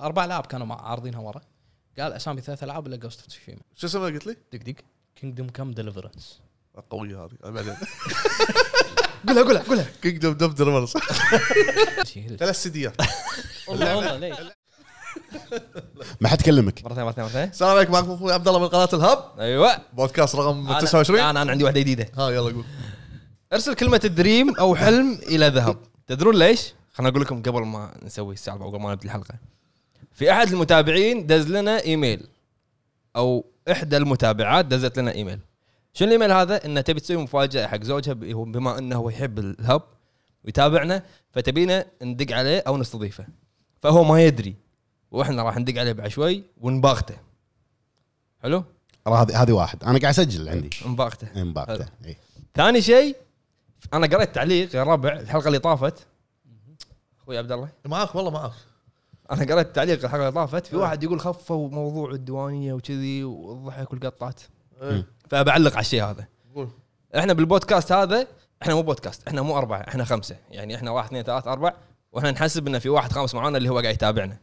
اربع العاب كانوا عارضينها ورا قال اسامي ثلاث العاب الا جوست اوف تشيما شو اسمها قلت لي؟ دق دق كينجدوم كم ديليفرنس قوية هذه بعدين قولها قولها قولها كينجدوم دوم ديليفرنس ثلاث سيديات والله والله ليش؟ ما حد كلمك مره ثانيه مره ثانيه مره ثانيه السلام عليكم معكم اخوي عبد الله من قناه الهب ايوه بودكاست رقم 29 انا انا عندي واحده جديده ها يلا قول ارسل كلمه دريم او حلم الى ذهب تدرون ليش؟ خليني اقول لكم قبل ما نسوي السالفه وقبل قبل ما نبدا الحلقه في احد المتابعين دز لنا ايميل او احدى المتابعات دزت لنا ايميل شنو الايميل هذا انه تبي تسوي مفاجاه حق زوجها بما انه هو يحب الهب ويتابعنا فتبينا ندق عليه او نستضيفه فهو ما يدري واحنا راح ندق عليه بعد شوي ونباغته حلو هذه هذه واحد انا قاعد اسجل عندي مباغته مباغته اي ثاني شيء انا قريت تعليق يا ربع الحلقه اللي طافت اخوي عبد الله معاك والله معاك انا قريت تعليق الحلقه اللي طافت في إيه. واحد يقول خفوا موضوع الديوانيه وكذي والضحك والقطات إيه. فبعلق على الشيء هذا احنا بالبودكاست هذا احنا مو بودكاست احنا مو اربعه احنا خمسه يعني احنا واحد اثنين ثلاث اربع واحنا نحسب انه في واحد خامس معانا اللي هو قاعد يتابعنا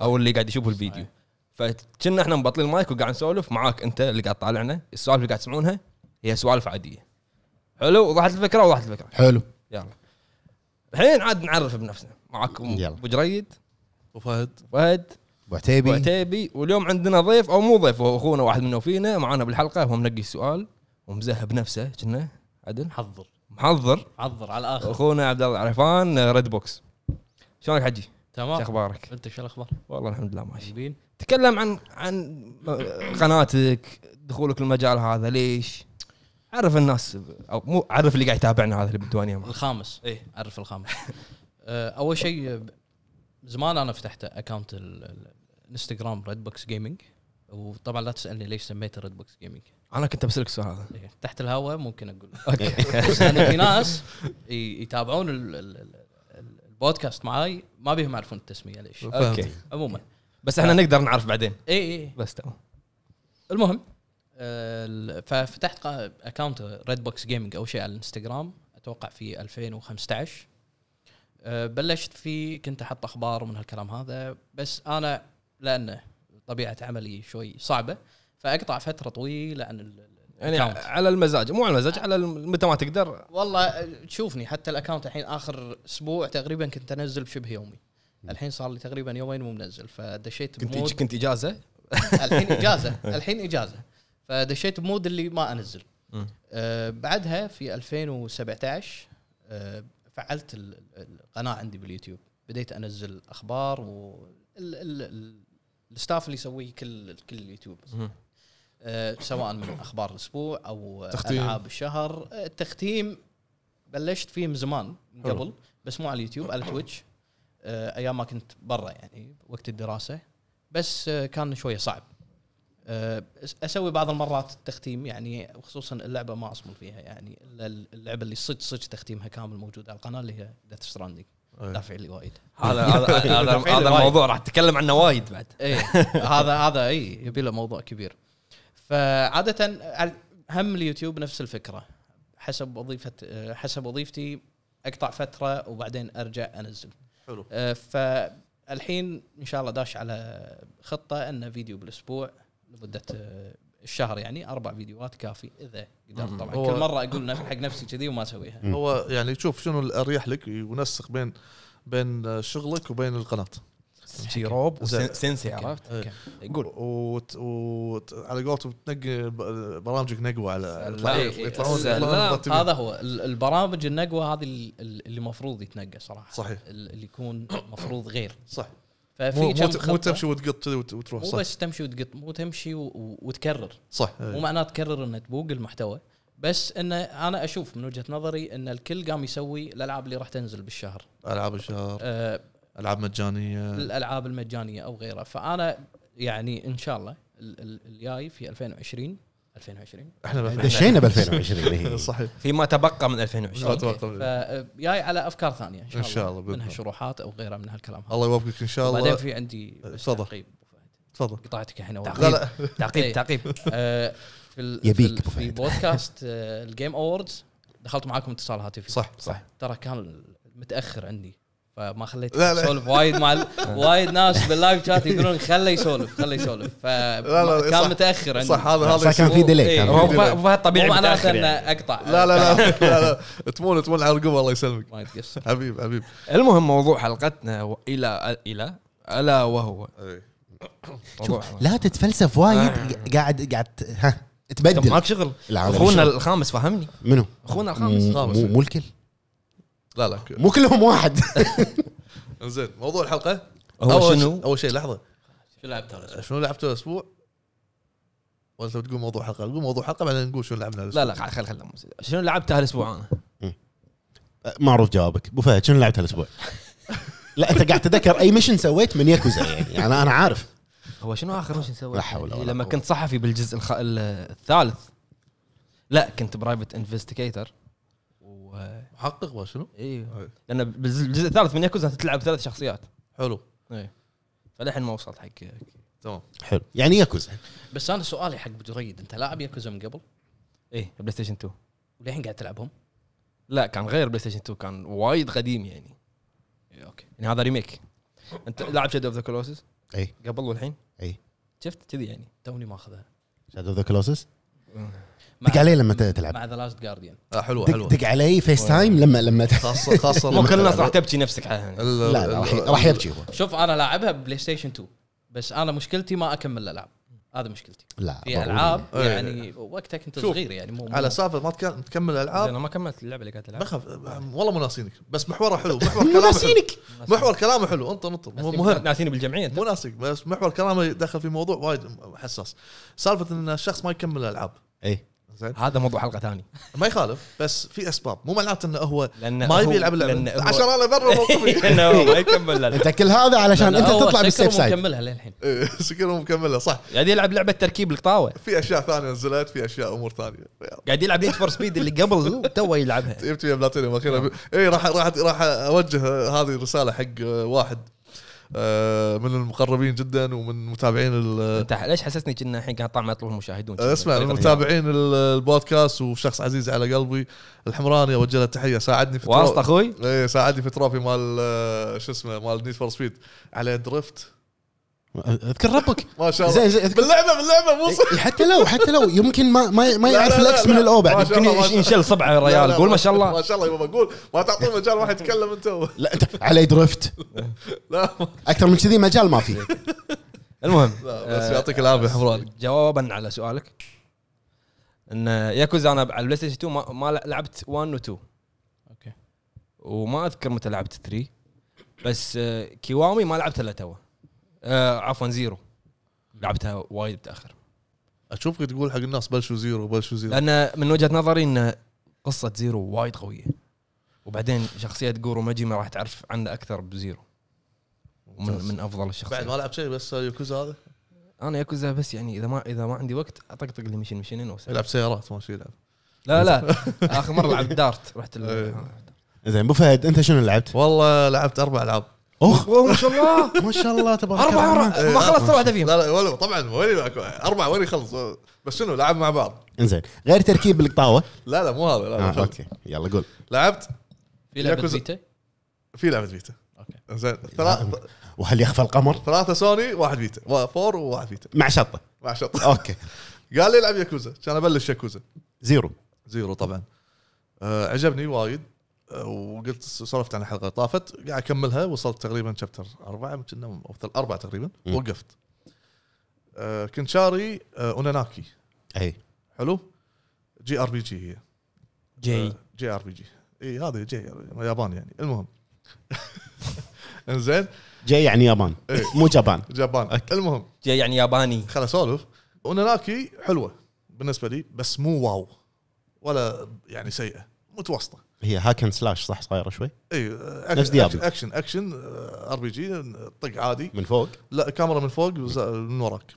او اللي قاعد يشوف الفيديو فكنا احنا مبطلين المايك وقاعد نسولف معاك انت اللي قاعد طالعنا السوالف اللي قاعد تسمعونها هي سوالف عاديه حلو وضحت الفكره وضحت الفكره حلو يلا الحين عاد نعرف بنفسنا معاكم ابو جريد وفهد فهد ابو عتيبي ابو عتيبي واليوم عندنا ضيف او مو ضيف هو اخونا واحد منه فينا معانا بالحلقه هو منقي السؤال ومزهب نفسه كنا عدل محضر محضر محضر على الاخر اخونا عبد الله عرفان ريد بوكس شلونك حجي؟ تمام شو اخبارك؟ انت شو الاخبار؟ والله الحمد لله ماشي بين. تكلم عن عن قناتك دخولك المجال هذا ليش؟ عرف الناس او مو عرف اللي قاعد يتابعنا هذا اللي بالديوانيه الخامس اي عرف الخامس أه، اول شيء زمان انا فتحت اكونت الانستغرام ريد بوكس جيمنج وطبعا لا تسالني ليش سميته ريد بوكس جيمنج انا كنت بسالك السؤال هذا إيه، تحت الهواء ممكن اقول اوكي بس يعني في ناس يتابعون البودكاست معاي ما بيهم يعرفون التسميه ليش اوكي عموما بس احنا نقدر نعرف بعدين اي اي إيه. بس تمام المهم ففتحت اكونت ريد بوكس جيمنج اول شيء على الانستغرام اتوقع في 2015 أه، بلشت فيه كنت احط اخبار ومن هالكلام هذا بس انا لانه طبيعه عملي شوي صعبه فاقطع فتره طويله عن يعني على المزاج مو على المزاج على متى ما تقدر والله تشوفني حتى الاكونت الحين اخر اسبوع تقريبا كنت انزل بشبه يومي الحين صار لي تقريبا يومين مو منزل فدشيت كنت بمود كنت اجازه الحين اجازه الحين اجازه فدشيت بمود اللي ما انزل أه بعدها في 2017 أه فعلت القناه عندي باليوتيوب بديت انزل اخبار و الستاف اللي يسويه كل كل اليوتيوب أه سواء من اخبار الاسبوع او تختيم. العاب الشهر آه، التختيم بلشت فيه من زمان من قبل بس مو على اليوتيوب على تويتش أه ايام ما كنت برا يعني وقت الدراسه بس آه، كان شويه صعب آه، اسوي بعض المرات التختيم يعني وخصوصا اللعبه ما اصمل فيها يعني الا اللعبه اللي صدق صدق تختيمها كامل موجود على القناه اللي هي ديث ستراندنج دافع لي وايد هذا هذا هذا الموضوع راح اتكلم عنه وايد بعد اي هذا هذا اي يبي له موضوع كبير فعاده هم اليوتيوب نفس الفكره حسب وظيفه آه، حسب وظيفتي اقطع فتره وبعدين ارجع انزل حلو آه، فالحين ان شاء الله داش على خطه انه فيديو بالاسبوع لمده آه، الشهر يعني اربع فيديوهات كافي اذا قدرت طبعا كل مره اقول حق نفسي كذي وما اسويها هو يعني شوف شنو الاريح لك ينسق بين بين شغلك وبين القناه روب وسنسي عرفت؟ إيه. قول وعلى قولتهم تنقي برامجك نقوه على إيه، يطلعون هذا هو البرامج النقوه هذه اللي المفروض يتنقى صراحه صحيح اللي يكون المفروض غير صح ففي مو, مو تمشي وتقط وتروح صح مو بس تمشي وتقط مو تمشي وتكرر صح إيه. مو معناه تكرر انه تبوق المحتوى بس انه انا اشوف من وجهه نظري ان الكل قام يسوي الالعاب اللي راح تنزل بالشهر العاب الشهر آه العاب مجانيه الالعاب المجانيه او غيرها فانا يعني ان شاء الله الجاي في 2020 2020 احنا دشينا ب 2020 إيه. صحيح فيما تبقى من 2020 فجاي آه، على افكار ثانيه ان شاء الله, إن شاء الله منها شروحات او غيرها من هالكلام هذا الله يوفقك ان شاء الله بعدين في عندي تفضل تفضل قطعتك الحين تعقيب تعقيب تعقيب آه، في يبيك في بودكاست آه، الجيم اووردز دخلت معاكم اتصال هاتفي صح صح ترى كان متاخر عندي فما خليت يسولف وايد مع ال... وايد ناس باللايف شات يقولون خله يسولف خله يسولف فكان متاخر عندي صح هذا هذا كان في ديلي إيه، هو فهد طبيعي معناته يعني. انه اقطع لا لا لا لا تمون تمون على رقبه الله يسلمك ما يتقصر حبيب حبيب المهم موضوع حلقتنا الى الى الا وهو إيه. شوف لا تتفلسف وايد آه. قاعد قاعد ها تبدل ماك شغل اخونا الخامس فهمني منو؟ اخونا الخامس مو الكل لا لا مو كلهم واحد زين موضوع الحلقه هو شنو؟ اول شيء لحظه شنو لعبت هذا؟ شنو لعبت الاسبوع؟ ولا بتقول تقول موضوع حلقه؟ نقول موضوع حلقه بعدين نقول شنو لعبنا الاسبوع لا لا خل خل شنو لعبت هالاسبوع انا؟ معروف جوابك ابو فهد شنو لعبت هالاسبوع؟ لا انت قاعد تذكر اي ميشن سويت من ياكوزا يعني. يعني انا انا عارف هو شنو اخر ميشن سويت؟ لا حول ولا إيه، لما كنت صحفي بالجزء الخ... الثالث لا كنت برايفت انفستيجيتر محقق شنو؟ ايوه لان بالجزء الثالث من ياكوزا تلعب ثلاث شخصيات حلو اي فللحين ما وصلت حق تمام حلو يعني ياكوزا بس انا سؤالي حق بجريد انت لاعب ياكوزا من قبل؟ ايه بلاي ستيشن 2 وللحين قاعد تلعبهم؟ لا كان غير بلاي ستيشن 2 كان وايد قديم يعني إيه اوكي يعني هذا ريميك انت لاعب شادو اوف ذا كلوسس؟ اي قبل والحين؟ اي شفت كذي يعني توني ماخذها شادو اوف ذا كلوسس؟ آه، دق عليه لما تلعب مع ذا لاست جارديان آه حلوه حلوه دق علي فيس تايم لما لما خاصه خاصه مو كل الناس راح تبكي نفسك لا لا راح راح يبكي شوف انا لاعبها بلاي ستيشن 2 بس انا مشكلتي ما اكمل الالعاب هذا مشكلتي لا في العاب إيه. إيه. يعني وقتها كنت صغير يعني مو على سالفه ما تكمل العاب انا ما كملت اللعبه اللي قاعد العبها بخاف والله مو ناسينك بس محوره حلو محور كلامه ناسينك محور كلامه حلو انطر انطر مهم ناسيني بالجمعيه مو ناسيك بس محور كلامه دخل في موضوع وايد حساس سالفه ان الشخص ما يكمل الالعاب اي زين هذا موضوع حلقه ثاني ما يخالف بس في اسباب مو معناته انه هو لأن ما يبي يلعب اللعبه عشان انا برا انه هو ما يكمل انت كل هذا علشان انت تطلع بالسيف سايد مكملها للحين سكر إيه، مكملها صح قاعد يلعب لعبه تركيب القطاوه في اشياء ثانيه نزلت في اشياء امور ثانيه قاعد يلعب نيت فور سبيد اللي قبل تو يلعبها جبت فيها بلاتينيوم اخيرا اي راح راح راح اوجه هذه الرساله حق واحد آه، من المقربين جدا ومن متابعين انت ليش حسسني كنا الحين قاعد طعم يطلب المشاهدون آه، اسمع المتابعين البودكاست وشخص عزيز على قلبي الحمراني اوجه له تحيه ساعدني في واسطه اخوي اي ساعدني في تروفي مال آه، شو اسمه مال نيد فور سبيد على درفت اذكر ربك ما شاء الله زين زين باللعبه باللعبه مو حتى لو حتى لو يمكن ما ما, ما يعرف الاكس من الاو بعد يمكن ينشل صبعه يا ريال قول ما شاء الله ما شاء الله يبا قول ما تعطيه مجال واحد يتكلم انت لا انت علي درفت لا اكثر من كذي مجال ما في المهم بس يعطيك العافيه حمران آه، جوابا على سؤالك ان ياكوزا انا على البلاي ستيشن 2 ما لعبت 1 و 2 اوكي وما اذكر متى لعبت 3 بس آه، كيوامي ما لعبت الا توه آه عفوا زيرو لعبتها وايد متاخر اشوفك تقول حق الناس بلشوا زيرو بلشوا زيرو لان من وجهه نظري ان قصه زيرو وايد قويه وبعدين شخصيه جورو ما راح تعرف عنه اكثر بزيرو من, من افضل الشخصيات بعد ما لعب شيء بس يوكوزا هذا انا ياكوزا بس يعني اذا ما اذا ما عندي وقت اطقطق لي مشين مشينين العب سيارات ماشي يلعب لا لا اخر مره لعبت دارت رحت إيه. آه، زين ابو فهد انت شنو لعبت؟ والله لعبت اربع العاب اخ ما شاء الله ما شاء الله تبارك الله اربع ما خلصت واحده فيهم لا لا ولو طبعا ولي اربع ولي خلص بس شنو لعب مع بعض انزين غير تركيب القطاوه لا لا مو هذا لا آه اوكي يلا قول لعبت في لعبه فيتا في لعبه فيتا اوكي انزين وهل يخفى القمر؟ ثلاثه سوني واحد فيتا فور وواحد فيتا مع شطه مع شطه اوكي قال لي العب ياكوزا كان ابلش ياكوزا زيرو زيرو طبعا آه، عجبني وايد وقلت سولفت عن الحلقه طافت قاعد اكملها وصلت تقريبا شابتر اربعه او اربعه تقريبا وقفت آه، كنت شاري آه، اوناناكي اي حلو جي ار بي جي هي جي آه، جي ار بي جي اي هذه جي ياباني يعني المهم انزين جاي يعني يابان مو جابان جابان المهم جاي يعني ياباني خلاص اسولف اوناناكي حلوه بالنسبه لي بس مو واو ولا يعني سيئه متوسطه هي هاكن سلاش صح صايره شوي؟ اي نفس ديابلو اكشن اكشن ار بي جي طق عادي من فوق لا كاميرا من فوق من وراك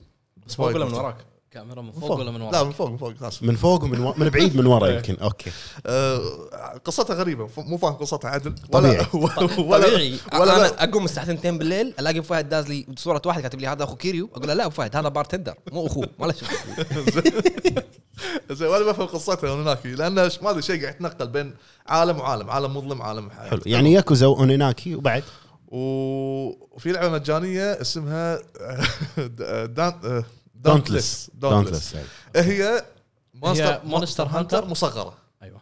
بس فوق ولا من وراك؟ كاميرا من فوق, فوق ولا من ورا؟ لا من فوق من فوق خلاص من فوق ومن و... من بعيد من ورا إيه. يمكن اوكي آه قصتها غريبه مو فاهم قصتها عدل ولا طبيعي ولا طبيعي ولا انا اقوم الساعه 2 بالليل الاقي فهد داز لي صوره واحد كاتب لي هذا اخو كيريو اقول له لا ابو فهد هذا بارتندر مو اخوه ما له زين ولا بفهم قصتها اونيناكي لان ما ادري شيء قاعد يتنقل بين عالم وعالم عالم مظلم عالم حياة. حلو يعني ياكوزا اونيناكي وبعد وفي لعبه مجانيه اسمها آه، آه، دان آه، دونتلس دونتلس eh, هي مونستر مونستر هانتر مصغره ايوه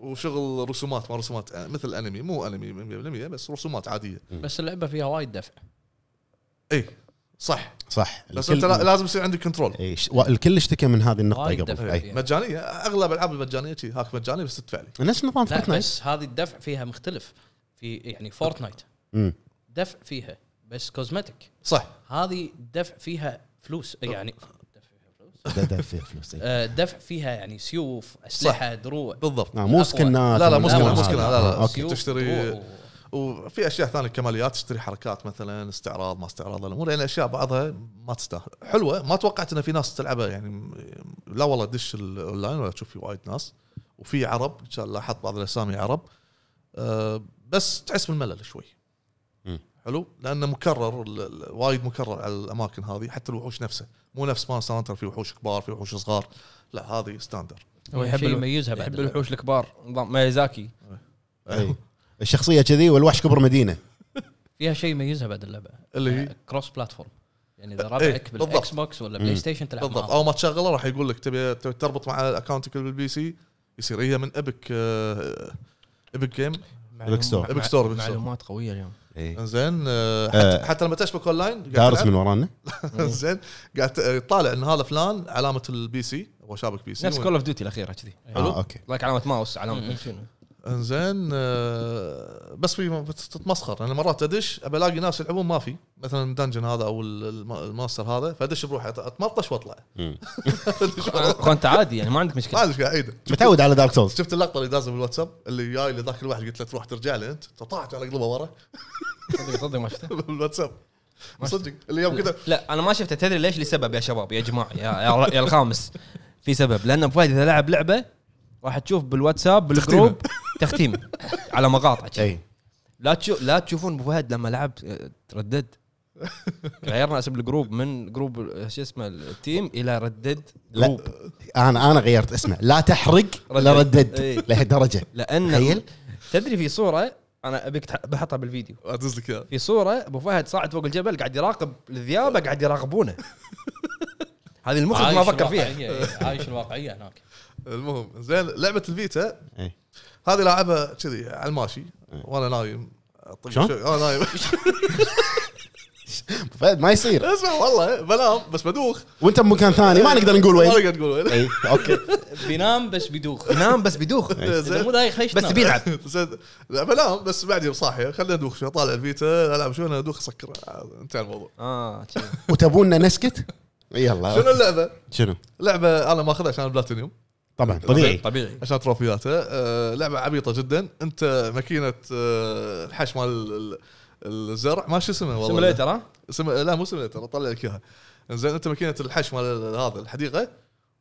وشغل رسومات ما رسومات آه، مثل انمي مو انمي 100% بس رسومات عاديه بس اللعبه فيها وايد دفع اي صح صح بس انت لازم يصير عندك كنترول اي الكل اشتكى من هذه النقطه قبل أي. مجانيه اغلب الالعاب المجانيه شي هاك مجاني بس تدفع لي نفس نظام فورتنايت بس هذه الدفع فيها مختلف في يعني فورتنايت دفع فيها بس كوزمتيك صح هذه الدفع فيها فلوس يعني دفع فيها فلوس إيه. آه، دفع فيها يعني سيوف اسلحه دروع بالضبط نعم مو سكنات لا لا مو نعم. سكنات مو سكنات لا لا أوكي. تشتري وفي اشياء ثانيه كماليات تشتري حركات مثلا استعراض ما استعراض الامور يعني اشياء بعضها ما تستاهل حلوه ما توقعت ان في ناس تلعبها يعني لا والله دش الاونلاين ولا تشوف في وايد ناس وفي عرب ان شاء الله لاحظت بعض الاسامي عرب آه، بس تحس بالملل شوي حلو لانه مكرر وايد مكرر على الاماكن هذه حتى الوحوش نفسها مو نفس ما سانتر في وحوش كبار في وحوش صغار لا هذه ستاندر هو يحب يميزها بعد يحب الوحوش الكبار نظام مايزاكي أي. الشخصيه كذي والوحش كبر مدينه فيها شيء يميزها بعد اللعبه اللي هي كروس آه، بلاتفورم يعني اذا ربعك بالاكس بوكس ولا بلاي ستيشن تلعب بالضبط او ما تشغله راح يقول لك تبي تربط مع اكونتك بالبي سي يصير هي من ابك ابك جيم ابك ستور ابك ستور معلومات قويه اليوم إيه. زين حتى, آه،, أه حتى لما تشبك اون لاين دارس من ورانا زين قاعد آه، طالع ان هذا فلان علامه البي سي هو شابك بي سي نفس كول اوف ديوتي الاخيره كذي آه، حلو اوكي لايك علامه ماوس علامه انزين آه بس في تتمسخر انا يعني مرات ادش ابى الاقي ناس يلعبون ما في مثلا الدنجن هذا او الماستر هذا فادش بروحي اتمطش واطلع كنت عادي يعني ما عندك مشكله ما عندك عيد متعود على دارك سولز شفت اللقطه اللي دازه بالواتساب اللي جاي لذاك الواحد قلت له تروح ترجع لي انت طلعت على قلبه ورا صدق صدق ما شفته بالواتساب صدق اليوم كذا لا انا ما شفته تدري ليش لسبب يا شباب يا جماعه يا, يا الخامس في سبب لان ابو فهد اذا لعب لعبه راح تشوف بالواتساب بالجروب تختيم على مقاطع اي لا تشوف لا تشوفون ابو فهد لما لعب آه، تردد غيرنا اسم الجروب من جروب آه، شو اسمه التيم الى ردد جروب لا انا انا غيرت اسمه لا تحرق لا ردد لهالدرجه لان تدري في صوره انا ابيك بحطها بالفيديو ادز لك في صوره ابو فهد صاعد فوق الجبل قاعد يراقب الذيابه قاعد يراقبونه هذه المخرج ما فكر فيها عايش الواقعيه هناك المهم زين لعبه الفيتا إيه. هذه لاعبها كذي على الماشي إيه. وانا نايم شو؟ انا نايم فهد ما يصير اسمع والله بنام بس بدوخ وانت بمكان ثاني ما نقدر نقول وين ما نقدر نقول وين اي اوكي بينام بس بدوخ بينام بس بدوخ إيه. مو دايخ ليش بس بيلعب بنام بس بعدين صاحي خليني ادوخ شوي طالع الفيتا العب شوي انا ادوخ اسكر انتهى الموضوع اه وتبونا نسكت يلا شنو اللعبه؟ شنو؟ لعبه انا ماخذها عشان بلاتينيوم طبعا طبيعي طبيعي عشان تروفياته آه، آه، لعبه عبيطه جدا انت ماكينه آه، الحش مال الزرع ما شو اسمه والله سيميليتر ها؟ لا مو سيميليتر اطلع لك اياها زين انت ماكينه الحش مال هذا الحديقه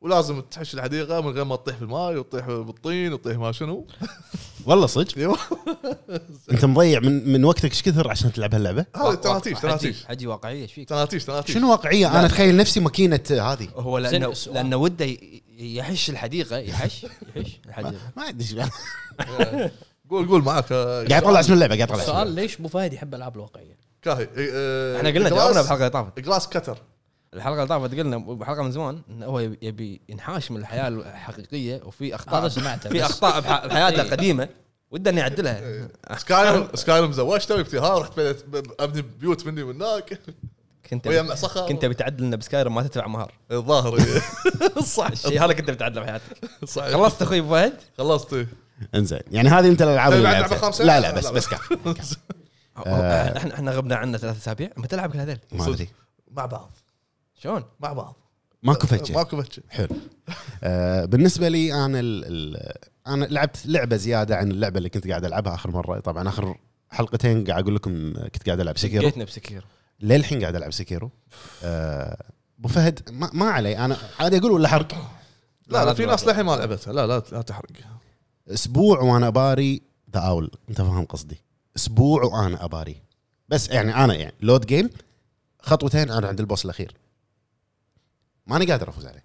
ولازم تحش الحديقه من غير ما تطيح في الماي وتطيح بالطين وتطيح ما شنو والله صدق انت مضيع من من وقتك ايش كثر عشان تلعب هاللعبه؟ هذه تناتيش تناتيش حجي واقعيه ايش فيك؟ تناتيش تناتيش شنو واقعيه؟ انا اتخيل نفسي ماكينه هذه هو لانه لانه وده يحش الحديقه يحش يحش الحديقه ما ادري قول قول معاك قاعد يطلع اسم اللعبه قاعد يطلع السؤال ليش ابو فهد يحب العاب الواقعيه؟ كاهي احنا قلنا جاوبنا بحلقه طافت جلاس كتر الحلقه اللي طافت قلنا بحلقه من زمان انه هو يبي ينحاش من الحياه الحقيقيه وفي اخطاء هذا آه، سمعته في اخطاء بحياته إيه. القديمه وده اني اعدلها سكايلم سكايلم زوجته وابتهار رحت ابني بيوت مني ومن هناك كنت ويا صخر كنت بتعدل انه بسكايرم ما تدفع مهر الظاهر إيه. صح الشيء هذا كنت بتعدله بحياتك صح خلصت اخوي فهد خلصت انزين يعني هذه انت الالعاب اللي لعبتها لا لا بس بس كاف احنا احنا غبنا عنه ثلاث اسابيع متى لعب كل هذيل ما ادري مع بعض شلون؟ مع بعض ماكو فتشه ماكو فتشه حلو آه بالنسبه لي انا الـ الـ انا لعبت لعبه زياده عن اللعبه اللي كنت قاعد العبها اخر مره طبعا اخر حلقتين قاعد اقول لكم كنت قاعد العب سكيرو دقيتنا بسكيرو للحين قاعد العب سكيرو آه ابو فهد ما, ما علي انا عادي اقول ولا حرق لا لا, لا في ناس للحين ما لعبتها لا لا لا تحرق اسبوع وانا باري ذا اول انت فاهم قصدي اسبوع وانا اباري بس يعني انا يعني لود جيم خطوتين انا عند البوس الاخير ماني قادر افوز عليه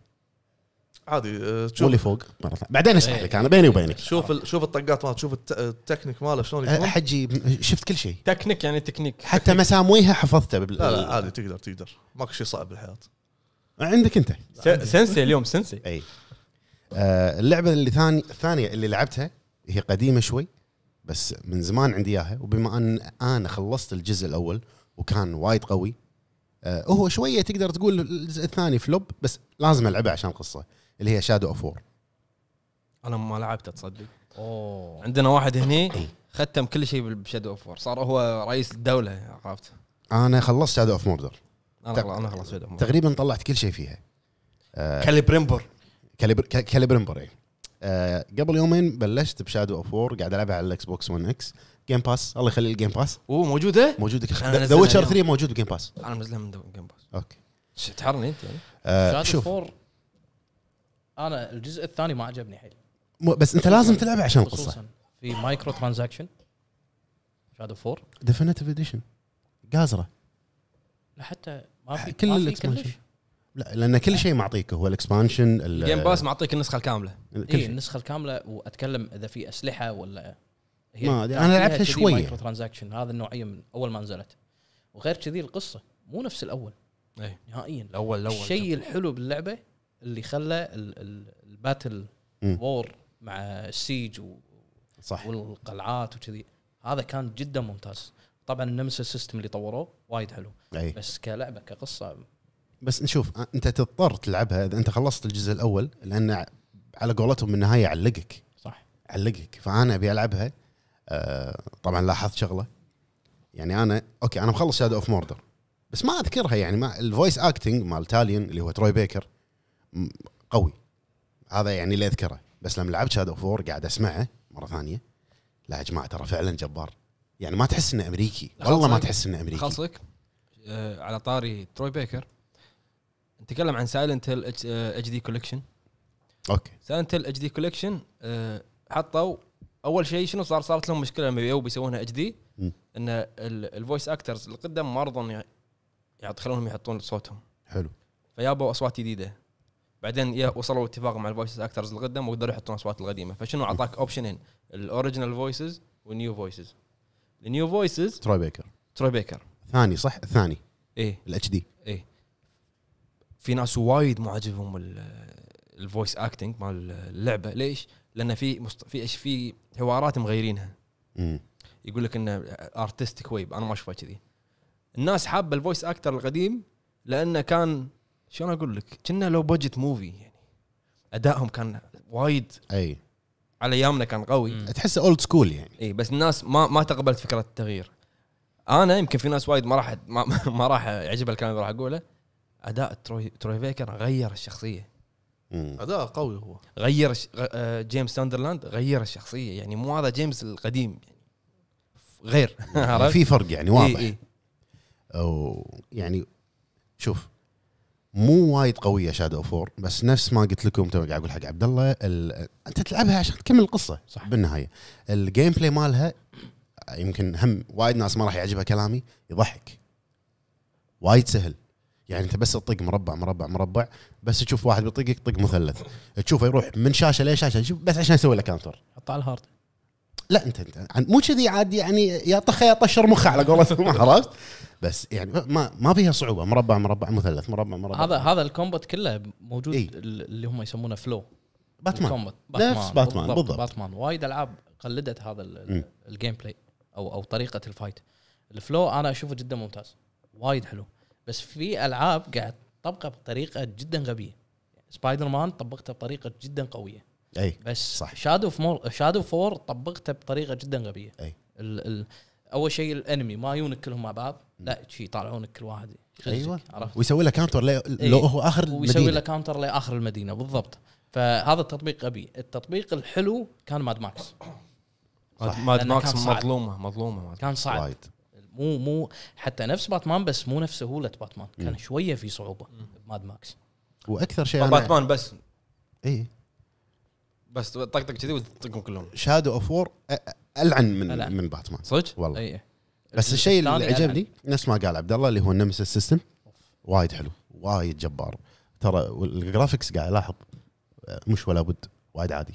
عادي تشوف آه، واللي فوق مره ثانيه بعدين اشرح إيه. لك انا بيني وبينك شوف ال... شوف الطقات مالته شوف التكنيك ماله شلون أه، يكون حجي شفت كل شيء تكنيك يعني تكنيك حتى تكنيك. مسامويها حفظته بال... لا لا عادي تقدر تقدر ماكو شيء صعب بالحياه عندك انت سنسي اليوم سنسي اي آه اللعبه اللي ثاني الثانيه اللي لعبتها هي قديمه شوي بس من زمان عندي اياها وبما ان انا خلصت الجزء الاول وكان وايد قوي آه، هو شويه تقدر تقول الجزء الثاني فلوب بس لازم العبه عشان القصه اللي هي شادو اوف وور انا ما لعبته تصدق اوه عندنا واحد هني إيه. ختم كل شيء بشادو اوف وور صار هو رئيس الدوله عرفت انا خلصت شادو اوف موردر انا انا خلصت شادو اوف تقريبا طلعت كل شيء فيها آه كاليبرمبر كاليبر كاليبرمبر اي قبل يومين بلشت بشادو اوف وور قاعد العبها على الاكس بوكس 1 اكس جيم باس الله يخلي الجيم باس اوه موجوده؟ موجوده كل شيء ذا ويتشر 3 موجود بجيم باس انا منزلها من جيم باس اوكي تحرني انت يعني؟ آه شوف انا الجزء الثاني ما عجبني حيل بس انت لازم تلعبه عشان القصه في مايكرو ترانزاكشن شادو 4 ديفينيتيف اديشن قازره لا حتى ما في كل الاكسبانشن لا لان كل شيء معطيك هو الاكسبانشن الجيم باس معطيك النسخه الكامله اي النسخه الكامله واتكلم اذا في اسلحه ولا ما ادري انا لعبتها شويه مايكرو ترانزاكشن هذا النوعيه أيوة من اول ما نزلت وغير كذي القصه مو نفس الاول ايه نهائيا الاول الاول الشيء الحلو باللعبه اللي خلى الباتل وور مع السيج و صح والقلعات وكذي هذا كان جدا ممتاز طبعا النمسا سيستم اللي طوروه وايد حلو أي. بس كلعبه كقصه بس نشوف انت تضطر تلعبها اذا انت خلصت الجزء الاول لان على قولتهم النهايه علقك صح علقك فانا ابي العبها آه، طبعا لاحظت شغله يعني انا اوكي انا مخلص شادو اوف موردر بس ما اذكرها يعني ما الفويس اكتنج مال تاليون اللي هو تروي بيكر قوي هذا يعني اللي اذكره بس لما لعبت شادو اوف وور قاعد اسمعه مره ثانيه لا يا جماعه ترى فعلا جبار يعني ما تحس انه امريكي والله ما تحس انه امريكي خلصك آه، على طاري تروي بيكر نتكلم عن سايلنت هيل اتش دي كوليكشن اوكي سايلنت هيل اتش دي كوليكشن حطوا اول شيء شنو صار صارت لهم مشكله لما يو بيسوونها اتش دي ان الفويس اكترز القدم ما رضوا يخلونهم يحطون صوتهم حلو فيابوا اصوات جديده بعدين وصلوا اتفاق مع الفويس اكترز القدم وقدروا يحطون اصوات القديمه فشنو اعطاك اوبشنين الاوريجنال فويسز والنيو فويسز النيو فويسز تروي بيكر تروي بيكر ثاني صح الثاني ايه الاتش دي ايه في ناس وايد معجبهم الفويس اكتنج مال اللعبه ليش؟ لان في مست... في في حوارات مغيرينها يقول لك انه ارتستيك ويب انا ما اشوفها كذي الناس حابه الفويس اكتر القديم لانه كان شلون اقول لك كنا لو بجت موفي يعني ادائهم كان وايد اي على ايامنا كان قوي تحسه اولد سكول يعني اي بس الناس ما ما تقبلت فكره التغيير انا يمكن في ناس وايد ما راح ما, ما راح يعجبها الكلام اللي راح اقوله اداء تروي تروي فيكر غير الشخصيه اداء قوي هو غير آه، جيمس ساندرلاند غير الشخصيه يعني مو هذا جيمس القديم يعني غير يعني في فرق يعني واضح إيه إيه. أو يعني شوف مو وايد قويه شادو فور بس نفس ما قلت لكم تو قاعد اقول حق عبد الله انت تلعبها عشان تكمل القصه صح بالنهايه الجيم بلاي مالها يمكن هم وايد ناس ما راح يعجبها كلامي يضحك وايد سهل يعني انت بس تطق مربع مربع مربع بس تشوف واحد بيطقك طق مثلث تشوفه يروح من شاشه لشاشه بس عشان يسوي له كانتر حطه على الهارد لا انت, انت مو كذي عاد يعني يا طخه يا طشر مخه على قولتهم عرفت بس يعني ما ما فيها صعوبه مربع مربع مثلث مربع مربع هذا هذا الكومبات كله موجود ايه؟ اللي هم يسمونه فلو باتمان نفس باتمان بالضبط, بالضبط. باتمان وايد العاب قلدت هذا الجيم بلاي او او طريقه الفايت الفلو انا اشوفه جدا ممتاز وايد حلو بس في العاب قاعد تطبقها بطريقه جدا غبيه سبايدر مان طبقتها بطريقه جدا قويه اي بس صح شادو فور شادو فور طبقته بطريقه جدا غبيه اي ال ال اول شيء الانمي ما يونك كلهم مع بعض لا شي يطالعونك كل واحد ايوه عرفت ويسوي له كاونتر إيه. لو هو اخر المدينه ويسوي له كاونتر لاخر المدينه بالضبط فهذا التطبيق غبي التطبيق الحلو كان ماد ماكس ماد ماكس مظلومه مظلومه كان صعب مو مو حتى نفس باتمان بس مو نفس سهوله باتمان كان شويه في صعوبه بماد ماكس واكثر شيء باتمان بس اي بس طقطق كذي وتطقهم كلهم شادو اوف وور العن من ألعن. من باتمان صدق والله أي. بس الشيء اللي عجبني نفس ما قال عبد الله اللي هو النمس سيستم وايد حلو وايد جبار ترى الجرافكس قاعد الاحظ مش ولا بد وايد عادي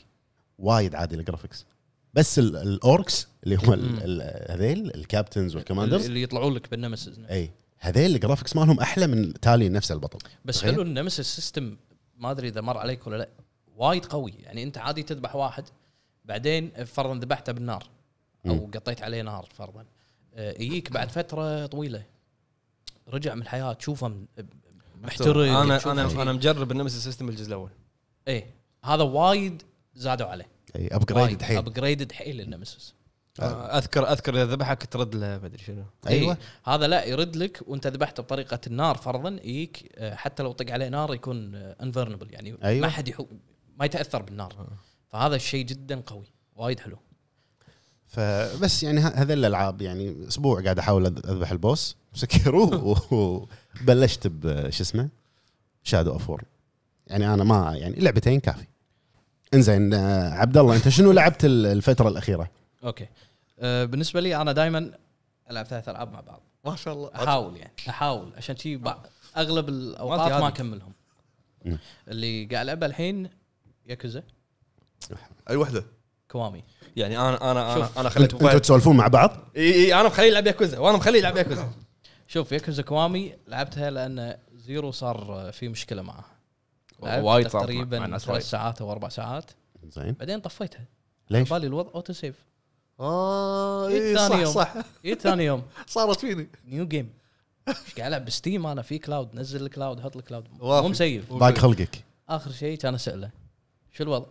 وايد عادي الجرافكس بس الاوركس اللي هم هذيل الكابتنز والكوماندرز اللي يطلعون لك بالنمسز اي هذيل الجرافكس مالهم احلى من تالي نفس البطل بس حلو النمسس سيستم ما ادري اذا مر عليك ولا لا وايد قوي يعني انت عادي تذبح واحد بعدين فرضا ذبحته بالنار او م. قطيت عليه نار فرضا آه، يجيك بعد فتره طويله رجع من الحياه تشوفه محترم انا انا انا مجرب النمسس سيستم الجزء الاول ايه هذا وايد زادوا عليه اي ابجريدد حيل ابجريدد حيل النمسس آه. اذكر اذكر اذا ذبحك ترد له ما ادري شنو ايوه إيه. هذا لا يرد لك وانت ذبحته بطريقه النار فرضا يجيك آه، حتى لو طق عليه نار يكون انفيرنبل آه، يعني أيوة. ما حد يحو... ما يتاثر بالنار آه. فهذا الشيء جدا قوي وايد حلو فبس يعني هذه الالعاب يعني اسبوع قاعد احاول اذبح البوس مسكروه وبلشت بش اسمه شادو اوف وور يعني انا ما يعني لعبتين كافي انزين آه، عبد الله انت شنو لعبت الفتره الاخيره؟ اوكي آه، بالنسبه لي انا دائما العب ثلاث العاب مع بعض ما شاء الله احاول يعني احاول عشان شي اغلب الاوقات ما اكملهم اللي قاعد العبها الحين ياكوزا اي وحده كوامي يعني انا انا انا انا خليت انتوا تسولفون مع بعض؟ اي اي انا مخليه يلعب ياكوزا وانا مخليه يلعب ياكوزا شوف ياكوزا كوامي لعبتها لان زيرو صار في مشكله معه وايد صار تقريبا ثلاث ساعات او اربع ساعات زين بعدين طفيتها ليش؟ على بالي الوضع اوتو سيف اه اي إيه، صح يوم. صح جيت إيه، ثاني يوم صارت فيني نيو جيم ايش قاعد العب بستيم انا في كلاود نزل الكلاود حط الكلاود مو مسيف ضاق خلقك اخر شيء كان اساله شو الوضع؟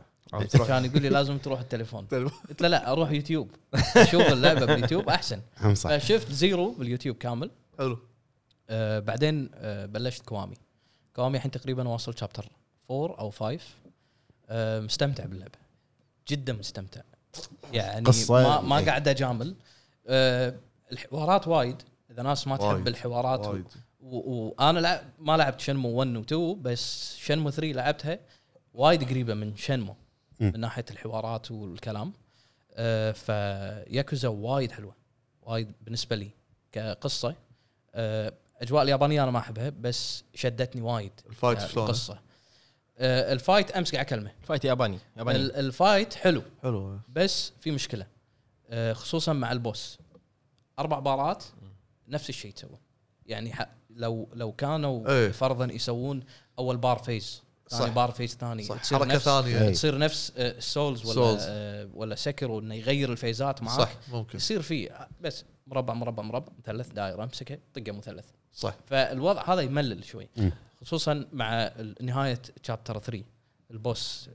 كان يقول لي لازم تروح التليفون قلت له لا اروح يوتيوب اشوف اللعبه باليوتيوب احسن فشفت زيرو باليوتيوب كامل حلو آه بعدين آه بلشت كوامي كوامي الحين تقريبا واصل شابتر 4 او 5 آه، مستمتع باللعبه جدا مستمتع يعني قصة ما, ما إيه. قاعد اجامل أه الحوارات وايد اذا ناس ما تحب الحوارات وايد. وانا لعب ما لعبت شنمو 1 و 2 بس شنمو 3 لعبتها وايد قريبه من شنمو من ناحيه الحوارات والكلام أه فياكوزا وايد حلوه وايد بالنسبه لي كقصه أه اجواء اليابانيه انا ما احبها بس شدتني وايد الفايت القصه آه، الفايت امس قاعد اكلمه فايت ياباني ياباني الفايت حلو حلو بس في مشكله آه، خصوصا مع البوس اربع بارات نفس الشيء تسوى يعني لو لو كانوا ايه. فرضا يسوون اول بار فيز ثاني صح. بار فيز ثاني صح. تصير حركه نفس ثانيه تصير إيه. نفس آه، السولز ولا سولز. ولا سكر انه يغير الفيزات معاك صح ممكن يصير في بس مربع مربع مربع مثلث دائره امسكه طقه مثلث صح فالوضع هذا يملل شوي خصوصا مع نهايه شابتر 3 البوس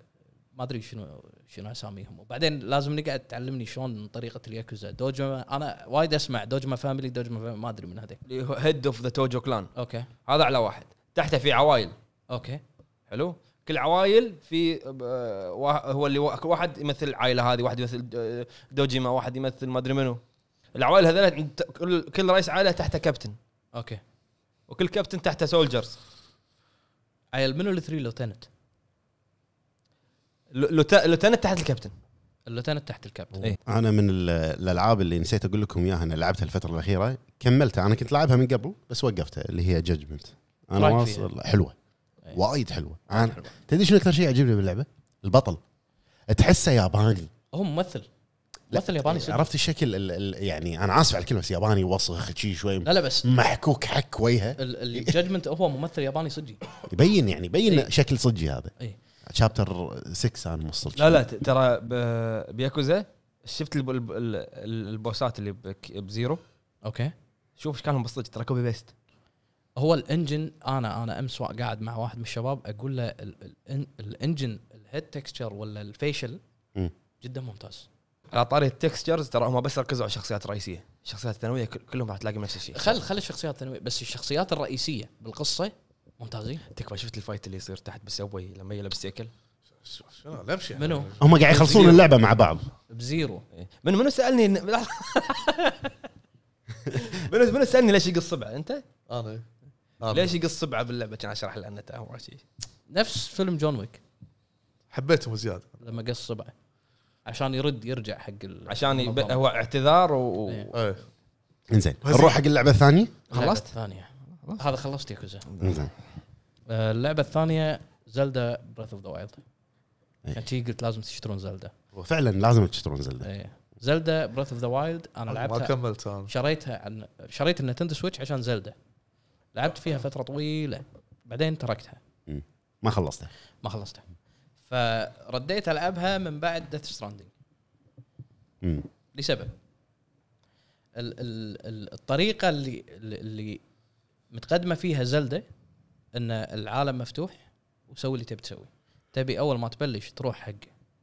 ما ادري شنو شنو اساميهم وبعدين لازم نقعد تعلمني شلون طريقه الياكوزا دوجما انا وايد اسمع دوجما فاميلي دوجما ما ادري من هذيك اللي هو هيد اوف ذا توجو كلان اوكي هذا على واحد تحته في عوائل اوكي حلو كل عوائل في آه، هو اللي واحد يمثل العائله هذه واحد يمثل آه، دوجيما واحد يمثل ما ادري منو العوائل هذول كل رئيس عائله تحته كابتن اوكي وكل كابتن تحته سولجرز عيل منو الثري لوتنت لوتنت تحت الكابتن اللوتنت تحت الكابتن إيه؟ انا من الالعاب اللي نسيت اقول لكم اياها انا لعبتها الفتره الاخيره كملتها انا كنت لعبها من قبل بس وقفتها اللي هي جادجمنت انا واصل حلوه أيه. وايد حلوه انا تدري شنو اكثر شيء يعجبني باللعبه؟ البطل تحسه ياباني هو ممثل الوسخ الياباني صدق. عرفت الشكل الـ الـ يعني انا اسف على الكلمه بس ياباني وسخ شي شوي لا لا بس محكوك حك وجهه الجادجمنت هو ممثل ياباني صجي يبين يعني يبين ايه. شكل صجي هذا اي شابتر 6 انا موصل لا لا ترى بياكوزا شفت البوسات اللي بزيرو اوكي شوف ايش كانهم بالصدق ترى كوبي بيست هو الانجن انا انا امس قاعد مع واحد من الشباب اقول له الانجن الهيد تكستشر ولا الفيشل جدا ممتاز على طاري التكستشرز ترى هم بس ركزوا على الشخصيات الرئيسيه، الشخصيات الثانويه كلهم راح تلاقي نفس الشيء. خل خل الشخصيات الثانويه بس الشخصيات الرئيسيه بالقصه ممتازين. تكفى شفت الفايت اللي يصير تحت بالسبوي لما يلبس سيكل؟ شنو لبشه منو؟ هم قاعد يخلصون اللعبه مع بعض. بزيرو. إيه. من منو سالني منو منو سالني ليش يقص سبعه انت؟ انا ليش يقص سبعه باللعبه كان اشرح لنا نفس فيلم جون ويك حبيتهم زياده لما قص سبعه عشان يرد يرجع حق ال... عشان يب... هو اعتذار و انزين إيه. انزين نروح حق اللعبه الثانيه خلصت؟ الثانية هذا خلصت يا كوزا انزين آه، اللعبه الثانيه زلدا بريث اوف ذا وايلد انت عشان قلت لازم تشترون زلدا وفعلا لازم تشترون زلدا ايه زلدا بريث اوف ذا وايلد انا ما لعبتها كملت شريتها عن شريت النتندو سويتش عشان زلدا لعبت فيها فتره طويله بعدين تركتها ما خلصتها ما خلصتها فرديت العبها من بعد ديث ستراندنج لسبب ال- ال- الطريقه اللي اللي متقدمه فيها زلده ان العالم مفتوح وسوي اللي تبي تسوي تبي اول ما تبلش تروح حق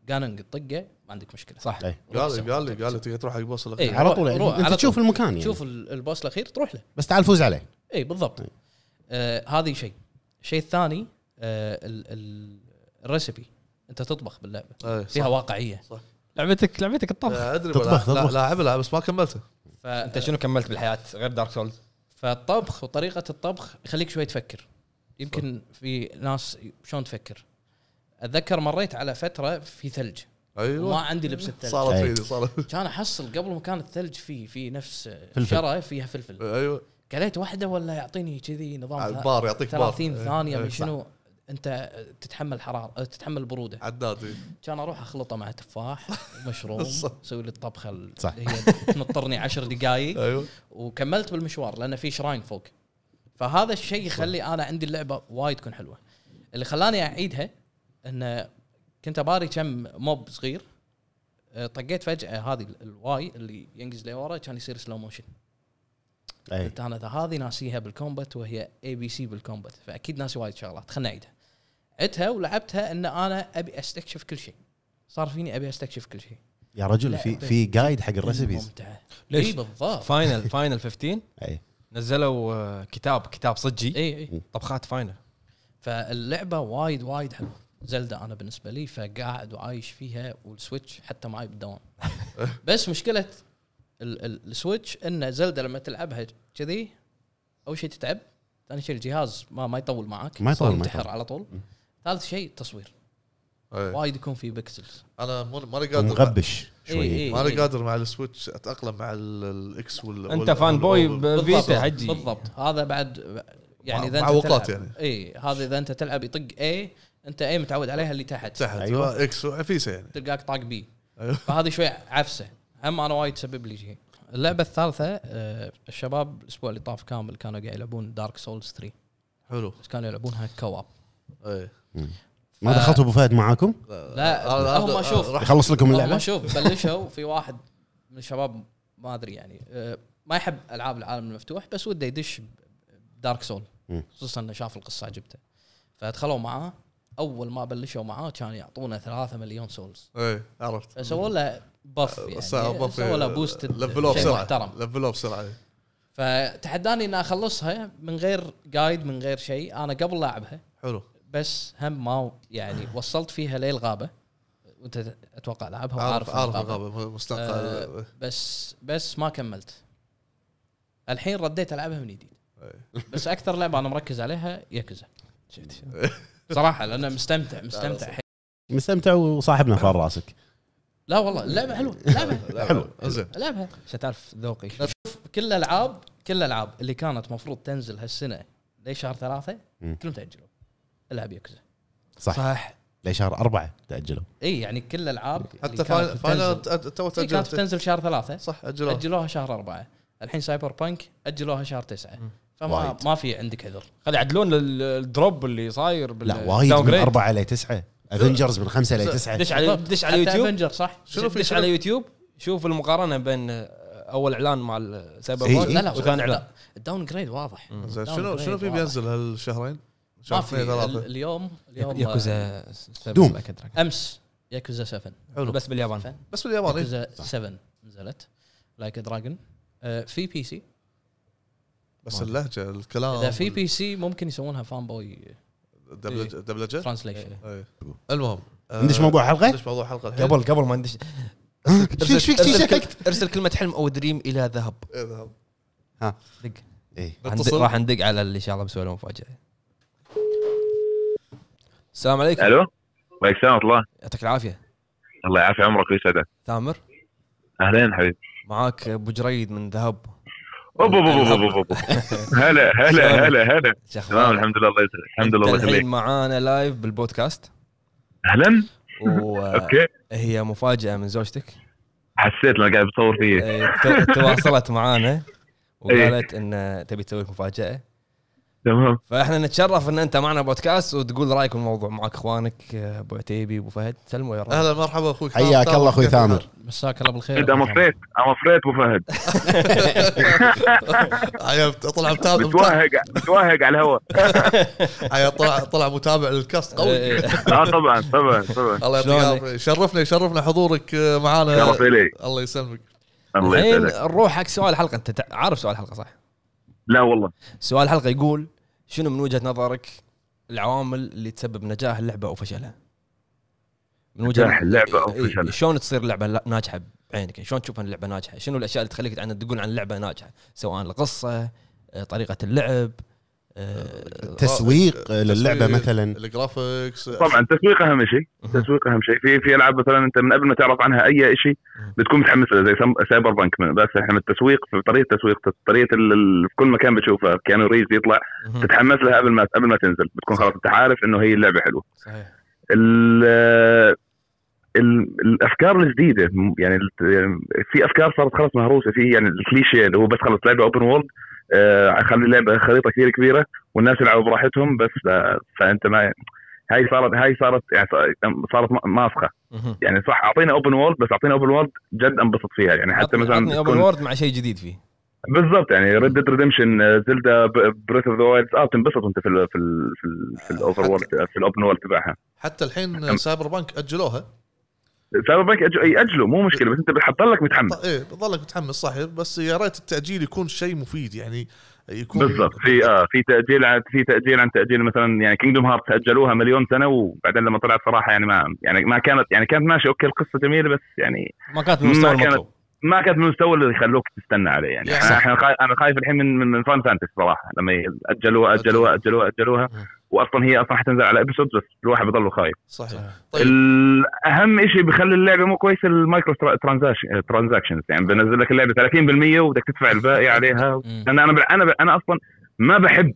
جاننج طقه ما عندك مشكله صح إيه. قال قال قال قال تقدر تروح حق البوس الاخير إيه. على طول يعني انت تشوف المكان يعني تشوف البوس الاخير تروح له بس تعال فوز عليه اي بالضبط إيه. آه هذه شيء الشيء الثاني آه ال- الريسبي انت تطبخ باللعبه أيه فيها واقعيه صح لعبتك لعبتك الطبخ ادري تطبخ لا لاعب لا بس ما كملته فانت شنو كملت بالحياه غير دارك سولز؟ فالطبخ وطريقه الطبخ يخليك شوي تفكر يمكن في ناس شلون تفكر اتذكر مريت على فتره في ثلج ايوه ما عندي لبس الثلج صارت فيني أيوة. صارت كان احصل قبل ما كان الثلج فيه في نفس شره فيها فلفل ايوه كليت واحده ولا يعطيني كذي نظام بار يعطيك 30 بار. ثانيه من إيه، شنو انت تتحمل حراره تتحمل البروده عداد إيه. كان اروح اخلطه مع تفاح ومشروم اسوي لي الطبخه اللي هي تنطرني عشر دقائق ايوه وكملت بالمشوار لان في شراين فوق فهذا الشيء يخلي انا عندي اللعبه وايد تكون حلوه اللي خلاني اعيدها انه كنت اباري كم موب صغير آه، طقيت فجاه هذه الواي اللي ينقز لورا كان يصير سلو موشن قلت انا هذه ناسيها بالكومبات وهي اي بي سي بالكومبات فاكيد ناسي وايد شغلات خلنا اعيدها عدتها ولعبتها ان انا ابي استكشف كل شيء صار فيني ابي استكشف كل شيء يا رجل في في جايد حق الريسبيز ممتعه ليش بالضبط فاينل فاينل 15 اي نزلوا آه، كتاب كتاب صجي اي اي طبخات فاينل فاللعبه وايد وايد حلوه زلدة انا بالنسبه لي فقاعد وعايش فيها والسويتش حتى معي بالدوام بس مشكله السويتش ان زلدة لما تلعبها كذي اول شيء تتعب ثاني شيء الجهاز ما ما يطول معاك ما يطول ما يطول على طول ثالث شيء التصوير أيه. وايد يكون في بكسلز انا ماني قادر مغبش شوي إيه إيه ماني إيه. قادر مع السويتش اتاقلم مع الاكس وال انت فان بوي فيتا حجي بالضبط هذا بعد يعني اذا انت يعني اي هذا اذا انت تلعب يطق اي انت اي متعود عليها اللي تحت تحت أيوة. اكس وعفيسه e يعني تلقاك طاق بي أيوة. فهذه شوي عفسه هم انا وايد تسبب لي شيء اللعبه الثالثه آه، الشباب الاسبوع اللي طاف كامل كانوا قاعد يلعبون دارك سولز 3 حلو بس كانوا يلعبونها كواب اي ما دخلتوا ابو آه، فهد معاكم؟ لا هم آه، شوف يخلص لكم اللعبه هم شوف بلشوا في واحد من الشباب ما ادري يعني آه، ما يحب العاب العالم المفتوح بس وده يدش دارك سول خصوصا انه شاف القصه عجبته فدخلوا معاه اول ما بلشوا معاه كان يعطونا 3 مليون سولز اي عرفت يعني، سووا له بف يعني سووا له بوست محترم لفلوه بسرعه فتحداني اني اخلصها من غير جايد من غير شيء انا قبل لاعبها حلو بس هم ما يعني وصلت فيها للغابه وانت اتوقع لعبها وعارف عارف الغابه مستنقع آه بس بس ما كملت الحين رديت العبها من جديد إيه. بس اكثر لعبه انا مركز عليها يكزا صراحه لان مستمتع مستمتع مستمتع وصاحبنا فار راسك لا والله اللعبه حلوه لعبه حلوه زين لعبها عشان تعرف ذوقي كل الالعاب كل الالعاب اللي كانت مفروض تنزل هالسنه لشهر ثلاثه كلهم تاجلوا العاب يكزا صح صح لشهر أربعة تأجلوا اي يعني كل الالعاب حتى فاينل تو تأجلت كانت بتنزل شهر ثلاثة صح أجلوها أجلوها شهر أربعة الحين سايبر بانك أجلوها شهر تسعة فما وايد. ما في عندك عذر خلي يعدلون الدروب اللي صاير بال لا وايد من أربعة إلى تسعة افنجرز من خمسة إلى تسعة دش على دش على يوتيوب افنجر صح شوف دش, على يوتيوب شوف المقارنة بين اول اعلان مع سايبر بانك لا لا وثاني اعلان الداون جريد واضح شنو شنو في بينزل هالشهرين؟ شهرين اليوم اليوم ياكوزا آه، دوم امس ياكوزا 7 حلو بس باليابان بس باليابان إيه. ياكوزا 7 نزلت لايك آه، دراجون في بي سي بس اللهجه الكلام اذا في بي سي ممكن يسوونها فان إيه. بوي دبلجه ترانسليشن المهم آه، عندك موضوع حلقه؟ عندك موضوع حلقه قبل قبل ما ندش ايش فيك شككت؟ ارسل كلمه حلم او دريم الى ذهب إيه، ذهب ها دق ايه راح ندق على اللي ان شاء الله مسوي له مفاجاه السلام عليكم الو وعليكم السلام ورحمه الله يعطيك العافيه الله يعافي عمرك ويسعدك تامر اهلين حبيبي معاك ابو جريد من ذهب اوب اوب اوب اوب هلا هلا هلا هلا تمام الحمد لله الله يسعدك الحمد لله الله يخليك الحين معانا لايف بالبودكاست اهلا اوكي هي مفاجاه من زوجتك حسيت لما قاعد بتصور فيه تواصلت معانا إيه. وقالت ان تبي تسوي مفاجاه تمام فاحنا نتشرف ان انت معنا بودكاست وتقول رايك بالموضوع معك اخوانك ابو عتيبي ابو فهد سلموا يا رب اهلا مرحبا اخوي حياك الله اخوي ثامر مساك الله بالخير انت مفريت انا مفريت ابو فهد طلع متابع متوهق متوهق على الهواء طلع طلع متابع للكاست قوي إيه، إيه. اه طبعا طبعا طبعا الله يعطيك شرفنا يشرفنا حضورك معانا شرف لي الله يسلمك الله يسلمك نروح حق سؤال الحلقه انت عارف سؤال الحلقه صح؟ لا والله سؤال الحلقه يقول شنو من وجهه نظرك العوامل اللي تسبب نجاح اللعبه او فشلها؟ من وجهه نجاح اللعبه او فشلها إيه شلون تصير اللعبه ناجحه بعينك؟ يعني شلون تشوف ان اللعبه ناجحه؟ شنو الاشياء اللي تخليك تقول عن اللعبه ناجحه؟ سواء القصه، آه، طريقه اللعب، آه، تسويق للعبه مثلا الجرافكس طبعا التسويق اهم شيء التسويق اهم شيء في في العاب مثلا انت من قبل ما تعرف عنها اي شيء بتكون متحمس لها زي سايبر بانك بس احنا التسويق في طريقه التسويق طريقه في كل مكان بتشوفها كانوا ريز يطلع تتحمس لها قبل ما قبل ما تنزل بتكون خلاص انت عارف انه هي اللعبه حلوه صحيح الافكار الجديده يعني, يعني في افكار صارت خلاص مهروسه في يعني الكليشيه اللي هو بس خلص لعبه اوبن وورلد آه، اخلي اللعبه خريطه كثير كبيره والناس يلعبوا براحتهم بس آه، فانت ما هاي صارت هاي صارت يعني صارت ماسخه يعني صح اعطينا اوبن وورد بس اعطينا اوبن وورد جد انبسط فيها يعني حتى مثلا اعطني اوبن وورد مع شيء جديد فيه بالضبط يعني ريد ديد ريدمشن زلدا بريث اوف ذا وايلد اه تنبسط وانت في الـ في الـ في الاوفر وورلد في الاوبن وورلد تبعها حتى الحين سايبر بانك اجلوها سايبر بانك ياجله مو مشكله بس انت بتضلك متحمس ايه بتضلك متحمس صح بس يا ريت التاجيل يكون شيء مفيد يعني يكون بالضبط في اه في تاجيل عن في تاجيل عن تاجيل مثلا يعني كينجدوم هارت تاجلوها مليون سنه وبعدين لما طلعت صراحه يعني ما يعني ما كانت يعني كانت ماشي اوكي القصه جميله بس يعني ما كانت من المطلوب ما كانت من المستوى اللي يخلوك تستنى عليه يعني احنا انا خايف الحين من من فان فانتس صراحه لما اجلوها اجلوها اجلوها اجلوها, أجلوها واصلا هي اصلا حتنزل على ابيسود بس الواحد بضله خايف صحيح طيب اهم شيء بيخلي اللعبه مو كويسه المايكرو آه، ترانزاكشنز يعني بنزل لك اللعبه 30% وبدك تدفع الباقي عليها انا انا انا انا اصلا ما بحب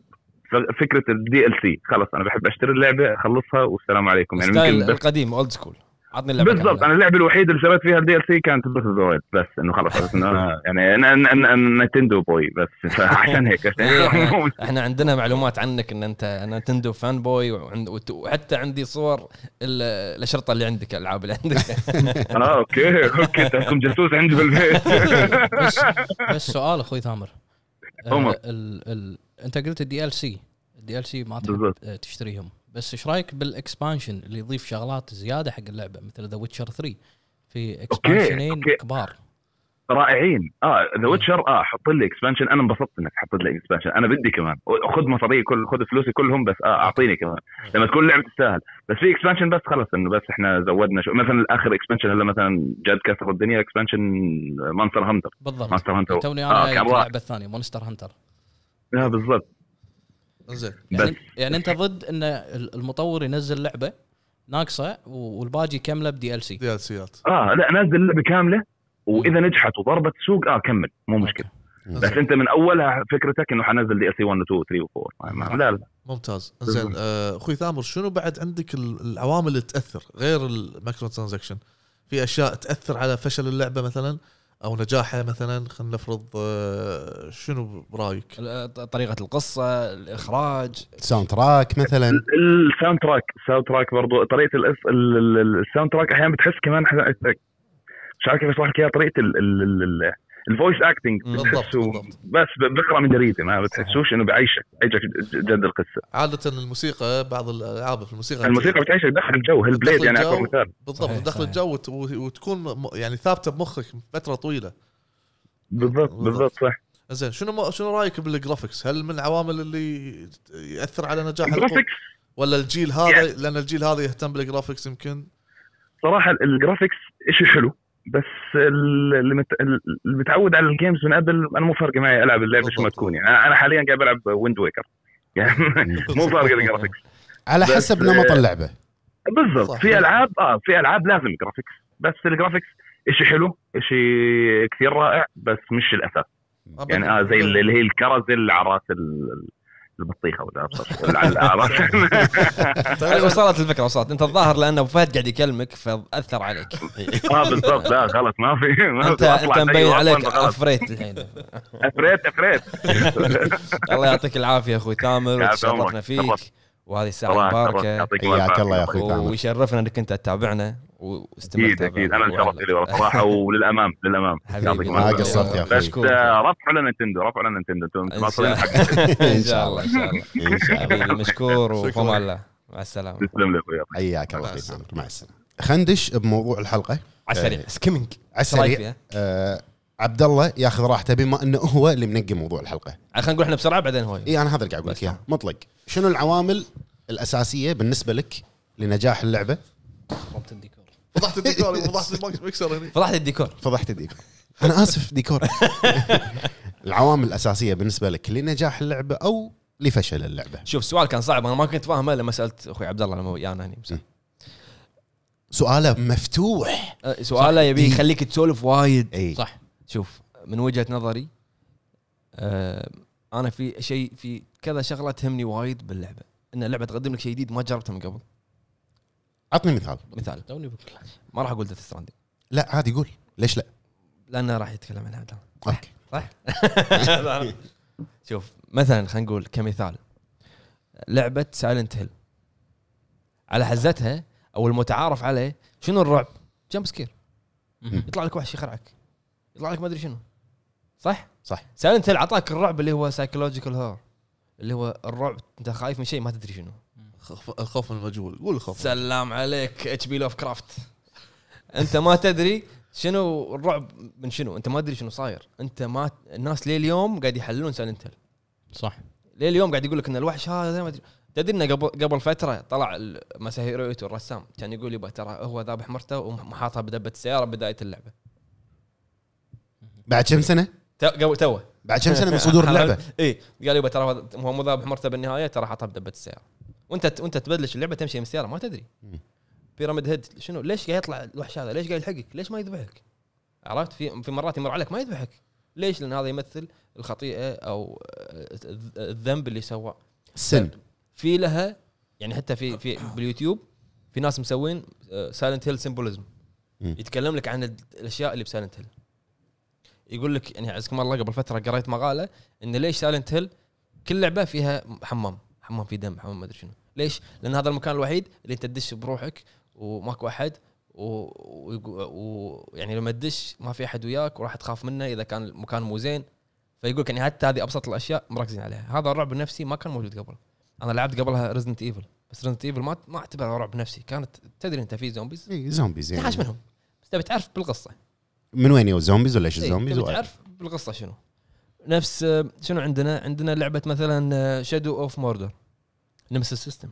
فكره الدي ال سي خلص انا بحب اشتري اللعبه اخلصها والسلام عليكم يعني ممكن القديم اولد سكول عطني اللعبه بالضبط انا اللعبه الوحيده اللي شريت فيها الدي ال سي كانت بس بس انه خلص انه انا يعني انا انا نتندو بوي بس عشان هيك إيه، احنا, عندنا معلومات عنك ان انت نتندو فان بوي وحتى عندي صور الاشرطه اللي عندك الالعاب اللي عندك اه اوكي اوكي انتم جاسوس عندي بالبيت بس بس سؤال اخوي ثامر آه، انت قلت الدي ال سي الدي ال سي ما تشتريهم بس ايش رايك بالاكسبانشن اللي يضيف شغلات زياده حق اللعبه مثل ذا ويتشر 3 في اكسبانشنين كبار رائعين اه ذا ويتشر اه حط لي اكسبانشن انا انبسطت انك حطيت لي اكسبانشن انا بدي كمان خذ مصاري كل خذ فلوسي كلهم بس اه اعطيني كمان لما تكون لعبه تستاهل بس في اكسبانشن بس خلص انه بس احنا زودنا شو مثلا اخر اكسبانشن هلا مثلا جد كسر الدنيا اكسبانشن مانستر هانتر بالضبط مانستر هانتر توني انا آه اللعبه الثانيه مانستر هانتر لا بالضبط زين يعني, يعني انت ضد ان المطور ينزل لعبه ناقصه والباقي كامله بدي ال سي دي ال سيات اه لا نزل اللعبه كامله واذا نجحت وضربت سوق اه كمل مو مشكله نعم. بس انت من اولها فكرتك انه حنزل دي ال سي 1 و 2 و 3 و 4 لا لا ممتاز زين آه، اخوي ثامر شنو بعد عندك العوامل اللي تاثر غير المايكرو ترانزكشن في اشياء تاثر على فشل اللعبه مثلا او نجاحه مثلا خلينا نفرض آه، شنو برايك؟ آه، طريقه القصه، الاخراج، الساوند تراك مثلا الساوند تراك، الساوند تراك برضو طريقه الساوند تراك احيانا بتحس كمان مش عارف كيف اشرح لك اياها طريقه الفويس اكتنج بتحسه بس بقرا من جريده ما بتحسوش انه بعيشك بعيشك جد القصه عاده الموسيقى بعض الالعاب في الموسيقى الموسيقى بتعيشك دخل الجو هالبليد يعني اكبر مثال بالضبط دخل الجو وتكون يعني ثابته بمخك فتره طويله بالضبط بالضبط صح زين شنو شنو رايك بالجرافكس؟ هل من العوامل اللي ياثر على نجاح الجرافكس ولا الجيل هذا لان الجيل هذا يهتم بالجرافكس يمكن؟ صراحه الجرافكس شيء حلو بس اللي متعود على الجيمز من قبل انا مو فارقه معي العب اللعبه شو ما تكون يعني انا حاليا قاعد العب ويند ويكر يعني مو فارقه الجرافكس على حسب نمط اللعبه بالضبط في العاب اه في العاب لازم جرافكس بس الجرافكس شيء حلو شيء كثير رائع بس مش الاساس آه، يعني اه زي اللي هي الكرز اللي على راس البطيخه ولا ولا طيب، وصلت الفكره وصلت انت الظاهر لان ابو فهد قاعد يكلمك فاثر عليك اه بالضبط لا خلاص ما في انت انت مبين عليك افريت الحين افريت افريت الله يعطيك العافيه اخوي تامر وتشرفنا فيك وهذه الساعه المباركه يعطيك الله يا اخوي تامر ويشرفنا انك انت تتابعنا واستمتع اكيد اكيد انا انشرت لي صراحه وللامام للامام يعطيكم العافيه بس آه، رفعوا لنا نتندو رفعوا لنا نتندو انتم حق ان شاء الله ان شاء الله مشكور وفما الله مع السلامه تسلم لي اخوي حياك الله مع السلامه خندش بموضوع الحلقه على السريع سكيمنج آه، على السريع آه، عبد الله ياخذ راحته بما انه هو اللي منقي موضوع الحلقه خلينا نقول احنا بسرعه بعدين هو اي انا هذا اللي قاعد اقول لك اياه مطلق شنو العوامل الاساسيه بالنسبه لك لنجاح اللعبه؟ فضحت الديكور فضحت المكسر هنا فضحت الديكور فضحت الديكور انا اسف ديكور العوامل الاساسيه بالنسبه لك لنجاح اللعبه او لفشل اللعبه شوف السؤال كان صعب انا ما كنت فاهمه لما سالت اخوي عبد الله لما ويانا هني إيه. سؤاله مفتوح أه، سؤاله يبي إيه. يخليك تسولف وايد اي صح شوف من وجهه نظري أه، انا في شيء في كذا شغله تهمني وايد باللعبه ان اللعبه تقدم لك شيء جديد ما جربته من قبل عطني مثال مثال توني ما راح اقول ديث ستراندنج لا عادي قول ليش لا؟ لانه راح يتكلم عن هذا صح أوكي. صح؟ شوف مثلا خلينا نقول كمثال لعبه سايلنت هيل على حزتها او المتعارف عليه شنو الرعب؟ جمب سكير يطلع لك وحش يخرعك يطلع لك ما ادري شنو صح؟ صح سايلنت هيل اعطاك الرعب اللي هو سايكولوجيكال هور اللي هو الرعب انت خايف من شيء ما تدري شنو الخوف من المجهول قول الخوف سلام عليك اتش بي لوف كرافت انت ما تدري شنو الرعب من شنو انت ما تدري شنو صاير انت ما الناس ليه اليوم قاعد يحللون سالنتل صح ليه اليوم قاعد يقول لك ان الوحش هذا ما ادري تدري انه قبل قبل فتره طلع مساهير الرسام كان يقول يبا ترى هو ذابح مرته وحاطها بدبه السياره بدايه اللعبه بعد كم سنه؟ قبل توه بعد كم سنه من صدور اللعبه اي قال يبا ترى هو مو ذابح مرته بالنهايه ترى حاطها بدبه السياره وانت وانت تبلش اللعبه تمشي من السياره ما تدري بيراميد هيد شنو ليش قاعد يطلع الوحش هذا؟ ليش قاعد يلحقك؟ ليش ما يذبحك؟ عرفت في في مرات يمر عليك ما يذبحك ليش؟ لان هذا يمثل الخطيئه او الذنب اللي سواه السن في لها يعني حتى في في باليوتيوب في ناس مسوين سايلنت هيل سيمبوليزم يتكلم لك عن الاشياء اللي بسايلنت هيل يقول لك يعني عزكم الله قبل فتره قريت مقاله ان ليش سايلنت هيل كل لعبه فيها حمام حمام في دم حمام ما ادري شنو ليش؟ لان هذا المكان الوحيد اللي انت تدش بروحك وماكو احد ويعني و... و... يعني لما تدش ما في احد وياك وراح تخاف منه اذا كان المكان مو زين فيقول لك يعني حتى هذه ابسط الاشياء مركزين عليها هذا الرعب النفسي ما كان موجود قبل انا لعبت قبلها ريزنت ايفل بس ريزنت ايفل ما ما اعتبرها رعب نفسي كانت تدري انت في زومبيز اي زومبيز يعني تحاش منهم بس تبي تعرف بالقصه من وين يو زومبيز ولا ايش زومبيز إيه، تبي تعرف بالقصه شنو نفس شنو عندنا عندنا لعبه مثلا شادو اوف موردر نفس السيستم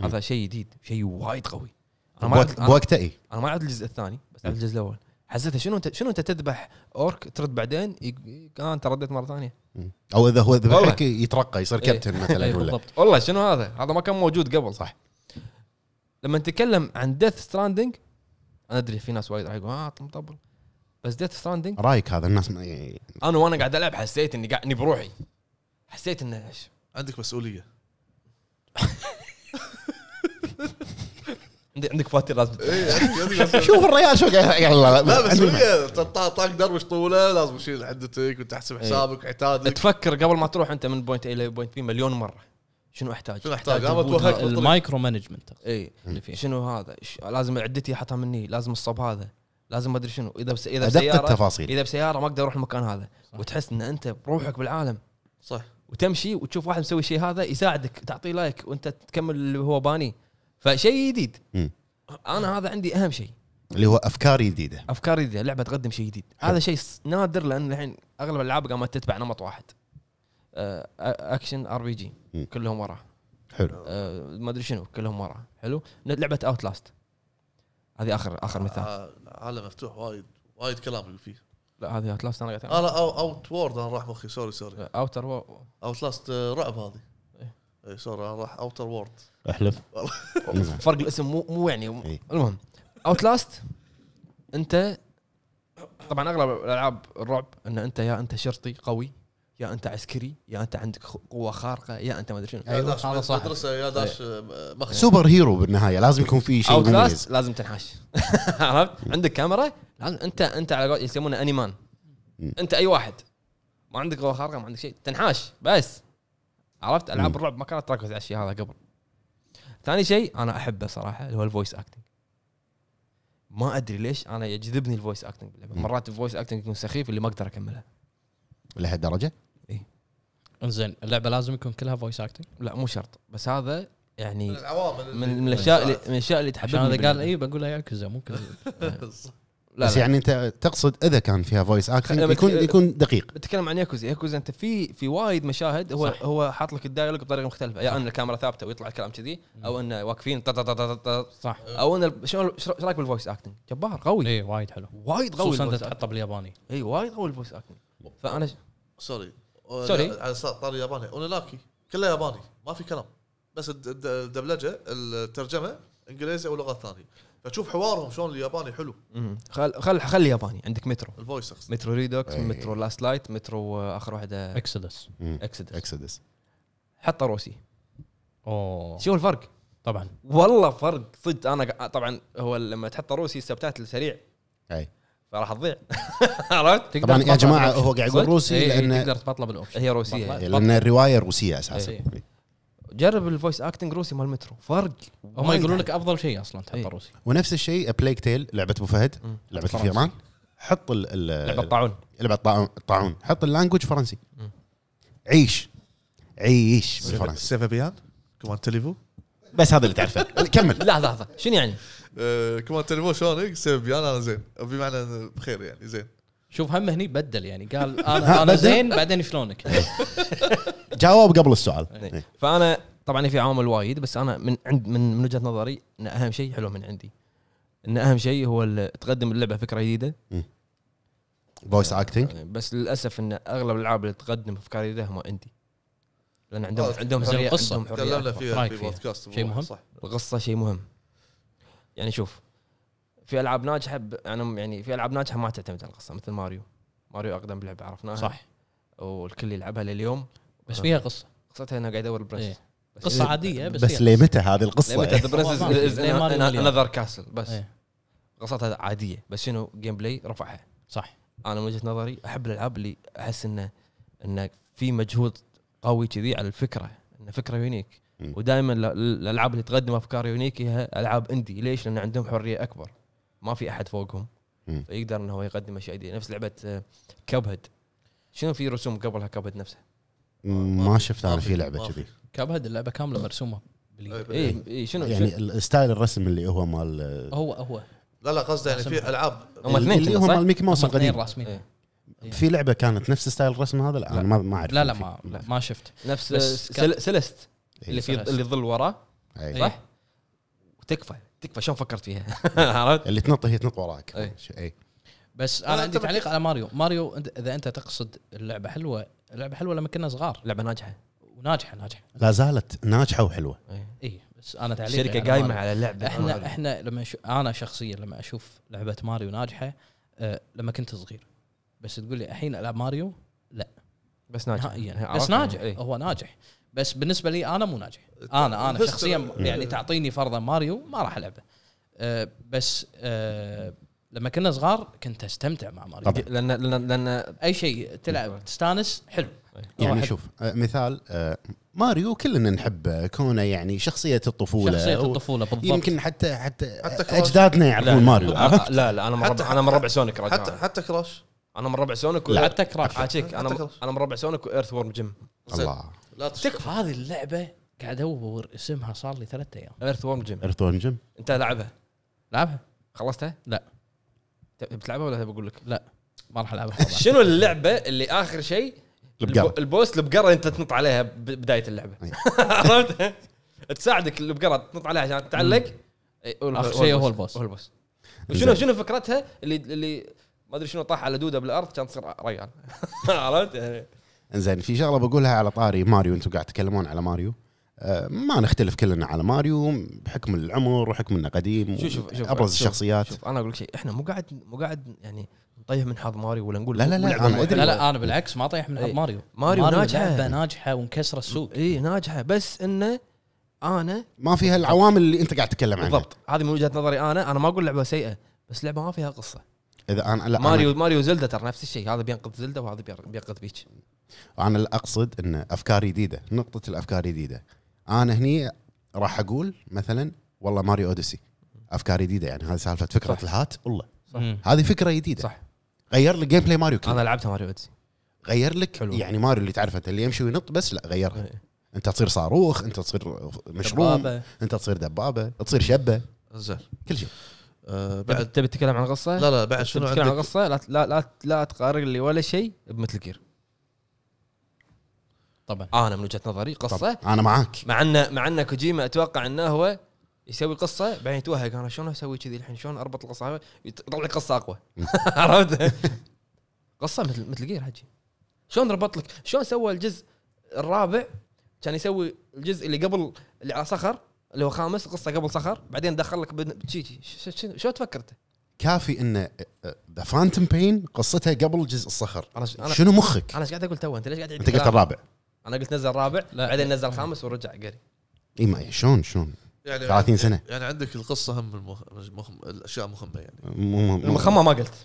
هذا شيء جديد شيء وايد قوي انا ما بوقته اي انا ما لعبت الجزء الثاني بس لعبت نعم. الجزء الاول حسيتها شنو انت شنو انت تذبح اورك ترد بعدين كان آه، انت رديت مره ثانيه او اذا هو ذبحك يترقى يصير كابتن ايه مثلا إيه، ولا بالضبط والله شنو هذا هذا ما كان موجود قبل صح لما نتكلم عن ديث ستراندنج انا ادري في ناس وايد راح يقول اه مطبل بس ديث ستراندنج رايك هذا الناس ما يعني انا وانا قاعد العب حسيت اني قاعد اني بروحي حسيت انه إيش. عندك مسؤوليه عندي عندك فاتي لازم إيه، شوف الريال شو قاعد يعني لا مسؤوليه طاق دروش طوله لازم تشيل حدتك وتحسب إيه. حسابك وعتادك تفكر قبل ما تروح انت من بوينت اي الى بوينت مليون مره شنو احتاج؟ شنو احتاج؟ أنا المايكرو مانجمنت اي شنو هذا؟ لازم عدتي احطها مني، لازم الصب هذا، لازم ما ادري شنو اذا بس اذا ادق بسياره التفاصيل اذا بسياره ما اقدر اروح المكان هذا صح. وتحس ان انت بروحك بالعالم صح وتمشي وتشوف واحد مسوي شيء هذا يساعدك تعطيه لايك وانت تكمل اللي هو باني فشيء جديد انا هذا عندي اهم شيء اللي هو افكار جديده افكار جديده لعبه تقدم شيء جديد هذا شيء نادر لان الحين اغلب الالعاب قامت تتبع نمط واحد آه، اكشن ار بي جي كلهم وراه حلو أه ما ادري شنو كلهم وراه حلو لعبه اوت لاست هذه اخر اخر مثال آه، عالم مفتوح وايد وايد كلام فيه لا هذه اوت لاست انا قاعد آه، لا اوت وورد انا راح مخي سوري سوري اوتر وورد اوت لاست رعب هذه اي إيه، سوري انا راح اوتر وورد احلف فرق الاسم مو مو يعني إيه. المهم اوت لاست انت طبعا اغلب الالعاب الرعب ان انت يا انت شرطي قوي يا انت عسكري يا انت عندك قوه خارقه يا انت ما ادري شنو يا أيوة، هذا صح مدرسه يا إيه. داش آه، مخ سوبر هيرو بالنهايه لازم يكون في شيء مميز لازم تنحاش عرفت عندك كاميرا لازم انت انت على قول يسمونه انيمان انت اي واحد ما عندك قوه خارقه ما عندك شيء تنحاش بس عرفت العاب الرعب ما كانت تركز على الشيء هذا قبل ثاني شيء انا احبه صراحه اللي هو الفويس اكتنج ما ادري ليش انا يجذبني الفويس اكتنج مرات الفويس اكتنج يكون سخيف اللي ما اقدر اكمله لهالدرجه؟ انزين اللعبه لازم يكون كلها فويس اكتنج لا مو شرط بس هذا يعني من العوامل من, من الاشياء اللي من الاشياء اللي تحبها اذا قال اي بقول له ياكوزا مو لا بس لا. يعني انت تقصد اذا كان فيها فويس اكتنج يكون يكون دقيق بتكلم عن ياكوزا ياكوزا انت في في وايد مشاهد هو صح. هو حاط لك الدايلوج بطريقه مختلفه يا يعني ان الكاميرا ثابته ويطلع الكلام كذي او انه واقفين صح او انه شلون ايش رايك بالفويس اكتنج؟ جبار قوي اي وايد حلو وايد قوي خصوصا انت تحطه بالياباني اي وايد قوي الفويس اكتنج فانا سوري سوري على طاري ياباني اونلاكي كله ياباني ما في كلام بس الدبلجه الترجمه انجليزي او لغات ثانيه فتشوف حوارهم شلون الياباني حلو خل خل خل الياباني عندك مترو الفويس مترو ريدوكس أيه. مترو لاست لايت مترو آه، اخر واحده اكسدس اكسدس اكسدس حط روسي اوه شوف الفرق طبعا والله فرق صدق انا طبعا هو لما تحط روسي السبتات سريع اي فراح تضيع عرفت؟ طبعا يا جماعه هو قاعد يقول روسي إيه،, إيه لان تقدر تطلب الاوبشن هي روسيه إيه، لان الروايه روسيه اساسا إيه. جرب الفويس اكتنج روسي مال مترو فرق هم يقولون لك افضل شيء اصلا تحطه إيه. روسي ونفس الشيء بليك تيل لعبه ابو فهد لعبه الفيرمان حط لعبه الطاعون لعبه الطاعون حط اللانجوج فرنسي عيش عيش بالفرنسي سيف بيان كمان تليفو بس هذا اللي تعرفه كمل لحظه لحظه شنو يعني؟ كمان تنمو شلونك سبي انا زين بمعنى بخير يعني زين شوف هم هني بدل يعني قال انا انا زين بعدين شلونك إيه. جاوب قبل السؤال إيه. إيه. فانا طبعا في عوامل وايد بس انا من عند من من وجهه نظري ان اهم شيء حلو من عندي ان اهم شيء هو تقدم اللعبه فكره جديده فويس اكتنج يعني بس للاسف ان اغلب الالعاب اللي تقدم افكار جديده هم عندي لان عندهم آه، عندهم قصه تكلمنا فيها في بودكاست شيء مهم صح القصه شيء مهم يعني شوف في العاب ناجحه ب... انا يعني في العاب ناجحه ما تعتمد على القصه مثل ماريو ماريو اقدم لعبه عرفناها صح والكل يلعبها لليوم بس فيها قصه قصتها انه قاعد يدور برنس إيه. قصه عاديه بس بس ليمتى هذه القصه؟ ليمتى ذا برنس انذر كاسل بس إيه. قصتها عاديه بس شنو جيم بلاي رفعها صح انا من وجهه نظري احب الالعاب اللي احس انه انه في مجهود قوي كذي على الفكره انه فكره يونيك ودائما الالعاب اللي تقدم افكار يونيك هي العاب اندي ليش؟ لان عندهم حريه اكبر ما في احد فوقهم فيقدر انه هو يقدم اشياء جديده نفس لعبه كاب آه، هيد شنو في رسوم قبلها كاب هيد نفسها؟ ما شفت انا في لعبه كذي كاب هيد اللعبه كامله مرسومه اي اي إيه، إيه، شنو يعني الستايل الرسم اللي هو مال آه، هو هو لا لا قصدي يعني في العاب هم اثنين اللي هم ميكي ماوس القديم راسمين إيه. في لعبه كانت نفس ستايل الرسم هذا لا انا ما اعرف لا لا ما لا ما شفت نفس آه، سلست اللي إيه، في اللي يظل وراه إيه. صح؟ وتكفى إيه. تكفى شلون فكرت فيها عرفت؟ اللي تنط هي تنط وراك اي بس انا عندي تعليق على ماريو ماريو اذا انت تقصد اللعبه حلوه اللعبه حلوه لما كنا صغار لعبه ناجحه وناجحه ناجحه لا زالت ناجحه وحلوه اي بس انا تعليق شركه قايمه على اللعبه احنا ماريو. احنا لما شو انا شخصيا لما اشوف لعبه ماريو ناجحه أه لما كنت صغير بس تقول لي الحين العب ماريو لا بس ناجح بس ناجح ايه. هو ناجح بس بالنسبه لي انا مو ناجح انا انا شخصيا يعني تعطيني فرضا ماريو ما راح العبه أه بس أه لما كنا صغار كنت استمتع مع ماريو طبعا. لان لان لان اي شيء تلعب تستانس حلو يعني شوف أه، مثال أه، ماريو كلنا نحبه كونه يعني شخصيه الطفوله شخصيه الطفوله بالضبط يمكن حتى حتى, حتى اجدادنا يعرفون ماريو لا لا, انا من ربع انا من ربع سونيك حتى حتى كراش انا من ربع سونيك حتى كراش انا انا من ربع سونيك وايرث وورم جيم الله لا تكفى هذه اللعبه قاعد ادور اسمها صار لي ثلاثة ايام ايرث وورم جيم ايرث وورم جيم انت لعبها لعبها خلصتها؟ لا بتلعبها ولا بقول لك؟ لا ما راح العبها شنو اللعبه اللي اخر شيء البقرة البوس البقرة انت تنط عليها بداية اللعبة أيوة. عرفت؟ تساعدك البقرة تنط عليها عشان تتعلق إيه، اخر شيء هو البوس هو البوس وشنو شنو فكرتها اللي اللي ما ادري شنو طاح على دوده بالارض كان تصير ريان عرفت يعني انزين في شغله بقولها على طاري ماريو انتم قاعد تتكلمون على ماريو آه، ما نختلف كلنا على ماريو بحكم العمر وحكم انه قديم شوف شوف ابرز شوف الشخصيات شوف انا اقول لك شيء احنا مو قاعد مو قاعد يعني نطيح من حظ ماريو ولا نقول لا لا لا انا ادري لا, لا انا بالعكس ما طيح من حظ إيه، ماريو ماريو, ماريو ناجحه لعبه ناجحه ومكسره السوق اي ناجحه بس انه انا ما فيها العوامل اللي انت قاعد تتكلم عنها بالضبط هذه من وجهه نظري انا انا ما اقول لعبه سيئه بس لعبه ما فيها قصه اذا انا لا ماريو أنا ماريو زلدا ترى نفس الشيء هذا بينقذ زلدا وهذا بينقذ بيتش انا اللي اقصد ان افكار جديده نقطه الافكار جديده انا هني راح اقول مثلا والله ماريو اوديسي افكار جديده يعني هذه سالفه فكره صح. الهات والله هذه فكره جديده صح غير لك جيم بلاي ماريو كله. انا لعبتها ماريو اوديسي غير لك حلو. يعني ماريو اللي تعرفه انت اللي يمشي وينط بس لا غيرها هي. إيه. انت تصير صاروخ انت تصير مشروم دبابة. انت تصير دبابه تصير شبه زين كل شيء أه بعد تبي تتكلم عن القصه؟ لا لا بعد شنو تتكلم عن القصه لا لا لا, لا تقارن لي ولا شيء بمثل جير طبعا انا من وجهه نظري قصه طبعا. انا معاك مع ان مع ان كوجيما اتوقع انه هو يسوي قصه بعدين يتوهق انا شلون اسوي كذي الحين شلون اربط القصه يطلع لك قصه اقوى عرفت؟ قصه مثل مثل جير حجي شلون ربط لك شلون سوى الجزء الرابع كان يسوي الجزء اللي قبل اللي على صخر اللي هو خامس قصه قبل صخر بعدين دخل لك شو تفكرته؟ كافي ان ذا فانتوم بين قصتها قبل جزء الصخر شنو مخك؟ انا ايش قاعد اقول تو انت ليش قاعد انت قلت الرابع انا قلت نزل رابع لا. بعدين نزل خامس ورجع قري اي ما شلون شلون يعني 30 سنه يعني عندك القصه اهم من مهم... الاشياء مخمه يعني مو مهم المخمه ما قلت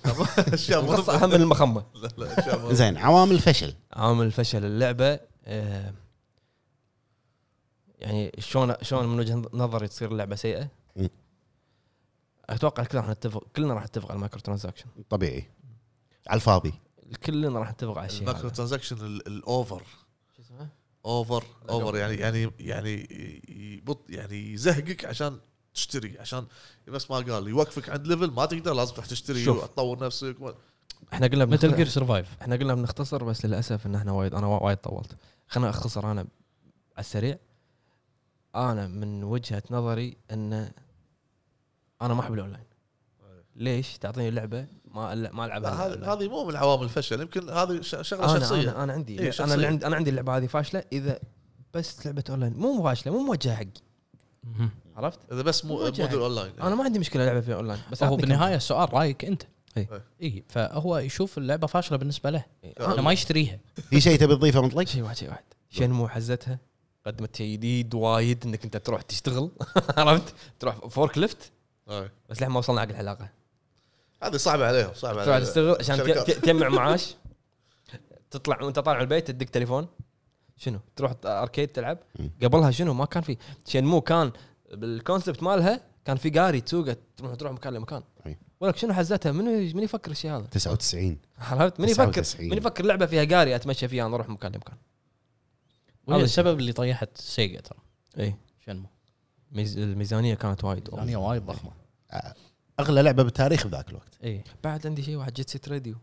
اشياء القصه اهم من المخمه لا لا زين عوامل فشل عوامل فشل اللعبه آه يعني شلون شلون من وجهه نظري تصير اللعبه سيئه اتوقع كلنا راح نتفق كلنا راح نتفق على المايكرو ترانزاكشن طبيعي على الفاضي كلنا راح نتفق على الشيء المايكرو ترانزاكشن الاوفر اوفر اوفر يعني يعني يعني يبط يعني يزهقك عشان تشتري عشان بس ما قال يوقفك عند ليفل ما تقدر لازم تروح تشتري وتطور نفسك و... احنا قلنا مثل جير سرفايف احنا قلنا بنختصر بس للاسف ان احنا وايد انا وايد طولت خلنا اختصر انا على السريع انا من وجهه نظري ان انا ما احب الاونلاين ليش تعطيني لعبه ما ما العبها هذه مو من عوامل الفشل يمكن هذه شغله أنا شخصيه انا انا عندي إيه انا اللي عندي انا عندي اللعبه هذه فاشله اذا بس لعبه اونلاين مو فاشله مو موجهه حقي عرفت؟ اذا بس مو موديل اونلاين انا إيه. ما عندي مشكله العبها في اونلاين بس هو بالنهايه السؤال رايك انت اي اي إيه، فهو يشوف اللعبه فاشله بالنسبه له إيه. آه. انا ما يشتريها في شيء تبي تضيفه مطلق؟ شيء واحد شيء واحد مو حزتها قدمت شيء جديد وايد انك انت تروح تشتغل عرفت؟ تروح فورك ليفت آه. بس لحين ما وصلنا حق الحلاقه هذه صعبه عليهم صعبه عليهم تشتغل عشان تجمع معاش تطلع وانت طالع البيت تدق تليفون شنو تروح اركيد تلعب قبلها شنو ما كان في شنمو كان بالكونسبت مالها كان في قاري تسوقه تروح تروح مكان لمكان ولا شنو حزتها منو من يفكر الشيء هذا 99 عرفت من يفكر من يفكر لعبه فيها قاري اتمشى فيها انا اروح مكان لمكان هذا السبب اللي طيحت سيجا ترى اي شنمو الميزانيه كانت وايد الميزانيه وايد ضخمه آه. اغلى لعبه بالتاريخ بذاك الوقت اي بعد عندي شيء واحد جيت سيت راديو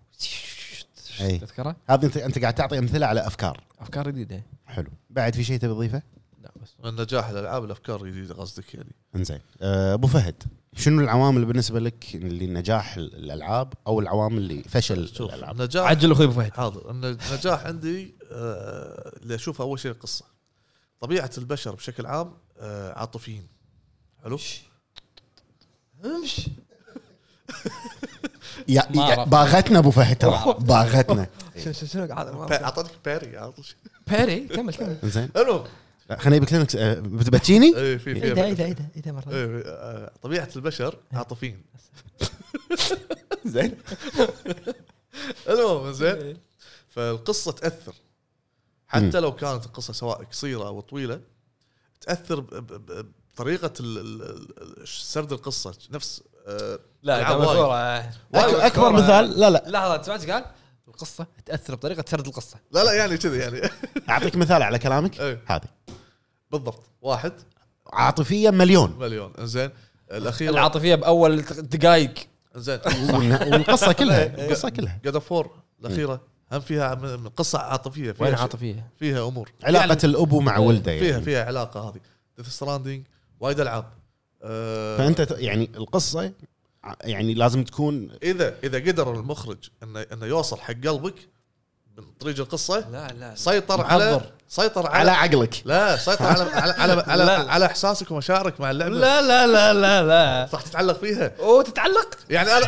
تذكره هذه انت انت قاعد تعطي امثله على افكار افكار جديده حلو بعد في شيء تبي تضيفه؟ لا بس النجاح الالعاب الافكار الجديده قصدك يعني انزين آه، ابو فهد شنو العوامل بالنسبه لك لنجاح الالعاب او العوامل اللي فشل شوف الالعاب؟ نجاح عجل اخوي ابو فهد حاضر النجاح عندي آه، اللي اشوفه اول شيء القصه طبيعه البشر بشكل عام آه، عاطفيين حلو؟ امش يا باغتنا ابو فهد باغتنا شنو شنو شنو قاعد- اعطتك بيري كمل كمل زين الو خليني بكلمك آه، بتبتشيني اي في في ايده ايده مره إيه، آه، طبيعه البشر إيه. عاطفيين زين المهم زين إيه. فالقصه تاثر حتى لو كانت القصه سواء قصيره او طويله تاثر طريقه سرد القصه نفس آه، لا آه. اكبر, مثال لا لا لحظه سمعت قال القصه تاثر بطريقه سرد القصه لا لا يعني كذي يعني اعطيك مثال على كلامك إيه. هذه بالضبط واحد عاطفيه مليون مليون زين الاخير العاطفيه باول دقائق زين والقصه كلها إيه. القصه كلها جاد فور الاخيره إيه. هم فيها قصه عاطفيه فيها وين عاطفيه؟ فيها امور علاقه يعني الابو الاب مع ولده يعني فيها فيها علاقه هذه ديث ستراندينج وايد العاب آه، فانت يعني القصه يعني لازم تكون اذا اذا قدر المخرج انه انه يوصل حق قلبك من طريق القصه لا لا سيطر على سيطر على, على عقلك لا سيطر على على على, على, على احساسك ومشاعرك مع اللعبه لا لا لا لا لا راح تتعلق فيها اوه تتعلق يعني انا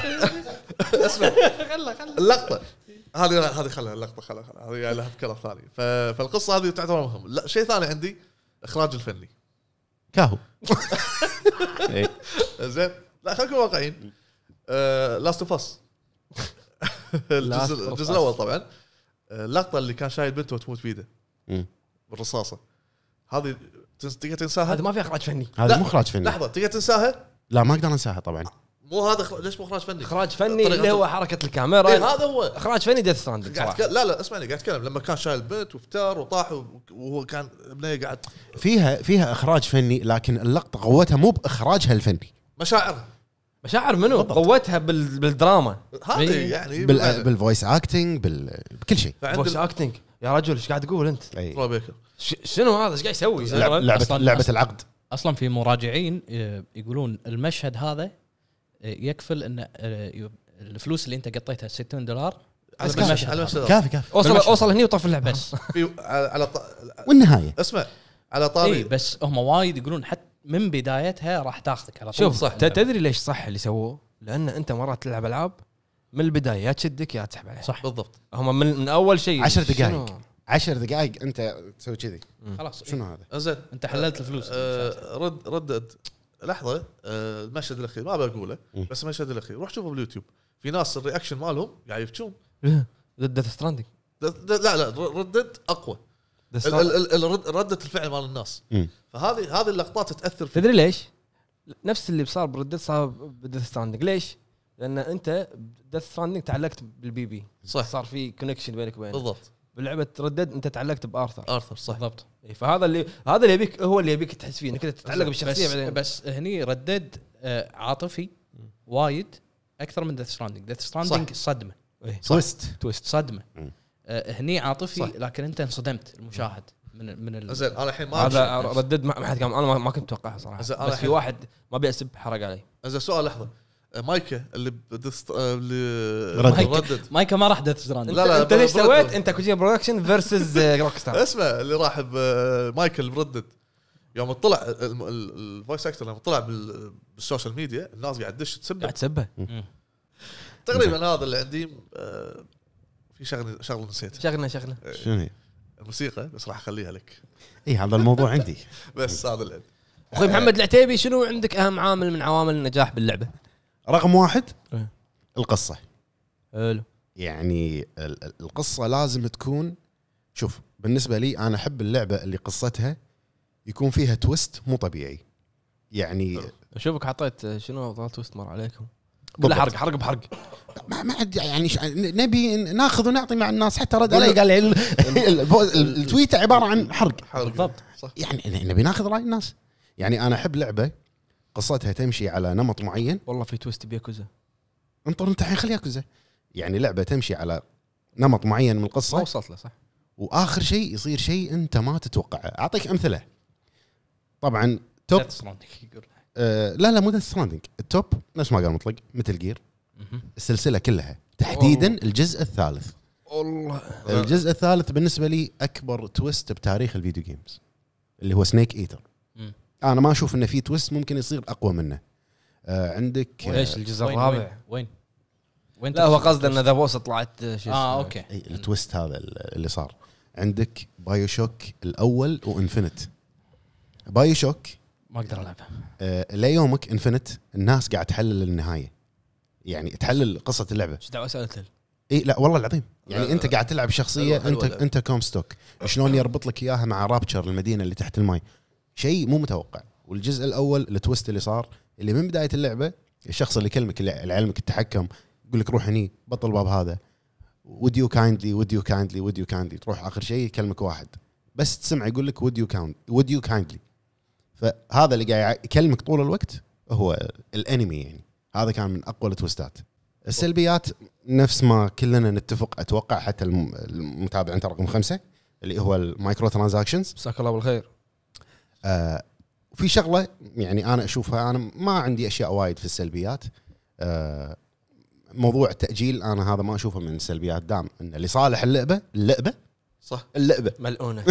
اسمع اللقطه هذه هذه خلها اللقطه خلها هذه يعني لها فكره ثانيه فالقصه هذه تعتبر مهمه لا شيء ثاني عندي اخراج الفني كاهو زين لا خلينا نكون واقعيين لاست اوف اس الجزء الاول طبعا آه، اللقطه اللي كان شايل بنته وتموت بيده بالرصاصه هذه تقدر تنساها هذا ما في اخراج فني هذا مو اخراج فني لحظه تقدر تنساها لا ما اقدر انساها طبعا مو هذا خ... ليش مو اخراج فني؟ اخراج فني اللي هو حركه الكاميرا إيه هذا هو اخراج فني ديث ستراندنج قاعد لا لا اسمعني قاعد اتكلم لما كان شايل بنت وفتار وطاح وهو كان بنيه قاعد فيها فيها اخراج فني لكن اللقطه قوتها مو باخراجها الفني مشاعرها مشاعر منو؟ بالضبط. قوتها بال... بالدراما هذه يعني بال... بالفويس اكتنج بال... بكل شيء فويس اكتنج يا رجل ايش قاعد تقول انت؟ أي. ش... شنو هذا ايش قاعد يسوي؟ لعبه لعبه العقد اصلا في مراجعين يقولون المشهد هذا يكفل ان آه، الفلوس اللي انت قطيتها 60 دولار على المشهد على كافي كافي اوصل اوصل هني وطفي اللعبه بس آه. على ط... والنهايه اسمع على طاري إيه بس هم وايد يقولون حتى من بدايتها راح تاخذك على طول شوف صح تدري ليش صح اللي سووه؟ لان انت مرات تلعب العاب من البدايه يا تشدك يا تسحب عليها صح بالضبط هم من, من اول شيء 10 دقائق 10 دقائق انت تسوي كذي خلاص شنو هذا؟ زين انت حللت الفلوس آه رد ردد لحظه آه المشهد الاخير ما بقوله بس المشهد الاخير روح شوفه باليوتيوب في ناس الرياكشن مالهم قاعد يبكون ديث ستراندنج لا لا ردد اقوى رده الفعل مال الناس فهذه هذه اللقطات تاثر فيه تدري ليش؟ نفس اللي صار بردد صار بديث ستراندنج ليش؟ لان انت ديث ستراندنج تعلقت بالبي بي صح صار في كونكشن بينك وبينه بالضبط بلعبه ردد انت تعلقت بارثر ارثر صح بالضبط فهذا اللي هذا اللي يبيك هو اللي يبيك تحس فيه انك تتعلق بالشخصيه بس, بعدين. بس هني ردد آه، عاطفي وايد اكثر من ديث ستراندنج ديث ستراندنج صدمه تويست تويست صدمه آه، هني عاطفي صح. لكن انت انصدمت المشاهد من من زين انا الحين ما هذا ردد ما حد قام انا ما كنت متوقعها صراحه بس في واحد ما ابي اسب حرق علي زين سؤال لحظه مايكا اللي بدست... آه، اللي ردد. ردد مايكا ما راح ديث ستراند لا لا انت ليش سويت انت كوجي برودكشن فيرسز روك ستار اسمه اللي راح آه، اللي بردد يوم طلع الفويس اكتر لما طلع بالسوشيال ميديا الناس قاعد تدش تسبه قاعد تسبه تقريبا هذا اللي عندي آه، في شغله شغله نسيتها شغله شغله شنو الموسيقى بس راح اخليها لك اي هذا الموضوع عندي بس هذا اللي عندي اخوي محمد العتيبي شنو عندك اهم عامل من عوامل النجاح باللعبه؟ رقم واحد إيه. القصه حلو يعني القصه لازم تكون شوف بالنسبه لي انا احب اللعبه اللي قصتها يكون فيها تويست مو طبيعي يعني اشوفك حطيت شنو افضل تويست مر عليكم كله حرق حرق بحرق ما, ما حد يعني نبي ناخذ ونعطي مع الناس حتى رد علي قال التويته عباره عن حرق بالضبط صح يعني نبي ناخذ راي الناس يعني انا احب لعبه قصتها تمشي على نمط معين والله في تويست بياكوزا انطر انت الحين خلي ياكوزا يعني لعبه تمشي على نمط معين من القصه ما وصلت له صح واخر شيء يصير شيء انت ما تتوقعه اعطيك امثله طبعا توب آه لا لا مو ذا ستراندنج التوب نفس ما قال مطلق مثل جير السلسله كلها تحديدا أوه. الجزء الثالث والله الجزء الثالث بالنسبه لي اكبر تويست بتاريخ الفيديو جيمز اللي هو سنيك ايتر انا ما اشوف انه في تويست ممكن يصير اقوى منه آه عندك آه، ليش الجزء الرابع وين وين لا هو قصده ان ذا بوس طلعت شو اه, آه، اوكي التويست هذا اللي صار عندك بايو شوك الاول وانفنت بايو شوك ما اقدر العبها آه ليومك انفنت الناس قاعد تحلل النهايه يعني تحلل قصه اللعبه ايش دعوه سالت اي لا والله العظيم يعني انت قاعد تلعب شخصيه انت انت كومستوك شلون يربط لك اياها مع رابتشر المدينه اللي تحت الماي شيء مو متوقع والجزء الاول التويست اللي صار اللي من بدايه اللعبه الشخص اللي يكلمك علمك التحكم يقول لك روح هني بطل الباب هذا ود يو كايندلي ود يو كايندلي ود يو كايندلي تروح اخر شيء يكلمك واحد بس تسمع يقول لك ود يو kind ود يو كايندلي فهذا اللي قاعد يكلمك طول الوقت هو الانمي يعني هذا كان من اقوى التويستات السلبيات نفس ما كلنا نتفق اتوقع حتى المتابع انت رقم خمسه اللي هو المايكرو ترانزاكشنز مساك الله بالخير آه، في شغله يعني انا اشوفها انا ما عندي اشياء وايد في السلبيات آه، موضوع التاجيل انا هذا ما اشوفه من السلبيات دام انه لصالح اللعبه اللعبه صح اللعبه ملؤونه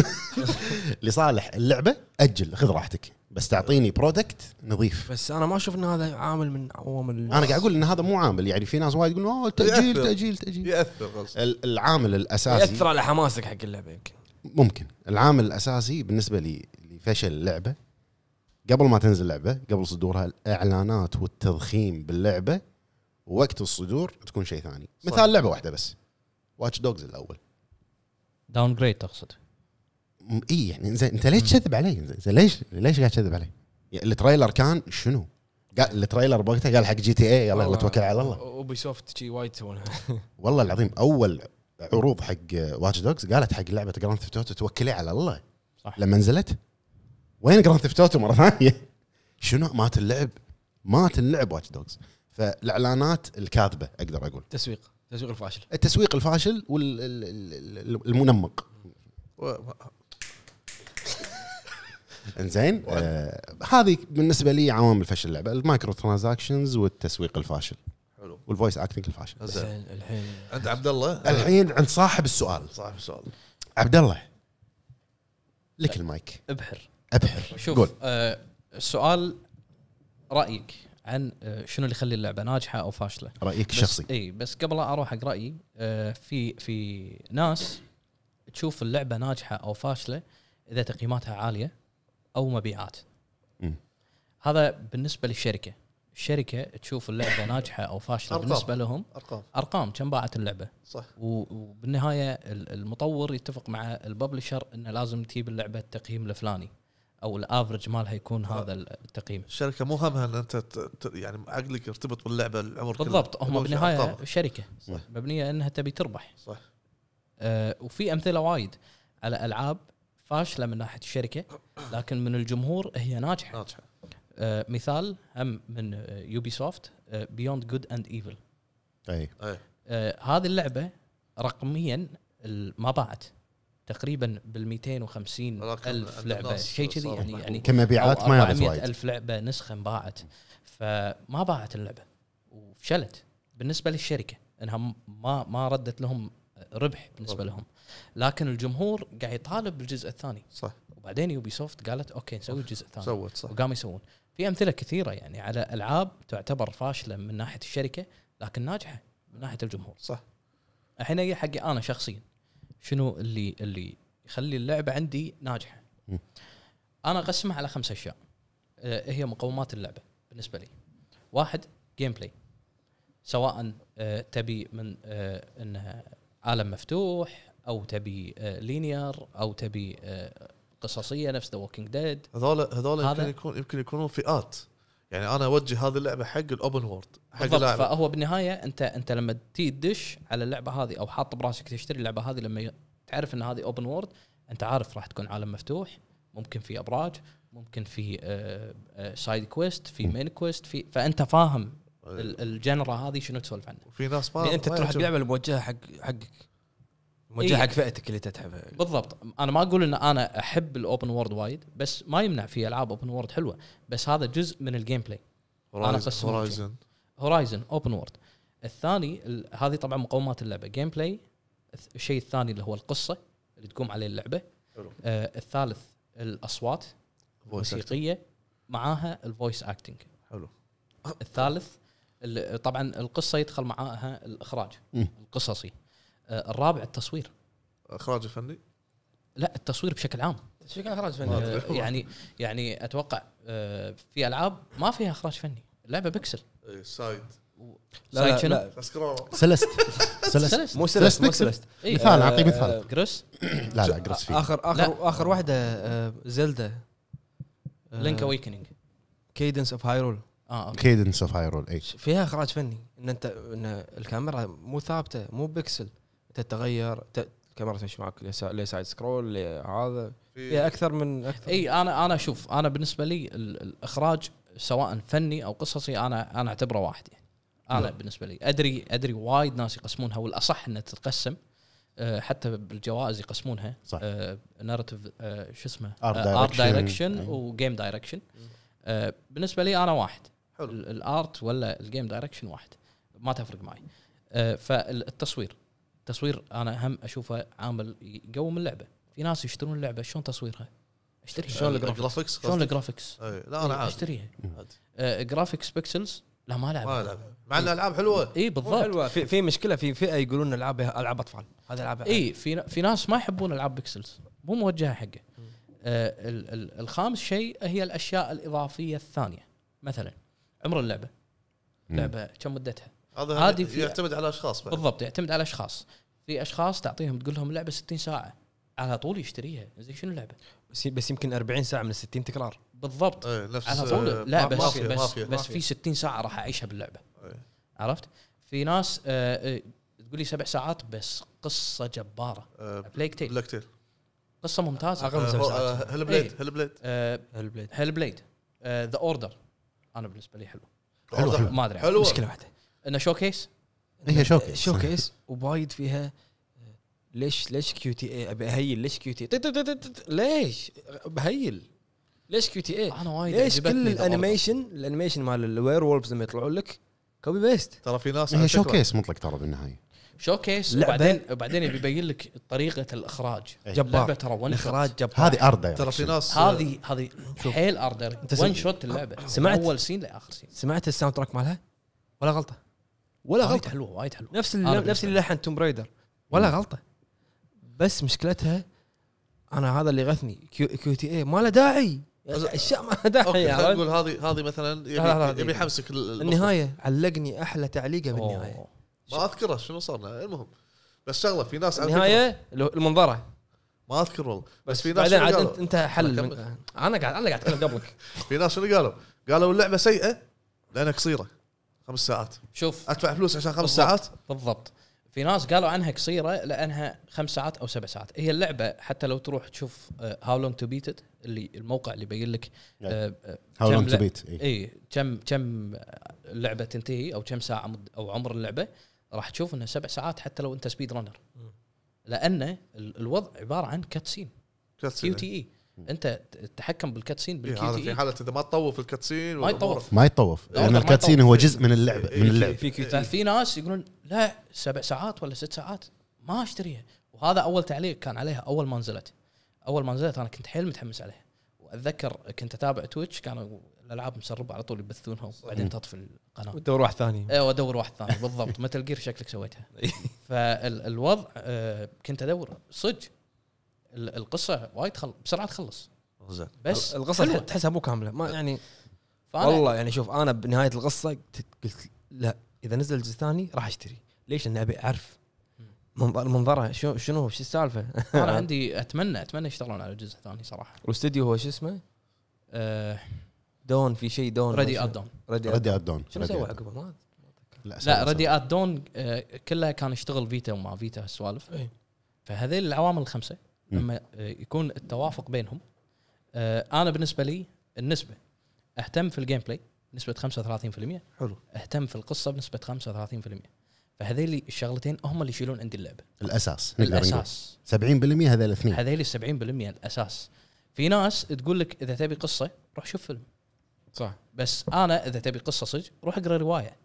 لصالح اللعبه اجل خذ راحتك بس تعطيني برودكت نظيف بس انا ما اشوف ان هذا عامل من عوامل انا قاعد اقول ان هذا مو عامل يعني في ناس وايد يقولون اوه تاجيل تاجيل تاجيل ياثر العامل الاساسي ياثر على حماسك حق اللعبه يمكن ممكن العامل الاساسي بالنسبه لي فشل اللعبه قبل ما تنزل اللعبه قبل صدورها الاعلانات والتضخيم باللعبه ووقت الصدور تكون شيء ثاني صح. مثال لعبه واحده بس واتش دوجز الاول داون جريد تقصد اي يعني زين انت ليش تكذب علي؟ زين ليش ليش قاعد تكذب علي؟ يعني التريلر كان شنو؟ قال التريلر بوقتها قال حق جي تي اي يلا يلا توكل على الله اوبي سوفت شي وايد تسوونها والله العظيم اول عروض حق واتش دوجز قالت حق لعبه جراند ثيفت توكلي على الله صح لما نزلت وين جراند ثيفت اوتو مره ثانيه شنو مات اللعب مات اللعب واتش دوجز فالاعلانات الكاذبه اقدر اقول تسويق التسويق الفاشل التسويق الفاشل والمنمق انزين آه هذه بالنسبه لي عوامل فشل اللعبه المايكرو ترانزاكشنز والتسويق الفاشل حلو والفويس اكتنج الفاشل زين الحين عند عبد الله الحين عند صاحب السؤال صاحب السؤال عبد الله لك المايك ابحر ابحر شوف قول. آه السؤال رايك عن آه، شنو اللي يخلي اللعبه ناجحه او فاشله رايك الشخصي اي بس قبل لا اروح حق رايي آه، في في ناس تشوف اللعبه ناجحه او فاشله اذا تقييماتها عاليه او مبيعات م. هذا بالنسبه للشركه الشركه تشوف اللعبه ناجحه او فاشله أرقام. بالنسبه لهم ارقام ارقام كم باعت اللعبه صح وبالنهايه المطور يتفق مع الببلشر انه لازم تجيب اللعبه التقييم الفلاني او الافرج مالها يكون هذا التقييم الشركه مو همها ان انت يعني عقلك يرتبط باللعبه العمر بالضبط هم بالنهايه شركه صح. مبنيه انها تبي تربح صح آه وفي امثله وايد على العاب فاشله من ناحيه الشركه لكن من الجمهور هي ناجحه ناجحه آه مثال هم من يوبي سوفت بيوند جود اند ايفل اي آه، هذه اللعبه رقميا ما باعت تقريبا بال 250 الف لعبه شيء كذي يعني يعني كمبيعات ما يعرف وايد الف لعبه نسخه انباعت فما باعت اللعبه وفشلت بالنسبه للشركه انها ما ما ردت لهم ربح بالنسبه لهم لكن الجمهور قاعد يطالب بالجزء الثاني صح وبعدين يوبي سوفت قالت اوكي نسوي الجزء الثاني سوت صح وقاموا يسوون في امثله كثيره يعني على العاب تعتبر فاشله من ناحيه الشركه لكن ناجحه من ناحيه الجمهور صح الحين هي حقي انا شخصيا شنو اللي اللي يخلي اللعبه عندي ناجحه م. انا اقسمها على خمس اشياء آه هي مقومات اللعبه بالنسبه لي واحد جيم بلاي سواء آه تبي من آه انها عالم مفتوح او تبي لينير آه، او تبي آه، قصصيه نفس ذا ووكينج ديد هذول هذول يمكن يكون يمكن يكونون فئات يعني انا اوجه هذه اللعبه حق الاوبن وورد حق اللاعب فهو بالنهايه انت انت لما تي تدش على اللعبه هذه او حاط براسك تشتري اللعبه هذه لما تعرف ان هذه اوبن وورد انت عارف راح تكون عالم مفتوح ممكن في ابراج ممكن في سايد آه، كويست آه، في مين كويست في فانت فاهم أيوة. الجنرا هذه شنو تسولف عنها في ناس ما يعني انت تروح اللعبه اللي حق حقك موجه إيه. حق فئتك اللي تتحبها بالضبط انا ما اقول ان انا احب الاوبن وورد وايد بس ما يمنع في العاب اوبن وورد حلوه بس هذا جزء من الجيم بلاي انا قسمت هورايزن هورايزن اوبن وورد الثاني هذه طبعا مقومات اللعبه جيم بلاي الشيء الثاني اللي هو القصه اللي تقوم عليه اللعبه حلو. آه الثالث الاصوات الموسيقيه معاها الفويس اكتنج حلو الثالث طبعا القصه يدخل معاها الاخراج القصصي آه، الرابع التصوير اخراج فني لا التصوير بشكل عام ايش كان اخراج فني؟ آه، يعني يعني اتوقع آه، في العاب ما فيها اخراج فني اللعبه بيكسل إيه، سايد لا لا, سلست سلست مو سلست مو سلست إيه، مثال اعطيه مثال جريس لا لا جريس في اخر اخر اخر واحده زلدا لينك اويكننج كيدنس اوف هايرول اه كيدنس اوف هايرول اي فيها اخراج فني ان انت ان الكاميرا مو ثابته مو بيكسل تتغير الكاميرا تمشي معك لسايد سكرول هذا في اكثر من اكثر اي انا انا اشوف انا بالنسبه لي الاخراج سواء فني او قصصي انا انا اعتبره واحد يعني انا لا. نعم. بالنسبه لي ادري ادري وايد ناس يقسمونها والاصح انها تتقسم آه، حتى بالجوائز يقسمونها صح نارتيف آه، آه، شو اسمه ارت دايركشن وجيم دايركشن بالنسبه لي انا واحد حلو الارت ولا الجيم دايركشن واحد ما تفرق معي فالتصوير تصوير انا هم اشوفه عامل يقوم اللعبه في ناس يشترون اللعبه شلون تصويرها اشتريها شلون آه، الجرافكس شلون الجرافكس لا انا إيه، عادي اشتريها جرافكس بيكسلز آه، لا ما لعب ما لعب مع ان الالعاب حلوه اي بالضبط حلوه في, في مشكله في فئه يقولون العاب العاب اطفال هذا العاب اي في في ناس ما يحبون العاب بيكسلز مو موجهه حقه آه ال ال الخامس شيء هي الاشياء الاضافيه الثانيه مثلا عمر اللعبه لعبه كم مدتها هذا يعني في يعتمد على اشخاص بقى. بالضبط يعتمد على اشخاص في اشخاص تعطيهم تقول لهم لعبه 60 ساعه على طول يشتريها زين شنو اللعبه؟ بس بس يمكن 40 ساعه من 60 تكرار بالضبط ايه نفس على طول لا بس مافيا بس, مافيا بس في 60 ساعه راح اعيشها باللعبه ايه عرفت؟ في ناس آه, آه، تقول لي سبع ساعات بس قصه جباره أه بلايك تيل بليك تيل قصه ممتازه اقل من سبع آه، ساعات هل بليد هل بليد هل بليد هل بليد ذا اوردر انا بالنسبه لي حلو حلو ما ادري مشكله واحده انه شو كيس هي شو كيس شو كيس وبايد فيها ليش ليش كيو تي اي ابي اهيل ليش كيو تي اي ليش بهيل ليش كيو تي اي انا وايد ليش كل الانيميشن الانيميشن مال الوير وولفز لما يطلعون لك كوبي بيست ترى في ناس هي شو كيس مطلق ترى بالنهايه شو كيس وبعدين وبعدين يبين لك طريقه الاخراج إيه. جبار لعبه ترى ون اخراج جبار هذه ارده يعني. ترى في ناس هذه هذه حيل اردا ون شوت اللعبه سمعت اول سين لاخر سين سمعت الساوند تراك مالها ولا غلطه ولا غلطه حلوه وايد حلوه نفس اللي نفس اللي لحن توم برايدر ولا غلطه بس مشكلتها انا هذا اللي غثني كيو, كيو تي اي ما له داعي اشياء ما له داعي يعني نقول هذه هذه مثلا يبي يحمسك النهايه علقني احلى تعليقه بالنهايه ما اذكره شنو صار المهم بس شغله في ناس النهايه المنظره ما اذكر والله بس في ناس بعدين عاد انت, انت حل انا قاعد انا قاعد اتكلم قبلك في ناس شنو قالوا؟ قالوا اللعبه سيئه لانها قصيره خمس ساعات شوف ادفع فلوس عشان خمس بالضبط. ساعات بالضبط في ناس قالوا عنها قصيره لانها خمس ساعات او سبع ساعات هي اللعبه حتى لو تروح تشوف هاو لونج تو بيت اللي الموقع اللي يبين لك هاو لونج تو بيت اي كم كم اللعبه تنتهي او كم ساعه او عمر اللعبه راح تشوف انها سبع ساعات حتى لو انت سبيد رانر لان الوضع عباره عن كاتسين كيو تي اي انت تتحكم بالكاتسين إيه، بالكي هذا في حاله اذا ما تطوف الكاتسين ما يطوف ما يطوف لان الكاتسين هو جزء من اللعبه إيه، من إيه، اللعبه في كيوتات في ناس يقولون لا سبع ساعات ولا ست ساعات ما اشتريها وهذا اول تعليق كان عليها اول ما نزلت اول ما نزلت انا كنت حيل متحمس عليها واتذكر كنت اتابع تويتش كانوا الالعاب مسربه على طول يبثونها وبعدين تطفي القناه وتدور واحد ثاني ايوه وادور واحد ثاني بالضبط متل جير شكلك سويتها فالوضع آه، كنت ادور صدق القصه وايد خل... بسرعه تخلص زين بس القصه حلوة. تحسها مو كامله ما يعني والله يعني شوف انا بنهايه القصه قلت لا اذا نزل الجزء الثاني راح اشتري ليش؟ لان ابي اعرف المنظره منظره شو شنو شو السالفه؟ انا عندي اتمنى اتمنى يشتغلون على الجزء الثاني صراحه والاستديو هو شو اسمه؟ أه دون في شيء دون ريدي اد دون ريدي اد دون شنو سوى عقبه ما لا, لا ريدي اد دون كلها كان يشتغل فيتا وما فيتا السوالف إيه. فهذيل العوامل الخمسه لما آه، يكون التوافق بينهم آه، انا بالنسبه لي النسبه اهتم في الجيم بلاي بنسبه 35% حلو اهتم في القصه بنسبه 35% فهذيل الشغلتين هم اللي يشيلون عندي اللعبه الاساس الاساس 70% هذول الاثنين هذيل 70% الاساس في ناس تقول لك اذا تبي قصه روح شوف فيلم صح بس انا اذا تبي قصه صدق روح اقرا روايه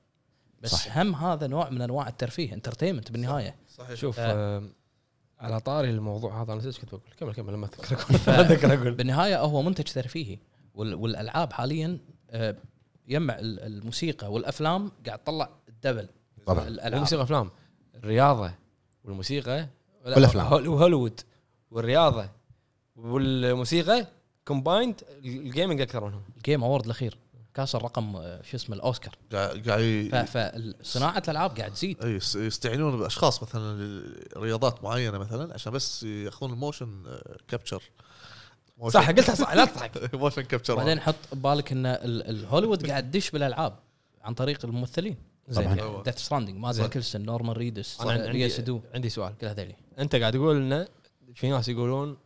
بس صح. هم هذا نوع من انواع الترفيه انترتينمنت بالنهايه صح. صحيح شوف آه. على طاري الموضوع هذا انا ايش كنت بقول كمل كمل لما اذكر اقول اتذكر اقول بالنهايه هو منتج ترفيهي والالعاب حاليا آه، يجمع الموسيقى والافلام قاعد تطلع الدبل طبعا الموسيقى افلام الرياضه والموسيقى والافلام وهوليوود والرياضه والموسيقى كومبايند الجيمنج اكثر منهم الجيم اوورد الاخير كاسر رقم آه، شو اسمه الاوسكار قاعد فصناعه الالعاب قاعد تزيد اي يستعينون باشخاص مثلا رياضات معينه مثلا عشان بس ياخذون الموشن كابتشر آه، صح قلتها صح لا تضحك موشن كابتشر بعدين حط ببالك ان الهوليوود قاعد تدش بالالعاب عن طريق الممثلين زين ديث يعني ستراندنج مازن كلسن نورمان ريدس ريا سدو عندي سؤال كل هذيلي انت قاعد تقول انه في ناس يقولون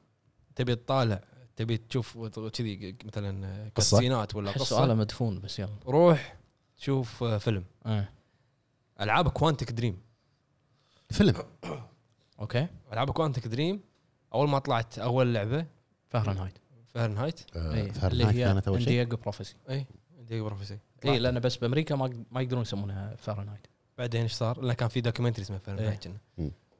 تبي تطالع تبي تشوف كذي مثلا كاسينات ولا قصه سؤاله مدفون بس يلا روح شوف آه، فيلم أه. العاب كوانتك دريم فيلم اوكي العاب كوانتك دريم اول ما طلعت اول لعبه فهرنهايت آه، فهرنهايت اللي هي كانت اول شيء بروفيسي اي اندياجو بروفيسي اي لان بس بامريكا ما ما يقدرون يسمونها فهرنهايت بعدين ايش صار؟ لان كان في دوكيومنتري اسمه فهرنهايت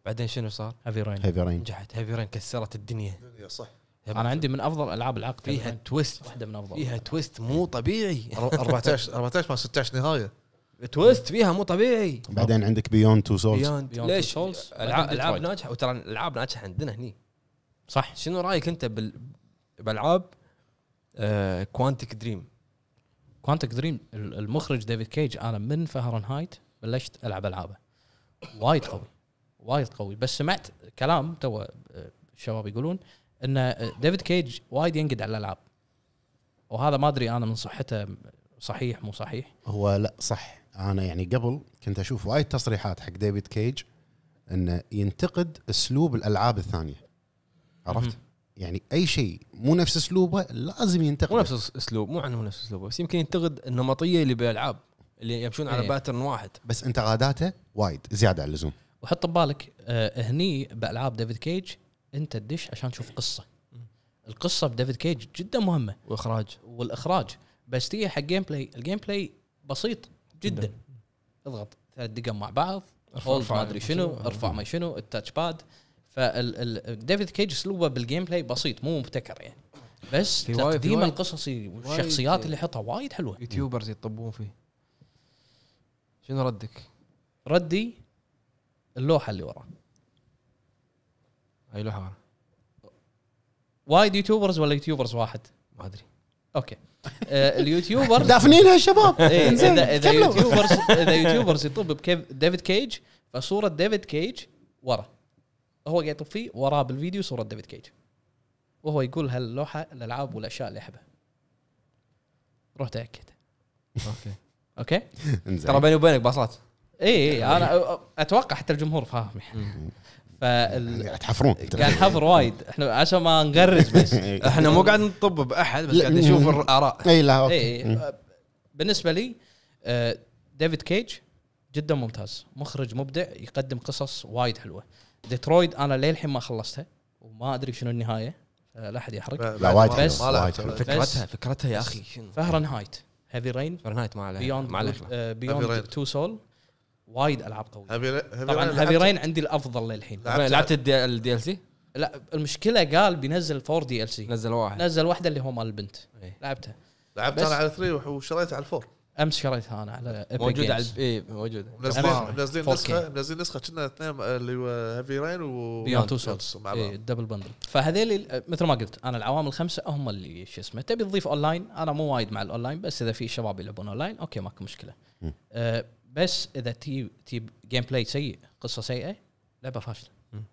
بعدين شنو صار؟ هيفي رين هيفي رين نجحت هيفي رين كسرت الدنيا الدنيا صح انا عندي من افضل العاب العقد فيها يعني تويست واحده من افضل فيها تويست مو إيه. طبيعي 14 14 ما 16 نهايه تويست فيها مو طبيعي بعدين عندك بيوند تو سولز ليش سولز العاب ناجحه وترى الالعاب ناجحه عندنا هني صح شنو رايك انت بال... بالعاب كوانتك كوانتيك دريم كوانتيك دريم المخرج ديفيد كيج انا من فهرنهايت بلشت العب العابه وايد قوي وايد قوي بس سمعت كلام تو الشباب آه، يقولون ان ديفيد آه، كيج وايد ينقد على الالعاب وهذا ما ادري انا من صحته صحيح مو صحيح هو لا صح انا يعني قبل كنت اشوف وايد تصريحات حق ديفيد كيج انه ينتقد اسلوب الالعاب الثانيه عرفت؟ يعني اي شيء مو نفس اسلوبه لازم ينتقد مو نفس اسلوب مو عنه نفس اسلوبه بس يمكن ينتقد النمطيه اللي بالالعاب اللي يمشون على ايه. باترن واحد بس انتقاداته وايد زياده عن اللزوم وحط ببالك آه هني بالعاب ديفيد كيج انت تدش عشان تشوف إيه. قصه القصه بديفيد كيج جدا مهمه واخراج والاخراج بس تيجي حق جيم بلاي الجيم بلاي بسيط جدا, اضغط ثلاث دقائق مع بعض أيوة. ارفع ما ادري شنو ارفع ما شنو التاتش باد فديفيد كيج اسلوبه بالجيم بلاي بسيط مو مبتكر يعني بس تقديم القصصي والشخصيات اللي حطها وايد حلوه يوتيوبرز يطبون فيه شنو ردك؟ ردي اللوحه اللي وراه اي له حوار وايد يوتيوبرز ولا يوتيوبرز واحد؟ ما ادري اوكي اليوتيوبرز آه، اليوتيوبر دافنينها الشباب انزين اذا اذا يوتيوبرز اذا يوتيوبرز يطب بكيف ديفيد كيج فصوره ديفيد كيج ورا هو قاعد يطب فيه وراه بالفيديو صوره ديفيد كيج وهو يقول هاللوحه الالعاب والاشياء اللي يحبها روح تاكد اوكي اوكي انزين ترى بيني وبينك باصات اي اي إيه. انا اتوقع حتى الجمهور فاهم يعني. فال يعني قاعد تحفرون قاعد نحفر وايد احنا عشان ما نقرج بس إيه. احنا مو قاعد نطب باحد بس قاعد نشوف الاراء اي لا اوكي إيه، إيه. بالنسبه لي آه، ديفيد كيج جدا ممتاز مخرج مبدع يقدم قصص وايد حلوه ديترويد انا للحين ما خلصتها وما ادري شنو النهايه لا احد يحرق لا وايد بس وايد فكرتها فكرتها يا اخي فهرنهايت هيفي رين فهرنهايت ما عليه بيوند بيوند تو سول وايد العاب قويه هابي طبعا هيفي رين عندي الافضل للحين لعبت الدي ال سي؟ لا المشكله قال بينزل فور دي ال سي نزل واحد نزل واحده اللي هو مال البنت ايه. لعبتها لعبتها انا على 3 وشريتها على 4 امس شريتها انا على موجوده على اي موجوده منزلين نسخه منزلين نسخه كنا اثنين آه، اللي هو هيفي رين و بيوند تو سولز اي الدبل بندل فهذيل مثل ما قلت انا العوامل الخمسه هم اللي شو اسمه تبي تضيف اونلاين انا مو وايد مع الاونلاين بس اذا في شباب يلعبون اونلاين اوكي ماكو مشكله بس اذا تي تي جيم بلاي سيء قصه سيئه لعبه فاشله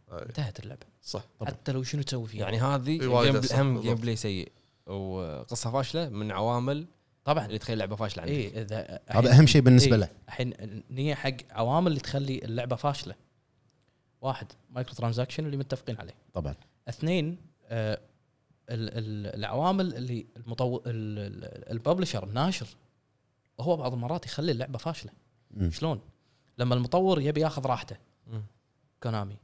طيب. انتهت اللعبه صح طبعا. حتى لو شنو تسوي فيها يعني هذه جيم هم جيم بلاي سيء وقصه فاشله من عوامل طبعا اللي تخلي اللعبه فاشله عندك إيه هذا اهم شيء بالنسبه إيه له الحين نية حق عوامل اللي تخلي اللعبه فاشله واحد مايكرو ترانزاكشن اللي متفقين عليه طبعا اثنين آه ال ال العوامل اللي الببلشر الناشر هو بعض المرات يخلي اللعبه فاشله شلون؟ لما المطور يبي ياخذ راحته كونامي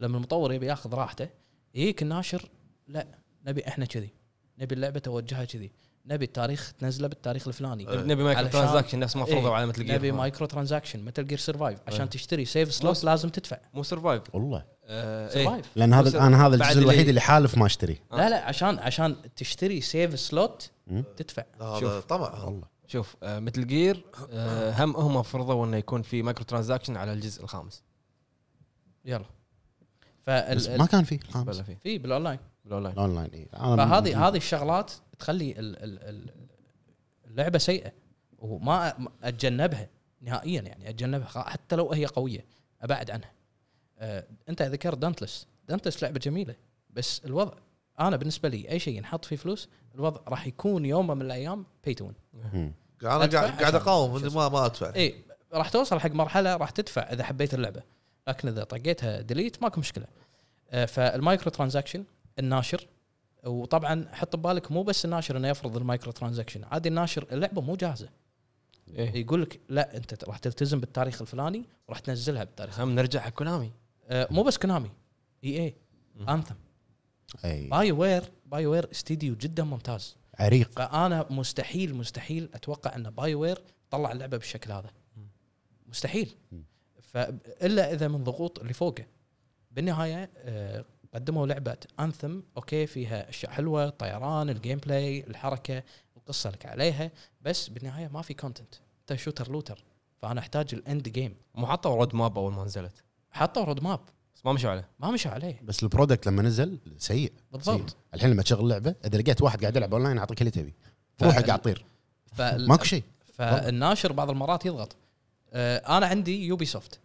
لما المطور يبي ياخذ راحته يجيك الناشر لا نبي احنا كذي نبي اللعبه توجهها كذي نبي التاريخ تنزله بالتاريخ الفلاني أه، نبي مايكرو ترانزاكشن نفس ما فرضوا إيه، على متل جير نبي أه. مايكرو ترانزاكشن متل جير سرفايف عشان تشتري سيف سلوت لازم تدفع مو سرفايف والله سرفايف أه، لان هذا انا هذا الجزء الوحيد اللي حالف ما اشتري لا لا عشان عشان تشتري سيف سلوت تدفع شوف طمع والله شوف آه، مثل جير آه، هم هم فرضوا انه يكون في مايكرو ترانزاكشن على الجزء الخامس يلا بس فال ما كان في الخامس في في بالاونلاين بالاونلاين اونلاين اي فهذه هذه الشغلات تخلي ال- ال- اللعبه سيئه وما اتجنبها نهائيا يعني اتجنبها حتى لو هي قويه ابعد عنها آه، انت ذكرت دانتلس دانتلس لعبه جميله بس الوضع انا بالنسبه لي اي شيء ينحط فيه فلوس الوضع راح يكون يوم من الايام بي تو انا قاعد قاعد اقاوم اني ما ما ادفع اي راح توصل حق مرحله راح تدفع اذا حبيت اللعبه لكن اذا طقيتها ديليت ماكو مشكله آه، فالمايكرو ترانزاكشن الناشر وطبعا حط ببالك مو بس الناشر انه يفرض المايكرو ترانزاكشن عادي الناشر اللعبه مو جاهزه إيه؟ يقول لك لا انت راح تلتزم بالتاريخ الفلاني وراح تنزلها بالتاريخ هم نرجع حق كونامي آه، مو بس كونامي اي اي انثم باي وير باي وير استديو جدا ممتاز عريق فانا مستحيل مستحيل اتوقع ان باي وير طلع اللعبه بالشكل هذا مستحيل فالا اذا من ضغوط اللي فوقه بالنهايه آه، قدموا لعبه انثم اوكي فيها اشياء حلوه طيران الجيم بلاي الحركه القصه لك عليها بس بالنهايه ما في كونتنت انت شوتر لوتر فانا احتاج الاند جيم مو حطوا رود ماب اول ما نزلت حطوا رود ماب ما مشوا عليه ما مشوا عليه بس البرودكت لما نزل سيء بالضبط سيء. الحين لما تشغل لعبه اذا لقيت واحد قاعد يلعب اونلاين اعطيك اللي تبي روحك قاعد تطير ماكو شيء فالناشر بعض المرات يضغط آه انا عندي يوبي سوفت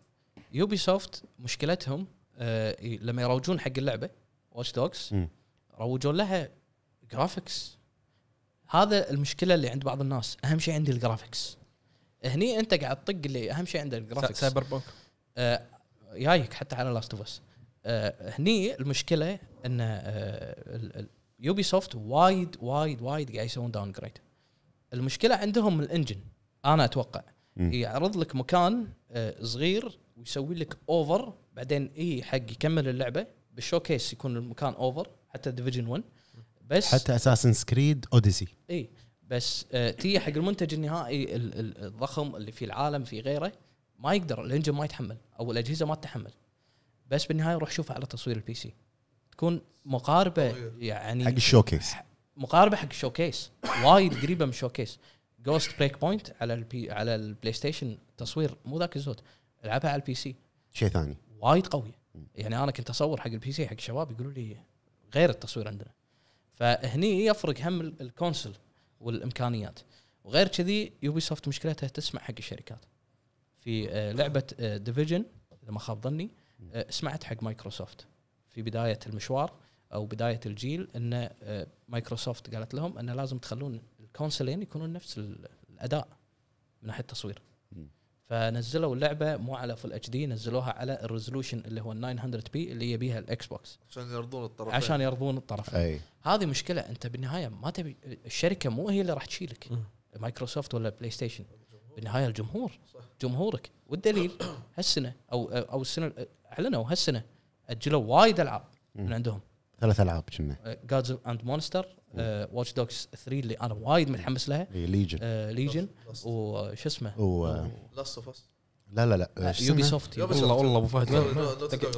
يوبي سوفت مشكلتهم آه لما يروجون حق اللعبه واتش دوكس روجوا لها جرافكس هذا المشكله اللي عند بعض الناس اهم شيء عندي الجرافكس هني انت قاعد تطق اللي اهم شيء عنده الجرافكس سايبر بونك آه، جايك حتى على لاست اوف اس هني المشكله ان يوبي آه، سوفت وايد وايد وايد قاعد يسوون داون جريد المشكله عندهم الانجن انا اتوقع يعرض لك مكان آه، صغير ويسوي لك اوفر بعدين اي حق يكمل اللعبه بالشوكيس يكون المكان اوفر حتى ديفيجن 1 بس حتى اساسن سكريد اوديسي اي بس آه، تي حق المنتج النهائي الضخم اللي في العالم في غيره ما يقدر الانجن ما يتحمل او الاجهزه ما تتحمل بس بالنهايه روح شوفها على تصوير البي سي تكون مقاربه طيب. يعني حق الشوكيس مقاربه حق الشوكيس وايد قريبه من الشوكيس جوست بريك بوينت على البي على البلاي ستيشن تصوير مو ذاك الزود العبها على البي سي شيء ثاني وايد قويه يعني انا كنت اصور حق البي سي حق الشباب يقولوا لي غير التصوير عندنا فهني يفرق هم الكونسل والامكانيات وغير كذي يوبي سوفت مشكلتها تسمع حق الشركات في آه، لعبه ديفيجن آه، اذا ما خاب ظني آه، سمعت حق مايكروسوفت في بدايه المشوار او بدايه الجيل ان مايكروسوفت قالت لهم انه لازم تخلون الكونسلين يكونون نفس الاداء من ناحيه التصوير فنزلوا اللعبه مو على فل اتش دي نزلوها على الريزولوشن اللي هو 900 بي اللي يبيها الاكس بوكس عشان يرضون الطرفين عشان يرضون الطرفين أي. هذه مشكله انت بالنهايه ما تبي الشركه مو هي اللي راح تشيلك مايكروسوفت ولا بلاي ستيشن بالنهايه الجمهور جمهورك والدليل هالسنه او او السنه اعلنوا هالسنه اجلوا وايد العاب من عندهم ثلاث العاب كنا جادز اند مونستر واتش دوكس 3 اللي انا وايد متحمس لها ليجن ليجن وش اسمه لاست اوف اس لا لا لا يوبي آه، آه، سوفت والله والله ابو فهد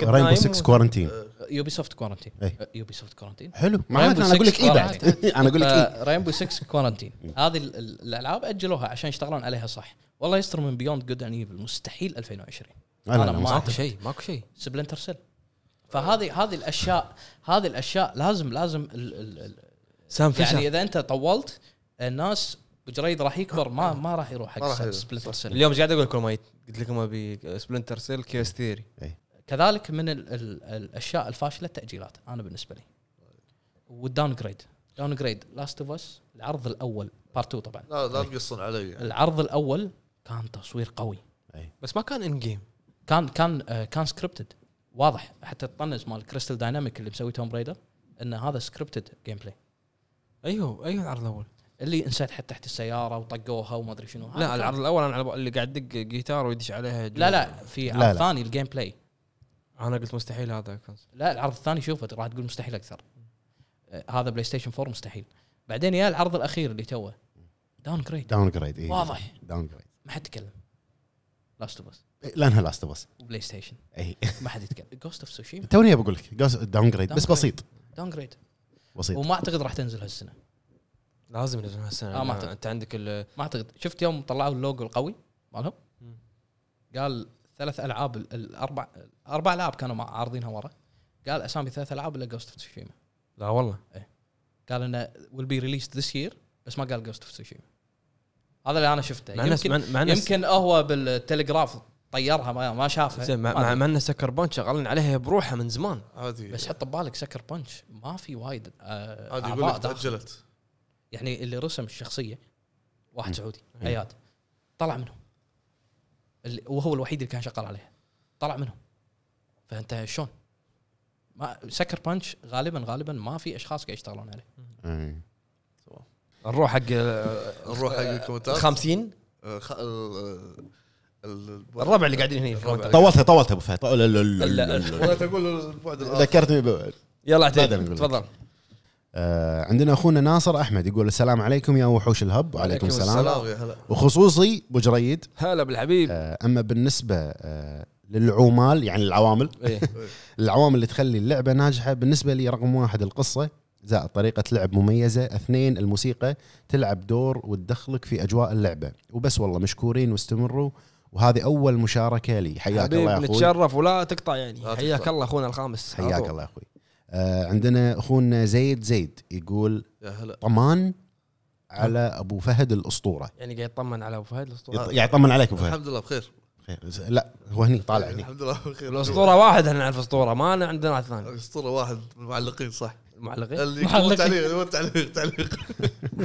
رينبو 6 كوارنتين يوبي سوفت كوارنتين يوبي سوفت كوارنتين حلو معناته إيه انا اقول لك اي بعد انا اقول لك اي رينبو 6 كوارنتين هذه الالعاب اجلوها عشان يشتغلون عليها صح والله يستر من بيوند جود اند ايفل مستحيل 2020 انا ما ماكو شيء ماكو شيء سبلنتر سيل فهذه هذه الاشياء هذه الاشياء لازم لازم سام يعني اذا انت طولت الناس وجريد راح يكبر ما آه. ما راح يروح حق سبلنتر سيل اليوم قاعد اقول لكم قلت لكم ابي سبلنتر سيل كيس ثيري كذلك من الـ الـ الاشياء الفاشله التاجيلات انا بالنسبه لي والداون جريد داون جريد لاست اوف اس العرض الاول بارت 2 طبعا لا لا تقصون علي العرض الاول كان تصوير قوي أي. بس ما كان ان جيم كان كان آه كان سكريبتد واضح حتى الطنز مال كريستال دايناميك اللي مسوي توم بريدر ان هذا سكريبتد جيم بلاي ايوه ايوه العرض الاول اللي انسدحت تحت السياره وطقوها وما ادري شنو لا العرض الاول انا اللي قاعد يدق جيتار ويدش عليها جو. لا لا في عرض ثاني الجيم بلاي انا قلت مستحيل هذا لا العرض الثاني شوفه راح تقول مستحيل اكثر آه، هذا بلاي ستيشن 4 مستحيل بعدين يا العرض الاخير اللي توه داون جريد داون جريد إيه. واضح داون جريد ما حد تكلم لاست اوف اس لانها لاست اوف اس بلاي ستيشن اي ما حد يتكلم جوست اوف سوشيما توني بقول لك داون جريد بس بسيط داون جريد بسيط وما اعتقد راح تنزل هالسنه لازم ينزلون هالسنه اه ما اعتقد انت عندك ال ما اعتقد شفت يوم طلعوا اللوجو القوي مالهم قال ثلاث العاب الاربع اربع العاب كانوا عارضينها ورا قال اسامي ثلاث العاب الا جوست اوف تشيما لا والله ايه قال انه ويل بي ريليست ذس يير بس ما قال جوست اوف تشيما هذا اللي انا شفته يمكن مع يمكن هو بالتلغراف طيرها ما, ما شافها زين مع, مع انه سكر بانش شغالين عليها بروحها من زمان عادي بس حط ببالك سكر بانش ما في وايد آه، عادي يقول لك تاجلت يعني اللي رسم الشخصيه واحد سعودي اياد طلع منهم وهو الوحيد اللي كان شغال عليها طلع منهم فانت شلون؟ ما سكر بانش غالبا غالبا ما في اشخاص قاعد يشتغلون عليه. نروح إيه. حق نروح حق الكومنتات 50 آه، الربع اللي قاعدين هنا طولتها طولتها ابو فهد طولت اقول ذكرتني يلا عتيب تفضل آه عندنا اخونا ناصر احمد يقول السلام عليكم يا وحوش الهب وعليكم السلام, السلام وخصوصي ابو جريد هلا بالحبيب آه اما بالنسبه آه للعمال يعني العوامل إيه. إيه. العوامل اللي تخلي اللعبه ناجحه بالنسبه لي رقم واحد القصه زائد طريقة لعب مميزة اثنين الموسيقى تلعب دور وتدخلك في أجواء اللعبة وبس والله مشكورين واستمروا وهذه أول مشاركة لي حياك الله يا أخوي نتشرف ولا تقطع يعني حياك الله أخونا الخامس حياك الله يا أخوي آه عندنا اخونا زيد زيد يقول يا هلا طمان على ابو فهد الاسطوره يعني قاعد يطمن على ابو فهد الاسطوره يعني يطمن عليك ابو فهد الحمد لله بخير لا هو هني طالع هني الحمد لله بخير الاسطوره واحد احنا نعرف اسطوره ما عندنا واحد ثاني اسطوره واحد المعلقين صح المعلقين اللي يكتبون تعليق يكتبون تعليق تعليق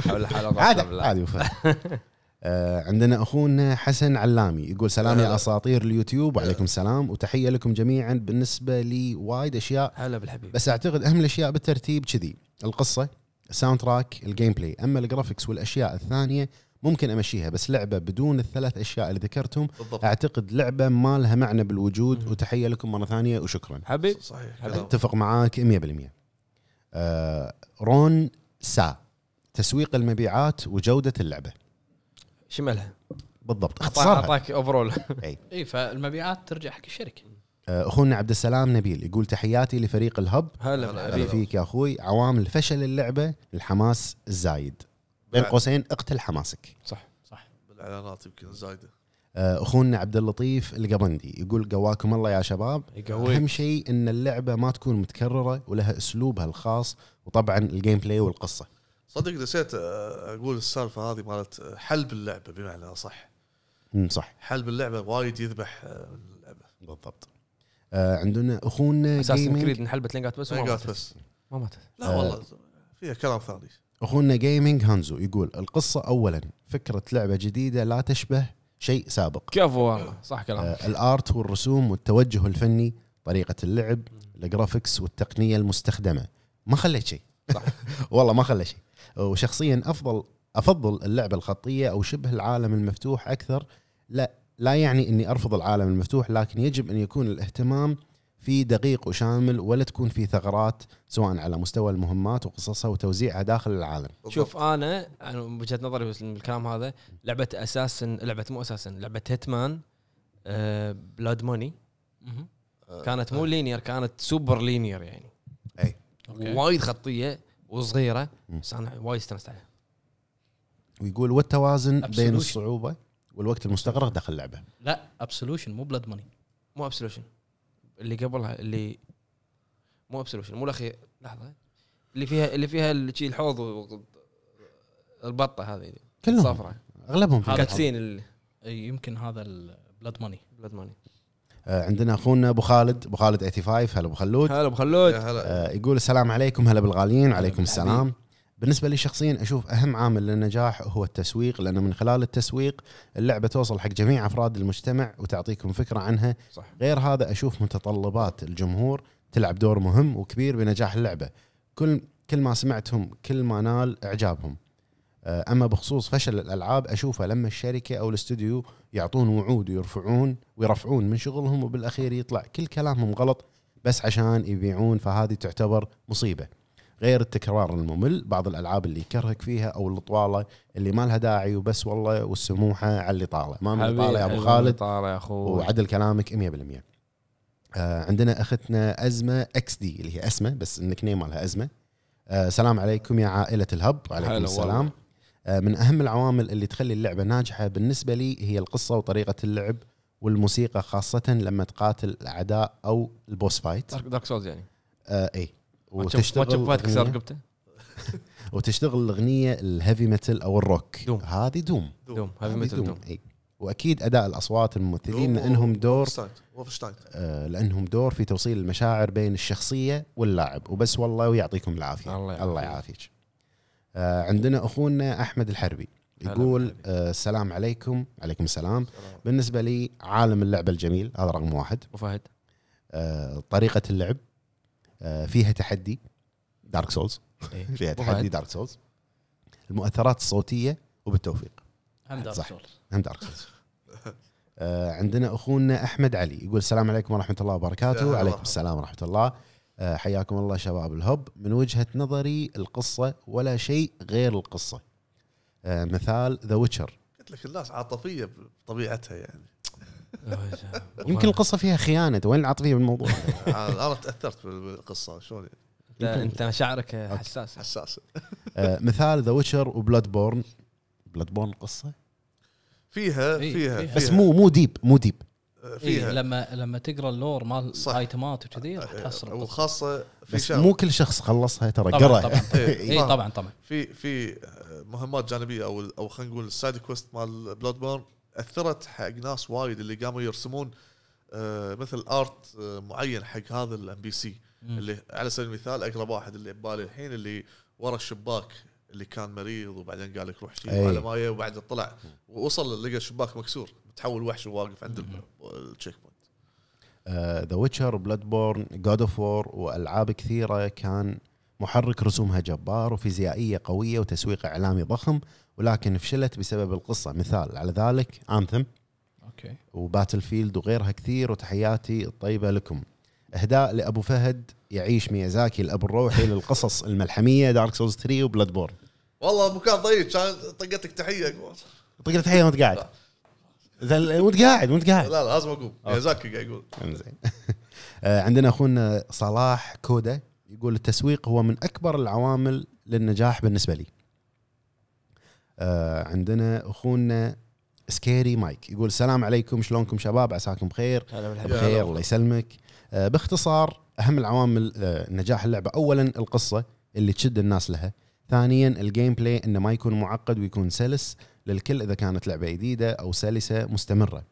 حول حول عادي عادي ابو فهد آه، عندنا اخونا حسن علامي يقول سلام يا اساطير اليوتيوب وعليكم السلام وتحيه لكم جميعا بالنسبه لي وايد اشياء هلا بالحبيب بس اعتقد اهم الاشياء بالترتيب كذي القصه الساوند تراك الجيم بلاي اما الجرافكس والاشياء الثانيه ممكن امشيها بس لعبه بدون الثلاث اشياء اللي ذكرتهم بالضبط. اعتقد لعبه ما لها معنى بالوجود وتحيه لكم مره ثانيه وشكرا حبيب صحيح حبيب. اتفق معاك 100% آه رون سا تسويق المبيعات وجوده اللعبه شملها بالضبط اختصار اعطاك اوفرول اي اي فالمبيعات ترجع حق الشركه آه، اخونا عبد السلام نبيل يقول تحياتي لفريق الهب هلا فيك يا اخوي عوامل فشل اللعبه الحماس الزايد بين قوسين اقتل حماسك صح صح بالاعلانات يمكن زايده آه، اخونا عبد اللطيف القبندي يقول قواكم الله يا شباب اهم شيء ان اللعبه ما تكون متكرره ولها اسلوبها الخاص وطبعا الجيم بلاي والقصه صدق نسيت آه، اقول السالفه هذه مالت آه، حلب اللعبه بمعنى اصح صح حلب اللعبه وايد يذبح آه، اللعبه بالضبط آه عندنا اخونا اساسا كريد انحلبت لينجات بس لينجات بس ما ماتت لا آه والله فيها كلام ثاني اخونا جيمنج هانزو يقول القصه اولا فكره لعبه جديده لا تشبه شيء سابق كفو والله صح كلامك آه الارت والرسوم والتوجه الفني طريقه اللعب الجرافكس والتقنيه المستخدمه ما خليت شيء صح والله ما خلى شيء وشخصيا افضل افضل اللعبه الخطيه او شبه العالم المفتوح اكثر لا لا يعني اني ارفض العالم المفتوح لكن يجب ان يكون الاهتمام في دقيق وشامل ولا تكون في ثغرات سواء على مستوى المهمات وقصصها وتوزيعها داخل العالم. شوف انا انا وجهه نظري بالكلام هذا لعبه اساسا لعبه مو اساسا لعبه هيتمان آه، بلاد موني كانت مو آه. لينير كانت سوبر لينير يعني. اي وايد خطيه وصغيره بس انا وايد استانست عليها ويقول والتوازن بين الصعوبه والوقت المستغرق داخل اللعبه لا ابسولوشن مو بلاد ماني مو ابسولوشن اللي قبلها اللي مو ابسولوشن مو الاخير لحظه اللي فيها اللي فيها الحوض البطه هذه كلهم صفرة. اغلبهم كاتسين اللي... يمكن هذا البلاد ماني بلاد ماني آه، عندنا اخونا ابو خالد ابو خالد 85 هلا ابو خلود هلا ابو خلود هلا. آه، يقول السلام عليكم هلا بالغاليين عليكم السلام بالنسبه لي شخصيا اشوف اهم عامل للنجاح هو التسويق لان من خلال التسويق اللعبه توصل حق جميع افراد المجتمع وتعطيكم فكره عنها صح. غير هذا اشوف متطلبات الجمهور تلعب دور مهم وكبير بنجاح اللعبه كل كل ما سمعتهم كل ما نال اعجابهم آه، اما بخصوص فشل الالعاب اشوفه لما الشركه او الاستوديو يعطون وعود ويرفعون ويرفعون من شغلهم وبالاخير يطلع كل كلامهم غلط بس عشان يبيعون فهذه تعتبر مصيبه غير التكرار الممل بعض الالعاب اللي يكرهك فيها او الطواله اللي ما لها داعي وبس والله والسموحه على اللي طاله ما من طاله يا ابو خالد طاله يا اخوي وعدل كلامك 100% آه عندنا اختنا ازمه اكس دي اللي هي اسمه بس النكنيم مالها ازمه آه سلام عليكم يا عائله الهب وعليكم السلام والله. آه، من اهم العوامل اللي تخلي اللعبه ناجحه بالنسبه لي هي القصه وطريقه اللعب والموسيقى خاصه لما تقاتل الاعداء او البوس فايت دارك سولز يعني آه اي وتشتغل وتشتغل الاغنيه الهيفي ميتال او الروك دوم. هذه دوم دوم هيفي ميتال دوم, دوم. اي واكيد اداء الاصوات الممثلين لانهم دور آه لانهم دور في توصيل المشاعر بين الشخصيه واللاعب وبس والله ويعطيكم العافيه الله, الله يعافيك آه، عندنا اخونا احمد الحربي يقول آه، السلام عليكم عليكم السلام بالنسبه لي عالم اللعبه الجميل هذا رقم واحد وفهد آه، طريقه اللعب فيها تحدي دارك إيه. سولز فيها تحدي دارك سولز المؤثرات الصوتيه وبالتوفيق هم دارك سولز هم دارك سولز عندنا اخونا احمد علي يقول السلام عليكم ورحمه الله وبركاته وعليكم السلام ورحمه الله آه، حياكم الله شباب الهب من وجهه نظري القصه ولا شيء غير القصه آه، مثال ذا ويتشر قلت لك الناس عاطفيه بطبيعتها يعني يمكن القصه فيها خيانه وين العاطفيه بالموضوع انا تاثرت بالقصه شلون يعني؟ انت مشاعرك حساس حساس آه، مثال ذا ويتشر وبلاد بورن بلاد بورن قصه فيها فيها, فيها بس مو مو ديب مو ديب إيه، فيها إيه لما لما تقرا اللور مال ايتمات وكذي راح إيه، تحصل وخاصه في بس مو كل شخص خلصها ترى قرا طبعا طبعا طبعا, إيه, إيه، طبعا, طبعا. في في آه، مهمات جانبيه او او خلينا نقول السايد كويست مال بلاد بورن اثرت حق ناس وايد اللي قاموا يرسمون آه، مثل ارت آه، معين حق هذا الام بي سي اللي على سبيل المثال اقرب واحد اللي ببالي الحين اللي ورا الشباك اللي كان مريض وبعدين قال لك روح شيل على مايه وبعدين طلع ووصل لقى الشباك مكسور تحول وحش وواقف عند التشيك بوينت ذا ويتشر بلاد بورن جود اوف وور والعاب كثيره كان محرك رسومها جبار وفيزيائيه قويه وتسويق اعلامي ضخم ولكن فشلت بسبب القصه مثال على ذلك انثم اوكي وباتل فيلد وغيرها كثير وتحياتي الطيبه لكم اهداء لابو فهد يعيش ميازاكي الاب الروحي للقصص الملحميه دارك سولز 3 وبلاد بورن والله مكان ضيق طيب، كان طقتك تحيه طقتك تحيه وانت قاعد ذا وانت قاعد وانت قاعد لا لا لازم اقوم جزاك قاعد يقول انزين آه، عندنا اخونا صلاح كودا يقول التسويق هو من اكبر العوامل للنجاح بالنسبه لي آه، عندنا اخونا سكيري مايك يقول السلام عليكم شلونكم شباب عساكم بخير بخير الله يسلمك آه، باختصار اهم العوامل نجاح اللعبه اولا القصه اللي تشد الناس لها ثانيا الجيم بلاي انه ما يكون معقد ويكون سلس للكل اذا كانت لعبه جديده او سلسه مستمره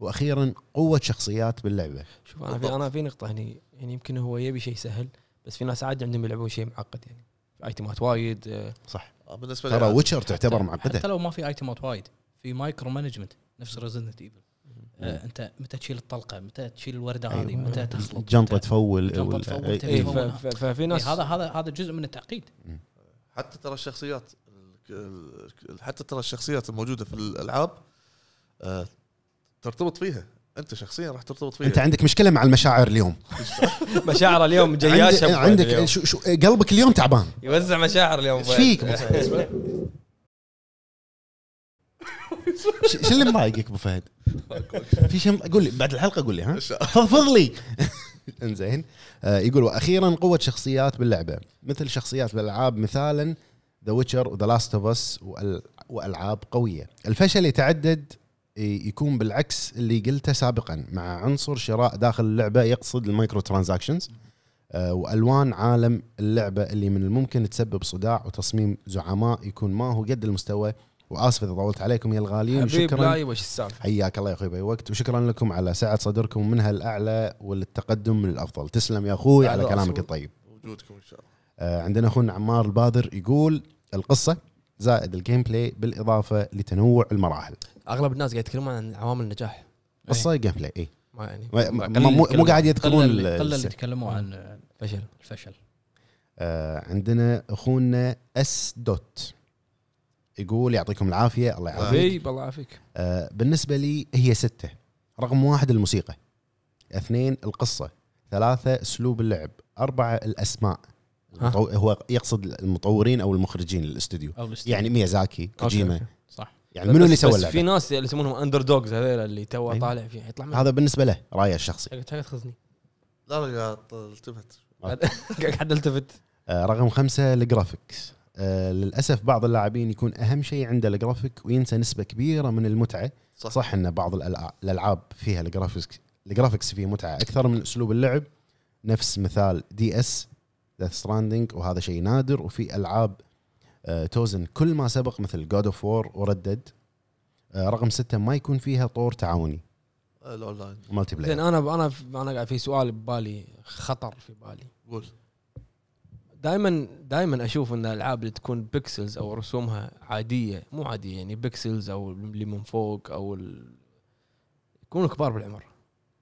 واخيرا قوه شخصيات باللعبه شوف انا في انا في نقطه هني يعني يمكن هو يبي شيء سهل بس في ناس عادي عندهم يلعبون شيء معقد يعني في ايتمات وايد آه، صح آه، بالنسبه ترى ويتشر تعتبر معقده حتى لو ما في ايتمات وايد في مايكرو مانجمنت نفس ريزدنت ايفل آه انت متى تشيل الطلقه متى تشيل الورده أيوة. هذه أيوة. متى تخلط جنطه تفول جنطه تفول إيه، ففي إيه، ناس هذا هذا هذا جزء من التعقيد آه، حتى ترى الشخصيات حتى ترى الشخصيات الموجوده في الالعاب آه، ترتبط فيها انت شخصيا راح ترتبط فيها انت عندك مشكله مع المشاعر اليوم مشاعر اليوم جياشه عندك, عندك شو شو قلبك اليوم تعبان يوزع مشاعر اليوم ايش فيك شو اللي مضايقك ابو فهد؟ في شيء قول لي بعد الحلقه قول لي ها؟ فضفض لي انزين آه، يقول واخيرا قوه شخصيات باللعبه مثل شخصيات بالالعاب مثالا ذا ويتشر وذا لاست اوف اس والعاب قويه الفشل يتعدد يكون بالعكس اللي قلته سابقا مع عنصر شراء داخل اللعبه يقصد المايكرو ترانزاكشنز آه، والوان عالم اللعبه اللي من الممكن تسبب صداع وتصميم زعماء يكون ما هو قد المستوى واسف اذا طولت عليكم يا الغاليين شكرا وش السالفه حياك الله يا اخوي باي وقت وشكرا لكم على سعه صدركم منها الاعلى وللتقدم من الافضل تسلم يا اخوي على كلامك الطيب وجودكم ان شاء الله آه، عندنا اخونا عمار البادر يقول القصه زائد الجيم بلاي بالاضافه لتنوع المراحل اغلب الناس قاعد يتكلمون عن عوامل النجاح قصه جيم بلاي اي ما يعني مو, مو قاعد يذكرون قل اللي يتكلموا عن الفشل الفشل آه عندنا اخونا اس دوت يقول يعطيكم العافيه الله يعافيك الله يعافيك آه بالنسبه لي هي سته رقم واحد الموسيقى اثنين القصه ثلاثه اسلوب اللعب اربعه الاسماء هو يقصد المطورين او المخرجين الاستوديو أو الاستوديو. يعني ميازاكي كوجيما صح يعني منو اللي سوى بس في ناس اللي يسمونهم اندر دوجز هذول اللي تو أيوة. طالع فيه يطلع هذا بالنسبه له رايه الشخصي تاخذني لا لا التفت قاعد التفت آه. آه، رقم خمسه الجرافكس آه للاسف بعض اللاعبين يكون اهم شيء عنده الجرافيك وينسى نسبه كبيره من المتعه صح, صح ان بعض الالعاب فيها الجرافيكس الجرافيكس فيه متعه اكثر من اسلوب اللعب نفس مثال دي اس ديث ستراندنج وهذا شيء نادر وفي العاب آه، توزن كل ما سبق مثل جود اوف وور وردد رقم ستة ما يكون فيها طور تعاوني الاونلاين مالتي بلاير زين انا انا انا قاعد في سؤال ببالي خطر في بالي قول دائما دائما اشوف ان الالعاب اللي تكون بيكسلز او رسومها عاديه مو عاديه يعني بيكسلز او اللي من فوق او ال... يكونوا كبار بالعمر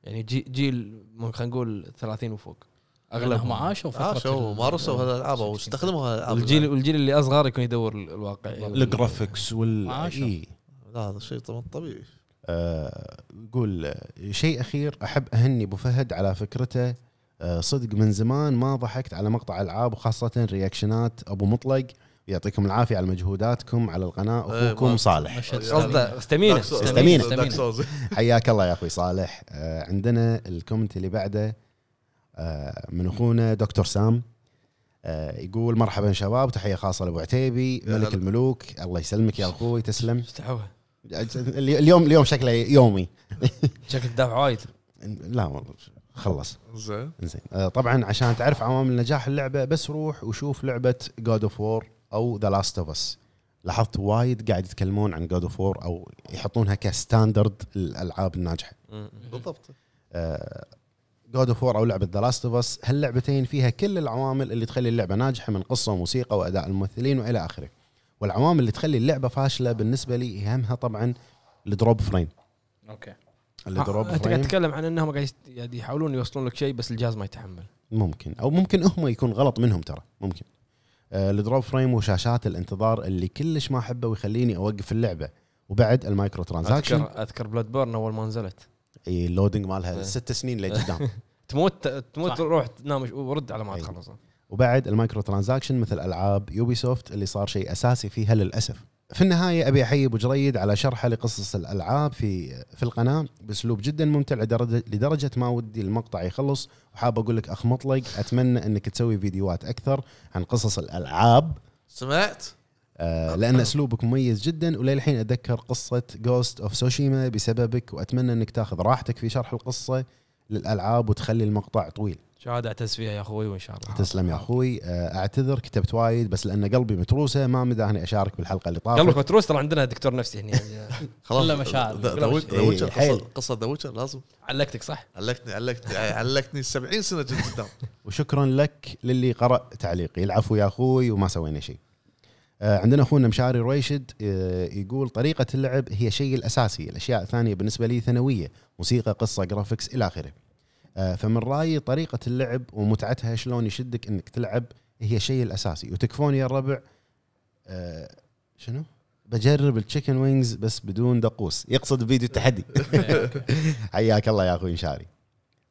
يعني جي جيل خلينا نقول 30 وفوق اغلبهم عاشوا فتره عاشوا ومارسوا هذا الالعاب واستخدموا هذا الالعاب والجيل والجيل اللي اصغر يكون يدور الواقع الجرافكس وال اي لا هذا شيء طبعا طبيعي آه، يقول آه، شيء اخير احب اهني ابو فهد على فكرته آه صدق من زمان ما ضحكت على مقطع العاب وخاصه رياكشنات ابو مطلق يعطيكم العافيه على مجهوداتكم على القناه إيه، اخوكم صالح قصده استمينه استمينه حياك الله يا اخوي صالح آه، عندنا الكومنت اللي بعده آه، من اخونا دكتور سام آه، يقول مرحبا شباب تحيه خاصه لابو عتيبي ملك الملوك الله يسلمك يا اخوي تسلم اليوم اليوم شكله يومي شكلك دافع وايد لا والله خلص زين زين آه، طبعا عشان تعرف عوامل نجاح اللعبه بس روح وشوف لعبه جود اوف وور او ذا لاست اوف اس لاحظت وايد قاعد يتكلمون عن جود اوف وور او يحطونها كستاندرد الالعاب الناجحه بالضبط جود اوف او لعبه ذا لاست اوف اس هاللعبتين فيها كل العوامل اللي تخلي اللعبه ناجحه من قصه وموسيقى واداء الممثلين والى اخره والعوامل اللي تخلي اللعبه فاشله بالنسبه لي اهمها طبعا الدروب فريم اوكي الدروب فريم انت قاعد تتكلم عن انهم قاعد يحاولون يوصلون لك شيء بس الجهاز ما يتحمل ممكن او ممكن هم يكون غلط منهم ترى ممكن آه، الدروب فريم وشاشات الانتظار اللي كلش ما احبه ويخليني اوقف اللعبه وبعد المايكرو ترانزاكشن اذكر اذكر بلاد بورن اول ما نزلت اي اللودنج مالها إيه. ست سنين لقدام إيه. تموت تموت روح تنام ورد على ما تخلص إيه. وبعد المايكرو ترانزاكشن مثل العاب يوبي سوفت اللي صار شيء اساسي فيها للاسف في النهاية أبي أحيي أبو جريد على شرحه لقصص الألعاب في في القناة بأسلوب جدا ممتع لدرجة ما ودي المقطع يخلص وحاب أقول لك أخ مطلق أتمنى أنك تسوي فيديوهات أكثر عن قصص الألعاب سمعت؟ آه، آه، لان آه. اسلوبك مميز جدا وللحين اتذكر قصه جوست اوف سوشيما بسببك واتمنى انك تاخذ راحتك في شرح القصه للالعاب وتخلي المقطع طويل شهادة اعتز فيها يا اخوي وان شاء الله تسلم يا اخوي اعتذر كتبت وايد بس لان قلبي متروسه ما مداني اشارك بالحلقه اللي طافت قلبك متروس ترى عندنا دكتور نفسي هنا خلاص كله مشاعر إيه، قصه ذا ويتشر لازم علقتك صح؟ علقتني علقتني يعني علقتني 70 سنه قدام وشكرا لك للي قرا تعليقي العفو يا اخوي وما سوينا شيء آه، عندنا اخونا مشاري رويشد آه، يقول طريقه اللعب هي شيء الاساسي الاشياء الثانيه بالنسبه لي ثانويه موسيقى قصه جرافيكس الى اخره آه، فمن رايي طريقه اللعب ومتعتها شلون يشدك انك تلعب هي شيء الاساسي وتكفون يا الربع شنو بجرب التشيكن وينجز بس بدون دقوس يقصد فيديو التحدي حياك الله يا اخوي مشاري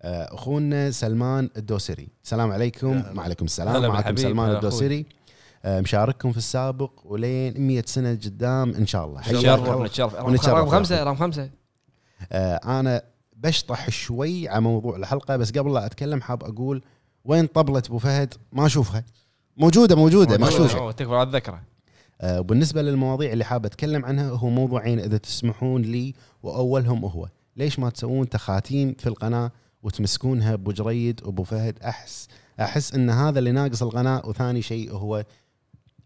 اخونا سلمان الدوسري السلام عليكم وعليكم السلام معكم سلمان الدوسري آه، مشارككم في السابق ولين 100 سنه قدام ان شاء الله نتشرف نتشرف رقم خمسه رقم خمسه آه، انا بشطح شوي على موضوع الحلقه بس قبل لا اتكلم حاب اقول وين طبله ابو فهد ما اشوفها موجوده موجوده مغشوشه تكفى على الذكرى آه، وبالنسبه للمواضيع اللي حاب اتكلم عنها هو موضوعين اذا تسمحون لي واولهم هو ليش ما تسوون تخاتيم في القناه وتمسكونها بجريد وابو فهد احس احس ان هذا اللي ناقص القناه وثاني شيء هو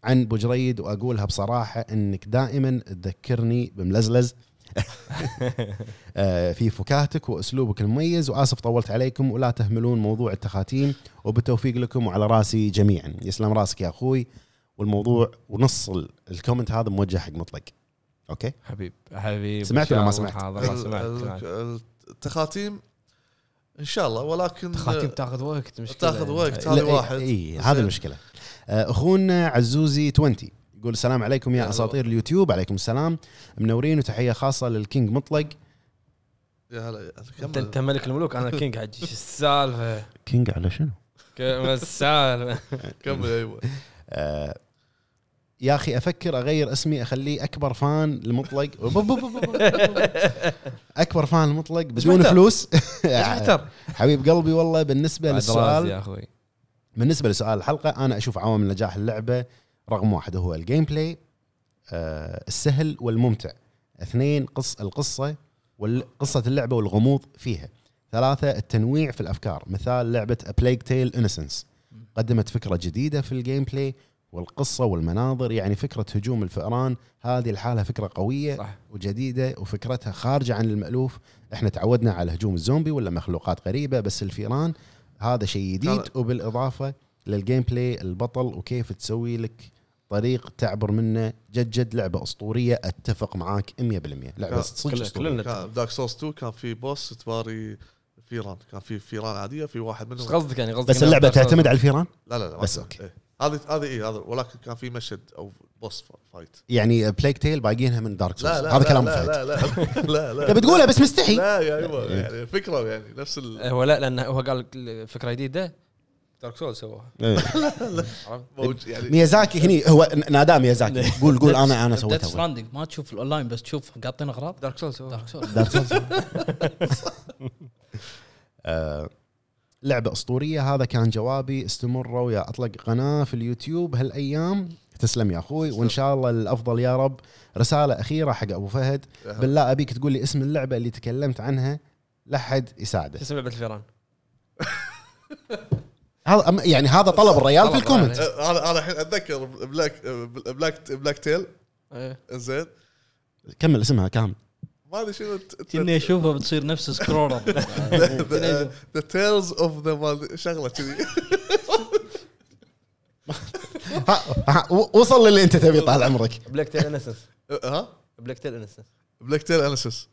عن بجريد واقولها بصراحه انك دائما تذكرني بملزلز آه، في فكاهتك واسلوبك المميز واسف طولت عليكم ولا تهملون موضوع التخاتيم وبالتوفيق لكم وعلى راسي جميعا يسلم راسك يا اخوي والموضوع ونص الكومنت هذا موجه حق مطلق اوكي حبيب حبيب سمعت ولا ما سمعت؟ التخاتيم ان شاء الله ولكن تخاتيم تاخذ وقت مشكله تاخذ وقت هذه إيه، واحد اي هذه المشكله آه، اخونا عزوزي 20 يقول السلام عليكم يا اساطير اليوتيوب عليكم السلام منورين وتحيه خاصه للكينج مطلق يا هلا انت انت ملك الملوك انا كينج حجي شو السالفه؟ كينج على شنو؟ السالفه كمل ايوه آه، يا اخي افكر اغير اسمي اخليه اكبر فان لمطلق اكبر فان لمطلق بدون فلوس حبيب قلبي والله بالنسبه للسؤال يا اخوي بالنسبه لسؤال الحلقه انا اشوف عوامل نجاح اللعبه رقم واحد هو الجيم بلاي آه، السهل والممتع اثنين قص القصه قصة اللعبة والغموض فيها ثلاثة التنويع في الأفكار مثال لعبة بلايك تيل انسنس قدمت فكرة جديدة في الجيم بلاي والقصة والمناظر يعني فكرة هجوم الفئران هذه لحالها فكرة قوية صح. وجديدة وفكرتها خارجة عن المألوف احنا تعودنا على هجوم الزومبي ولا مخلوقات غريبة بس الفئران هذا شيء جديد وبالاضافه للجيم بلاي البطل وكيف تسوي لك طريق تعبر منه جد جد لعبه اسطوريه اتفق معاك 100% لعبه صدق كلنا دارك سورس 2 كان في بوس تباري فيران كان في فيران عاديه في واحد منهم قصدك يعني قصدك بس اللعبه تعتمد على الفيران؟ لا لا لا بس اوكي إيه. هذه هذه اي هذا ولكن كان في مشهد او بوس فايت يعني بلايك تيل باقيينها من دارك سولز هذا كلام لا لا لا لا لا طيب تبي بس مستحي لا يا يعني فكره يعني نفس ال... إيه، هو لا لان هو قال فكره جديده دارك سولز سواها ميازاكي هني هو نادى ميازاكي قول قول انا انا سويتها ستراندنج ما تشوف الاونلاين بس تشوف قاطين اغراض دارك سولز دارك سولز دارك سولز لعبه اسطوريه هذا كان جوابي استمروا يا اطلق قناه في اليوتيوب هالايام تسلم يا اخوي وان شاء الله الافضل يا رب رساله اخيره حق ابو فهد بالله ابيك تقول لي اسم اللعبه اللي تكلمت عنها لحد يساعده اسم لعبه الفيران هذا يعني هذا طلب الريال في الكومنت أه، هذا انا الحين اتذكر بلاك أه، بلاك بلاك تيل إيه. زين كمل اسمها كامل ما ادري شنو كني اشوفها بتصير نفس سكرولر ذا تيلز اوف ذا شغله كذي وصل للي انت تبي طال عمرك بلاك تيل انسس ها بلاك تيل انسس بلاك تيل انسس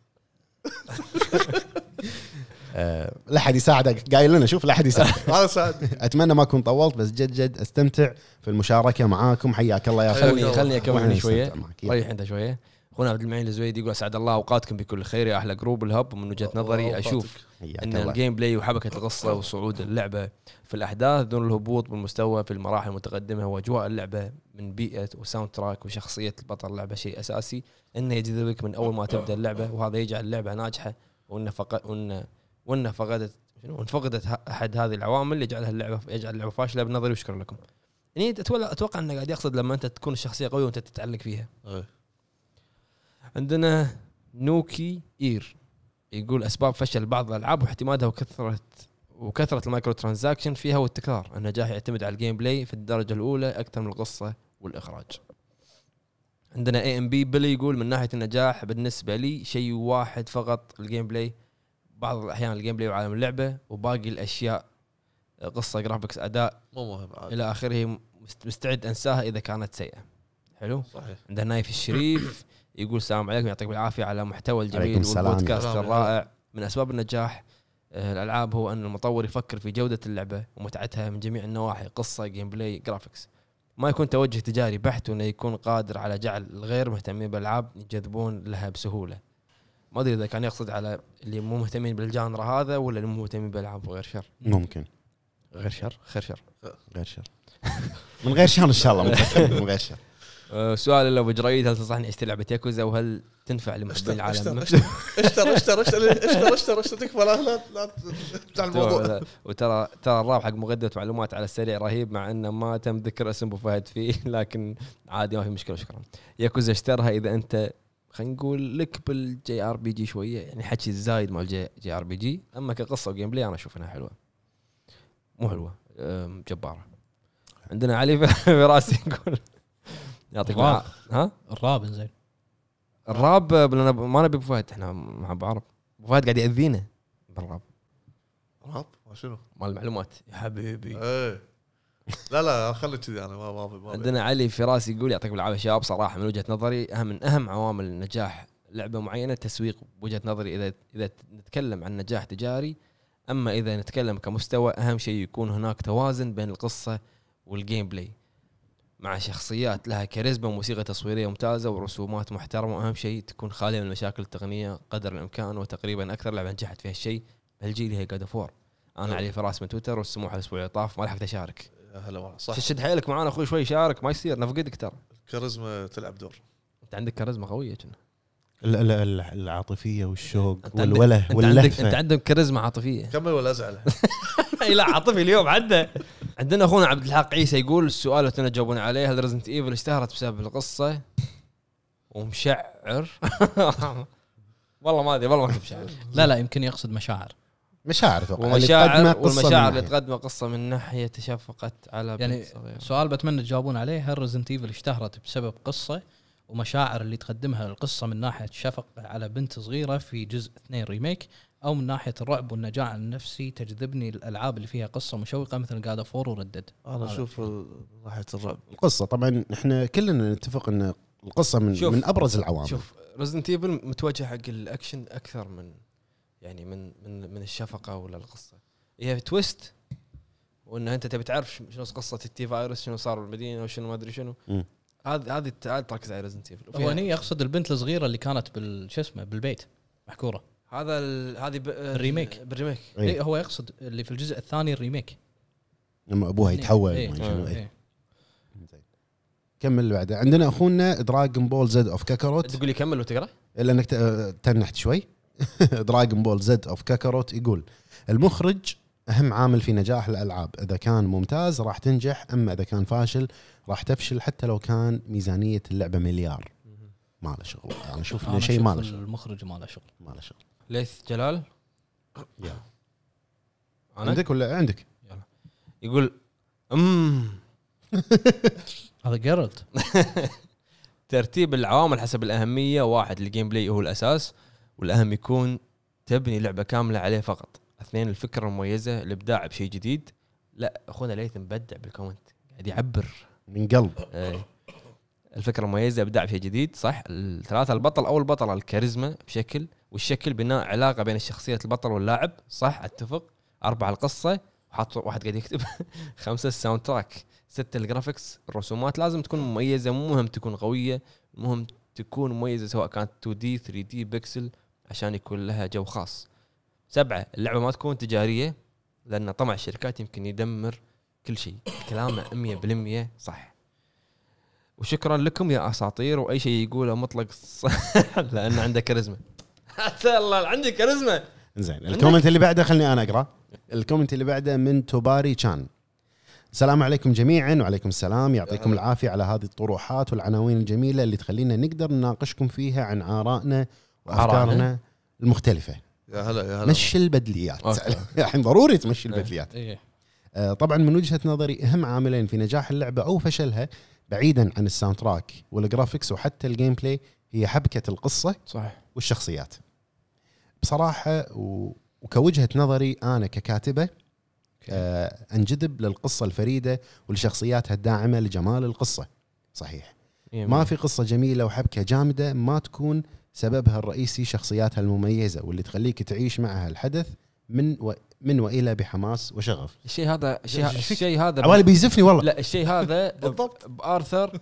لا احد يساعدك قايل لنا شوف لا احد يساعدك انا ساعد اتمنى ما اكون طولت بس جد جد استمتع في المشاركه معاكم حياك الله يا اخوي خلني خلني اكمل شويه ريح انت شويه اخونا عبد المعين الزويدي يقول اسعد الله اوقاتكم بكل خير يا احلى جروب الهب من وجهه نظري اشوف ان الجيم بلاي وحبكه القصه وصعود اللعبه في الاحداث دون الهبوط بالمستوى في المراحل المتقدمه واجواء اللعبه من بيئه وساوند تراك وشخصيه البطل اللعبه شيء اساسي انه يجذبك من اول ما تبدا اللعبه وهذا يجعل اللعبه ناجحه وانه فقد وانه وانه فقدت وان فقدت احد هذه العوامل اللي يجعلها اللعبه يجعل اللعبه فاشله بنظري وشكرا لكم. يعني اتوقع انه قاعد يقصد لما انت تكون الشخصيه قويه وانت تتعلق فيها. إيه. عندنا نوكي اير يقول اسباب فشل بعض الالعاب واعتمادها وكثره وكثره المايكرو ترانزاكشن فيها والتكرار النجاح يعتمد على الجيم بلاي في الدرجه الاولى اكثر من القصه والاخراج عندنا اي ام بي بيلي يقول من ناحيه النجاح بالنسبه لي شيء واحد فقط الجيم بلاي بعض الاحيان الجيم بلاي وعالم اللعبه وباقي الاشياء قصه جرافكس اداء مو مهم عادة. الى اخره مستعد انساها اذا كانت سيئه حلو صحيح عندنا نايف الشريف يقول السلام عليكم يعطيكم العافيه على المحتوى الجميل والبودكاست الرائع من اسباب النجاح آه، الالعاب هو ان المطور يفكر في جوده اللعبه ومتعتها من جميع النواحي قصه جيم بلاي جرافكس ما يكون توجه تجاري بحت وانه يكون قادر على جعل الغير مهتمين بالالعاب يجذبون لها بسهوله ما ادري اذا كان يقصد على اللي مو مهتمين بالجانر هذا ولا اللي مو مهتمين بالالعاب وغير شر ممكن غير شر خير شر غير شر من غير شر ان شاء الله من غير شر آه، سؤال لو جريد هل تنصحني اشتري لعبه ياكوزا وهل تنفع لمحبين العالم اشتر اشتر اشتر اشتر اشتر اشتر تكفى لا لا لا الموضوع وترى ترى الراب حق مقدمه معلومات على السريع رهيب مع انه ما تم ذكر اسم ابو فهد فيه لكن عادي ما في مشكله شكرا ياكوزا اشترها اذا انت خلينا نقول لك بالجي ار بي جي شويه يعني حكي الزايد مال جي ار بي جي اما كقصه وجيم بلاي انا اشوف انها حلوه مو حلوه جباره عندنا علي في راسي يقول يعطيك العافيه ها الراب زين الراب ب... ما نبي ابو فهد احنا مع ابو عرب ابو فهد قاعد ياذينا بالراب راب شنو؟ مال المعلومات يا حبيبي ايه لا لا خلي كذي انا ما ما عندنا علي فراس يقول يعطيك العافيه شباب صراحه من وجهه نظري اهم من اهم عوامل نجاح لعبه معينه تسويق بوجهه نظري اذا اذا نتكلم عن نجاح تجاري اما اذا نتكلم كمستوى اهم شيء يكون هناك توازن بين القصه والجيم بلاي مع شخصيات لها كاريزما وموسيقى تصويريه ممتازه ورسومات محترمه واهم شيء تكون خاليه من المشاكل التقنيه قدر الامكان وتقريبا اكثر لعبه نجحت في هالشيء بهالجيل هي جاد فور انا علي فراس من تويتر والسموحه الاسبوع اللي طاف ما لحقت اشارك هلا والله صح شد حيلك معانا اخوي شوي شارك ما يصير نفقدك ترى الكاريزما تلعب دور انت عندك كاريزما قويه كنا العاطفيه والشوق والوله واللهفه انت عندك كاريزما عاطفيه كمل ولا ازعل لا عاطفي اليوم عنده عندنا اخونا عبد الحق عيسى يقول السؤال اللي تجاوبون عليه هل ريزنت ايفل اشتهرت بسبب القصه ومشعر والله ما ادري والله ما مشعر لا لا يمكن يقصد مشاعر مشاعر اتوقع ومشاعر والمشاعر اللي تقدم قصه من ناحيه تشفقت على يعني صغير. سؤال بتمنى تجاوبون عليه هل ريزنت ايفل اشتهرت بسبب قصه ومشاعر اللي تقدمها القصه من ناحيه شفقه على بنت صغيره في جزء اثنين ريميك او من ناحيه الرعب والنجاع النفسي تجذبني الالعاب اللي فيها قصه مشوقه مثل جاد اوف وور وردد انا اشوف ناحيه الرعب القصه طبعا احنا كلنا نتفق ان القصه من شوف من ابرز العوامل شوف ريزنت ايفل متوجه حق الاكشن اكثر من يعني من من من الشفقه ولا القصه هي تويست وان انت تبي تعرف شنو قصه التي فايروس شنو صار بالمدينه وشنو ما ادري شنو هذه هذه تعال تركز على ريزنت ايفل هو اقصد البنت الصغيره اللي كانت بال شو اسمه بالبيت محكوره هذا هذه بالريميك آه، الريميك بالريميك اي إيه، هو يقصد اللي في الجزء الثاني الريميك لما ابوها إيه. يتحول إيه. كمل اللي بعده عندنا اخونا دراجون بول زد اوف كاكاروت تقول لي كمل وتقرا الا انك آه، تنحت شوي دراجون بول زد اوف كاكاروت يقول المخرج اهم عامل في نجاح الالعاب اذا كان ممتاز راح تنجح اما اذا كان فاشل راح تفشل حتى لو كان ميزانيه اللعبه مليار ما له شغل انا اشوف انه شيء ما له شغل المخرج ما له شغل ما له شغل ليث جلال يلا عندك ولا عندك؟ يلا يقول ام هذا جيرلت ترتيب العوامل حسب الاهميه واحد الجيم بلاي هو الاساس والاهم يكون تبني لعبه كامله عليه فقط اثنين الفكره المميزه الابداع بشيء جديد لا اخونا ليث مبدع بالكومنت قاعد يعبر من قلب إيه. الفكره المميزه ابداع بشيء جديد صح الثلاثه البطل او البطله الكاريزما بشكل والشكل بناء علاقه بين الشخصية البطل واللاعب صح اتفق اربعه القصه وحط واحد قاعد يكتب خمسه الساوند تراك سته الجرافكس الرسومات لازم تكون مميزه مو مهم تكون قويه مهم تكون مميزه سواء كانت 2 دي 3 دي بكسل عشان يكون لها جو خاص سبعه اللعبه ما تكون تجاريه لان طمع الشركات يمكن يدمر كل شيء كلامه 100% صح وشكرا لكم يا اساطير واي شيء يقوله مطلق صح لان عنده كاريزما حتى الله عندك كاريزما زين الكومنت اللي بعده خلني انا اقرا الكومنت اللي بعده من توباري تشان السلام عليكم جميعا وعليكم السلام يعطيكم العافيه على هذه الطروحات والعناوين الجميله اللي تخلينا نقدر نناقشكم فيها عن ارائنا وافكارنا المختلفه يا هلا يا هلا مشي البدليات الحين يعني ضروري تمشي إيه، البدليات إيه. آه، طبعا من وجهه نظري اهم عاملين في نجاح اللعبه او فشلها بعيدا عن الساوند تراك والجرافكس وحتى الجيم بلاي هي حبكه القصه صح والشخصيات بصراحه وكوجهه نظري انا ككاتبه آه، انجذب للقصه الفريده ولشخصياتها الداعمه لجمال القصه صحيح إيه، ما في قصه جميله وحبكه جامده ما تكون سببها الرئيسي شخصياتها المميزه واللي تخليك تعيش معها الحدث من و... من والى بحماس وشغف الشيء هذا الشيء, الشيء هذا عوالي بيزفني والله لا الشيء هذا بالضبط بارثر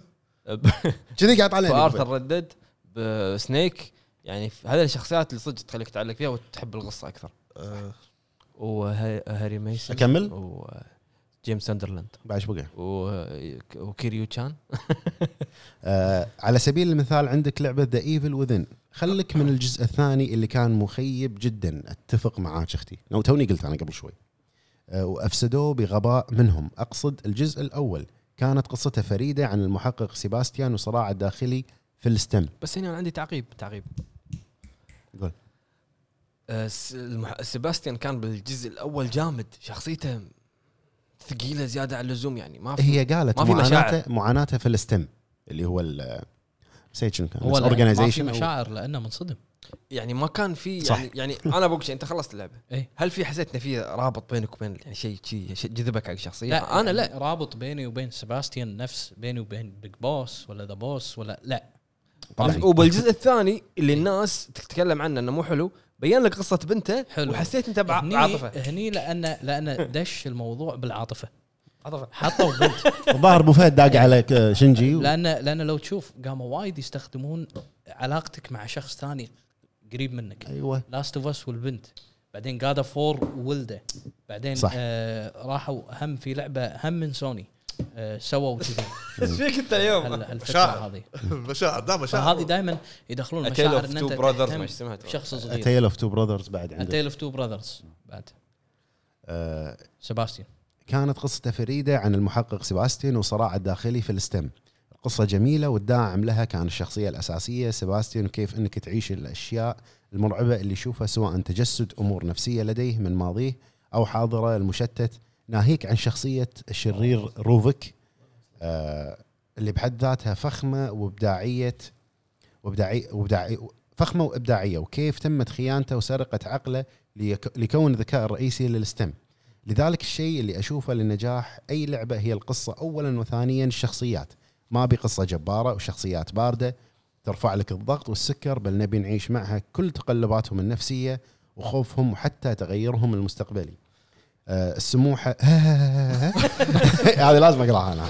كذي قاعد علينا بارثر ردد بسنيك يعني هذه الشخصيات اللي صدق تخليك تعلق فيها وتحب القصه اكثر أه وهاري ميسي اكمل وجيمس ساندرلاند بعد ايش بقى؟ وكيريو تشان آه على سبيل المثال عندك لعبه ذا ايفل وذن خلك من الجزء الثاني اللي كان مخيب جدا اتفق معاك اختي لو توني قلت انا قبل شوي آه وافسدوه بغباء منهم اقصد الجزء الاول كانت قصته فريده عن المحقق سيباستيان وصراعه الداخلي في الستم بس هنا انا عندي تعقيب تعقيب قول آه، سيباستيان كان بالجزء الاول جامد شخصيته ثقيله زياده عن اللزوم يعني ما في هي قالت ما في معاناته معاناته في الاستم اللي هو نسيت شنو كان هو ما في مشاعر لانه منصدم يعني ما كان في يعني- صح. يعني يعني انا بقول شيء انت خلصت اللعبه إيه؟ هل في حسيت ان في رابط بينك وبين يعني شيء شيء جذبك على الشخصيه لا انا لا رابط بيني وبين سباستيان نفس بيني وبين بيج بوس ولا ذا بوس ولا لا طبعا وبالجزء الثاني اللي الناس تتكلم عنه انه مو حلو بين لك قصه بنته حلو وحسيت انت بعاطفه هني لان لان دش الموضوع بالعاطفه حطوا بنت الظاهر ابو فهد داق يعني على آه، شنجي و... لان لان لو تشوف قاموا وايد يستخدمون علاقتك مع شخص ثاني قريب منك ايوه لاست اوف اس والبنت بعدين جادا فور وولده بعدين صح. آه راحوا هم في لعبه هم من سوني آه، سووا كذي ايش فيك انت اليوم؟ الفكره هذه مشاعر دائما مشاعر هذه دائما يدخلون مشاعر ان انت شخص صغير تيل اوف تو براذرز بعد عندك تيل اوف تو براذرز بعد آه، سباستيان كانت قصته فريده عن المحقق سباستيان وصراع الداخلي في الستم قصة جميلة والداعم لها كان الشخصية الأساسية سباستيان وكيف أنك تعيش الأشياء المرعبة اللي يشوفها سواء تجسد أمور نفسية لديه من ماضيه أو حاضرة المشتت ناهيك عن شخصيه الشرير روفك آه اللي بحد ذاتها فخمه وابداعيه وابداعي وابداعي فخمه وابداعيه وكيف تمت خيانته وسرقه عقله لكون الذكاء الرئيسي للستم لذلك الشيء اللي اشوفه لنجاح اي لعبه هي القصه اولا وثانيا الشخصيات ما بي قصه جباره وشخصيات بارده ترفع لك الضغط والسكر بل نبي نعيش معها كل تقلباتهم النفسيه وخوفهم وحتى تغيرهم المستقبلي آه، السموحه هذه لازم اقراها انا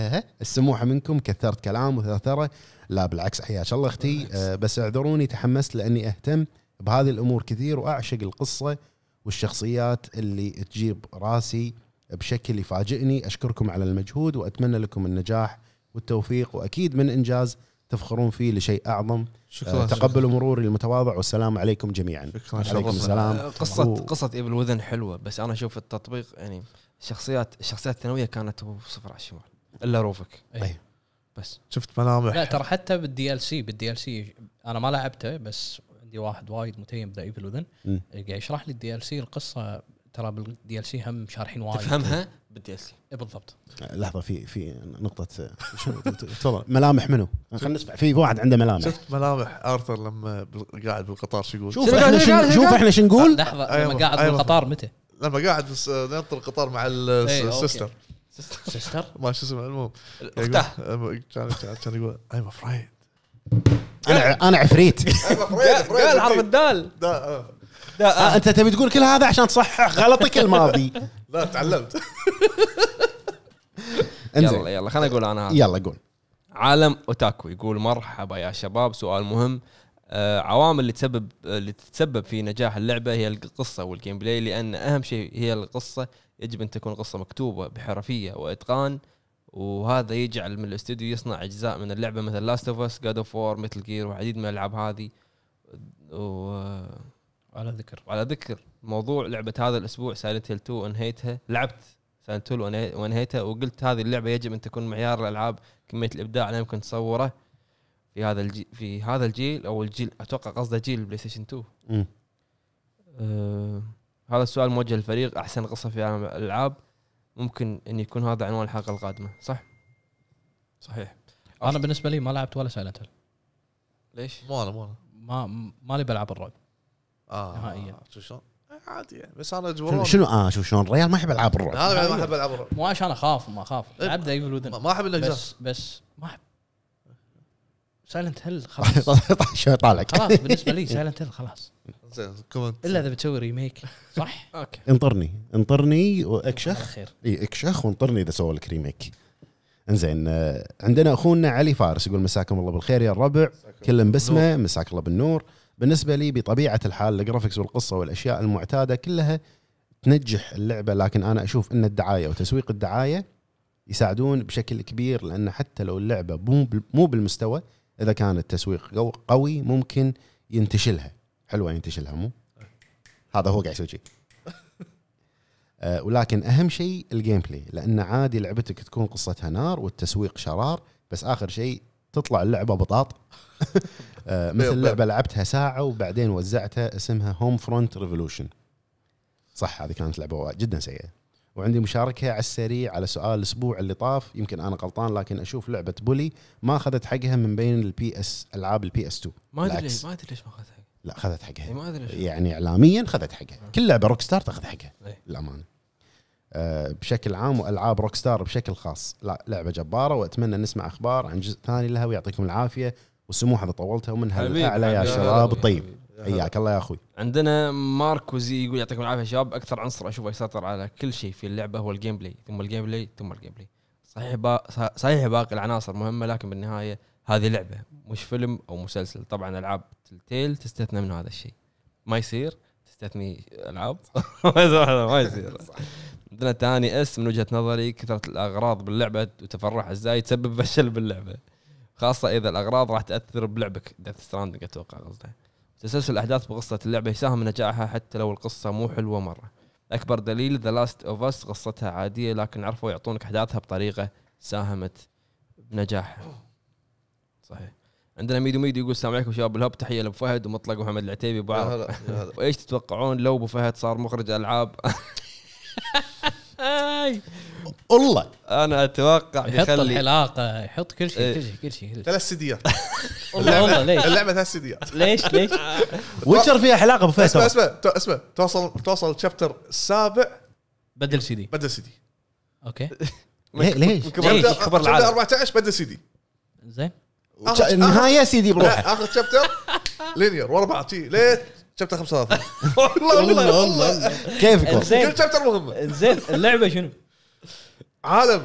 السموحه منكم كثرت كلام وثرثره لا بالعكس حياك الله اختي آه، بس اعذروني تحمست لاني اهتم بهذه الامور كثير واعشق القصه والشخصيات اللي تجيب راسي بشكل يفاجئني اشكركم على المجهود واتمنى لكم النجاح والتوفيق واكيد من انجاز تفخرون فيه لشيء اعظم شكرا تقبلوا مروري المتواضع والسلام عليكم جميعا شكرا عليكم السلام أه، قصه و... قصه ايفل وذن حلوه بس انا اشوف التطبيق يعني شخصيات الشخصيات الثانويه كانت صفر على الشمال الا روفك أيه. بس شفت ملامح لا ترى حتى بالدي ال سي بالدي ال سي انا ما لعبته بس عندي واحد وايد متيم ذا ايفل وذن قاعد يشرح لي الدي ال سي القصه ترى بالدي ال سي هم شارحين وايد تفهمها بالدي اس إيه، بالضبط لحظه في في نقطه تفضل ملامح منو؟ خلينا نسمع في واحد عنده ملامح شفت ملامح ارثر لما قاعد بالقطار شو يقول؟ شوف احنا شوف احنا شو نقول لحظه لما أيوة، قاعد أيوة. بالقطار متى؟ لما قاعد ينطر القطار مع السيستر إيه، سيستر ما شو اسمه المهم افتح كان يقول ايم افريد انا انا عفريت قال حرف الدال آه. لا آه، آه. انت تبي تقول كل هذا عشان تصحح غلطك الماضي لا تعلمت انزين يلا يلا خليني اقول انا هذا يلا قول عالم اوتاكو يقول مرحبا يا شباب سؤال مهم آه عوامل اللي تسبب اللي تتسبب في نجاح اللعبه هي القصه والجيم بلاي لان اهم شيء هي القصه يجب ان تكون قصه مكتوبه بحرفيه واتقان وهذا يجعل من الاستوديو يصنع اجزاء من اللعبه مثل لاست اوف اس جاد اوف وور مثل جير وعديد من الالعاب هذه و... على ذكر على ذكر موضوع لعبه هذا الاسبوع سايلنت هيل 2 انهيتها لعبت سايلنت هيل وانهيتها وقلت هذه اللعبه يجب ان تكون معيار الالعاب كميه الابداع لا يمكن تصوره في هذا الجيل في هذا الجيل او الجيل اتوقع قصده جيل بلاي ستيشن 2 آه هذا السؤال موجه للفريق احسن قصه في عالم الالعاب ممكن ان يكون هذا عنوان الحلقه القادمه صح؟ صحيح انا بالنسبه لي ما لعبت ولا سايلنت هيل ليش؟ مو انا مو انا ما ما لي بلعب الرعب اه نهائيا شوف شلون إيه، عادي يعني بس انا اجبرون شنو اه شوف شلون الريال ما يحب العاب الرعب انا ما احب العاب الرعب مو عشان اخاف إيه، ما اخاف ذا ايفل ما احب الاجزاء بس بس ما احب سايلنت هيل خلاص شو طالعك خلاص بالنسبه لي سايلنت هيل خلاص زين كومنت الا اذا بتسوي ريميك صح؟ اوكي انطرني انطرني واكشخ خير اي اكشخ وانطرني اذا سووا لك ريميك انزين آه، عندنا اخونا علي فارس يقول مساكم الله بالخير يا الربع كلم باسمه مساك الله بالنور بالنسبه لي بطبيعه الحال الجرافكس والقصه والاشياء المعتاده كلها تنجح اللعبه لكن انا اشوف ان الدعايه وتسويق الدعايه يساعدون بشكل كبير لان حتى لو اللعبه مو مو بالمستوى اذا كان التسويق قوي ممكن ينتشلها حلوه ينتشلها مو هذا هو قاعد يسوي شيء أه ولكن اهم شيء الجيم بلاي لان عادي لعبتك تكون قصتها نار والتسويق شرار بس اخر شيء تطلع اللعبه بطاط آه، مثل لعبه لعبتها ساعه وبعدين وزعتها اسمها هوم فرونت ريفولوشن صح هذه كانت لعبه جدا سيئه وعندي مشاركه على السريع على سؤال الاسبوع اللي طاف يمكن انا غلطان لكن اشوف لعبه بولي ما اخذت حقها من بين البي اس العاب البي اس 2 ما ادري ما ادري ليش ما اخذت حقها لا اخذت حقها ما ادري يعني اعلاميا اخذت حقها كل لعبه روك ستار تاخذ حقها للامانه آه، بشكل عام والعاب روك ستار بشكل خاص لا لعبه جباره واتمنى نسمع اخبار عن جزء ثاني لها ويعطيكم العافيه وسموح اذا طولتها ومنها الاعلى يا شباب طيب حياك الله يا اخوي عندنا زي يقول يعطيكم العافيه شباب اكثر عنصر اشوفه يسيطر على كل شيء في اللعبه هو الجيم بلاي ثم الجيم بلاي ثم الجيم بلاي صحيح با... صحيح باقي العناصر مهمه لكن بالنهايه هذه لعبه مش فيلم او مسلسل طبعا العاب تلتيل تستثنى من هذا الشيء ما يصير تستثني العاب ما يصير عندنا ثاني اس من وجهه نظري كثره الاغراض باللعبه وتفرح ازاي تسبب فشل باللعبه خاصه اذا الاغراض راح تاثر بلعبك ديث ستراندنج اتوقع قصده تسلسل الاحداث بقصه اللعبه يساهم نجاحها حتى لو القصه مو حلوه مره اكبر دليل ذا لاست اوف اس قصتها عاديه لكن عرفوا يعطونك احداثها بطريقه ساهمت بنجاحها صحيح عندنا ميدو ميدو يقول السلام عليكم شباب الهوب تحيه لابو فهد ومطلق ومحمد العتيبي ابو وايش تتوقعون لو ابو فهد صار مخرج العاب والله انا اتوقع يحط بيخلي الحلاقه يحط كل شيء إيه. كل شيء كل شيء ثلاث سيديات والله ليش؟ اللعبه ثلاث سيديات ليش ليش؟ ويتشر فيها حلاقه ابو فيصل اسمع اسمع توصل توصل تشابتر السابع بدل سي دي بدل سي دي اوكي ليش؟ ليش؟ كبر العالم 14 بدل سي دي زين النهايه سي دي بروحه اخر تشابتر لينير ورا بعض ليه شابتر 35 والله والله والله كيفك كل شابتر مهم زين اللعبه شنو؟ عالم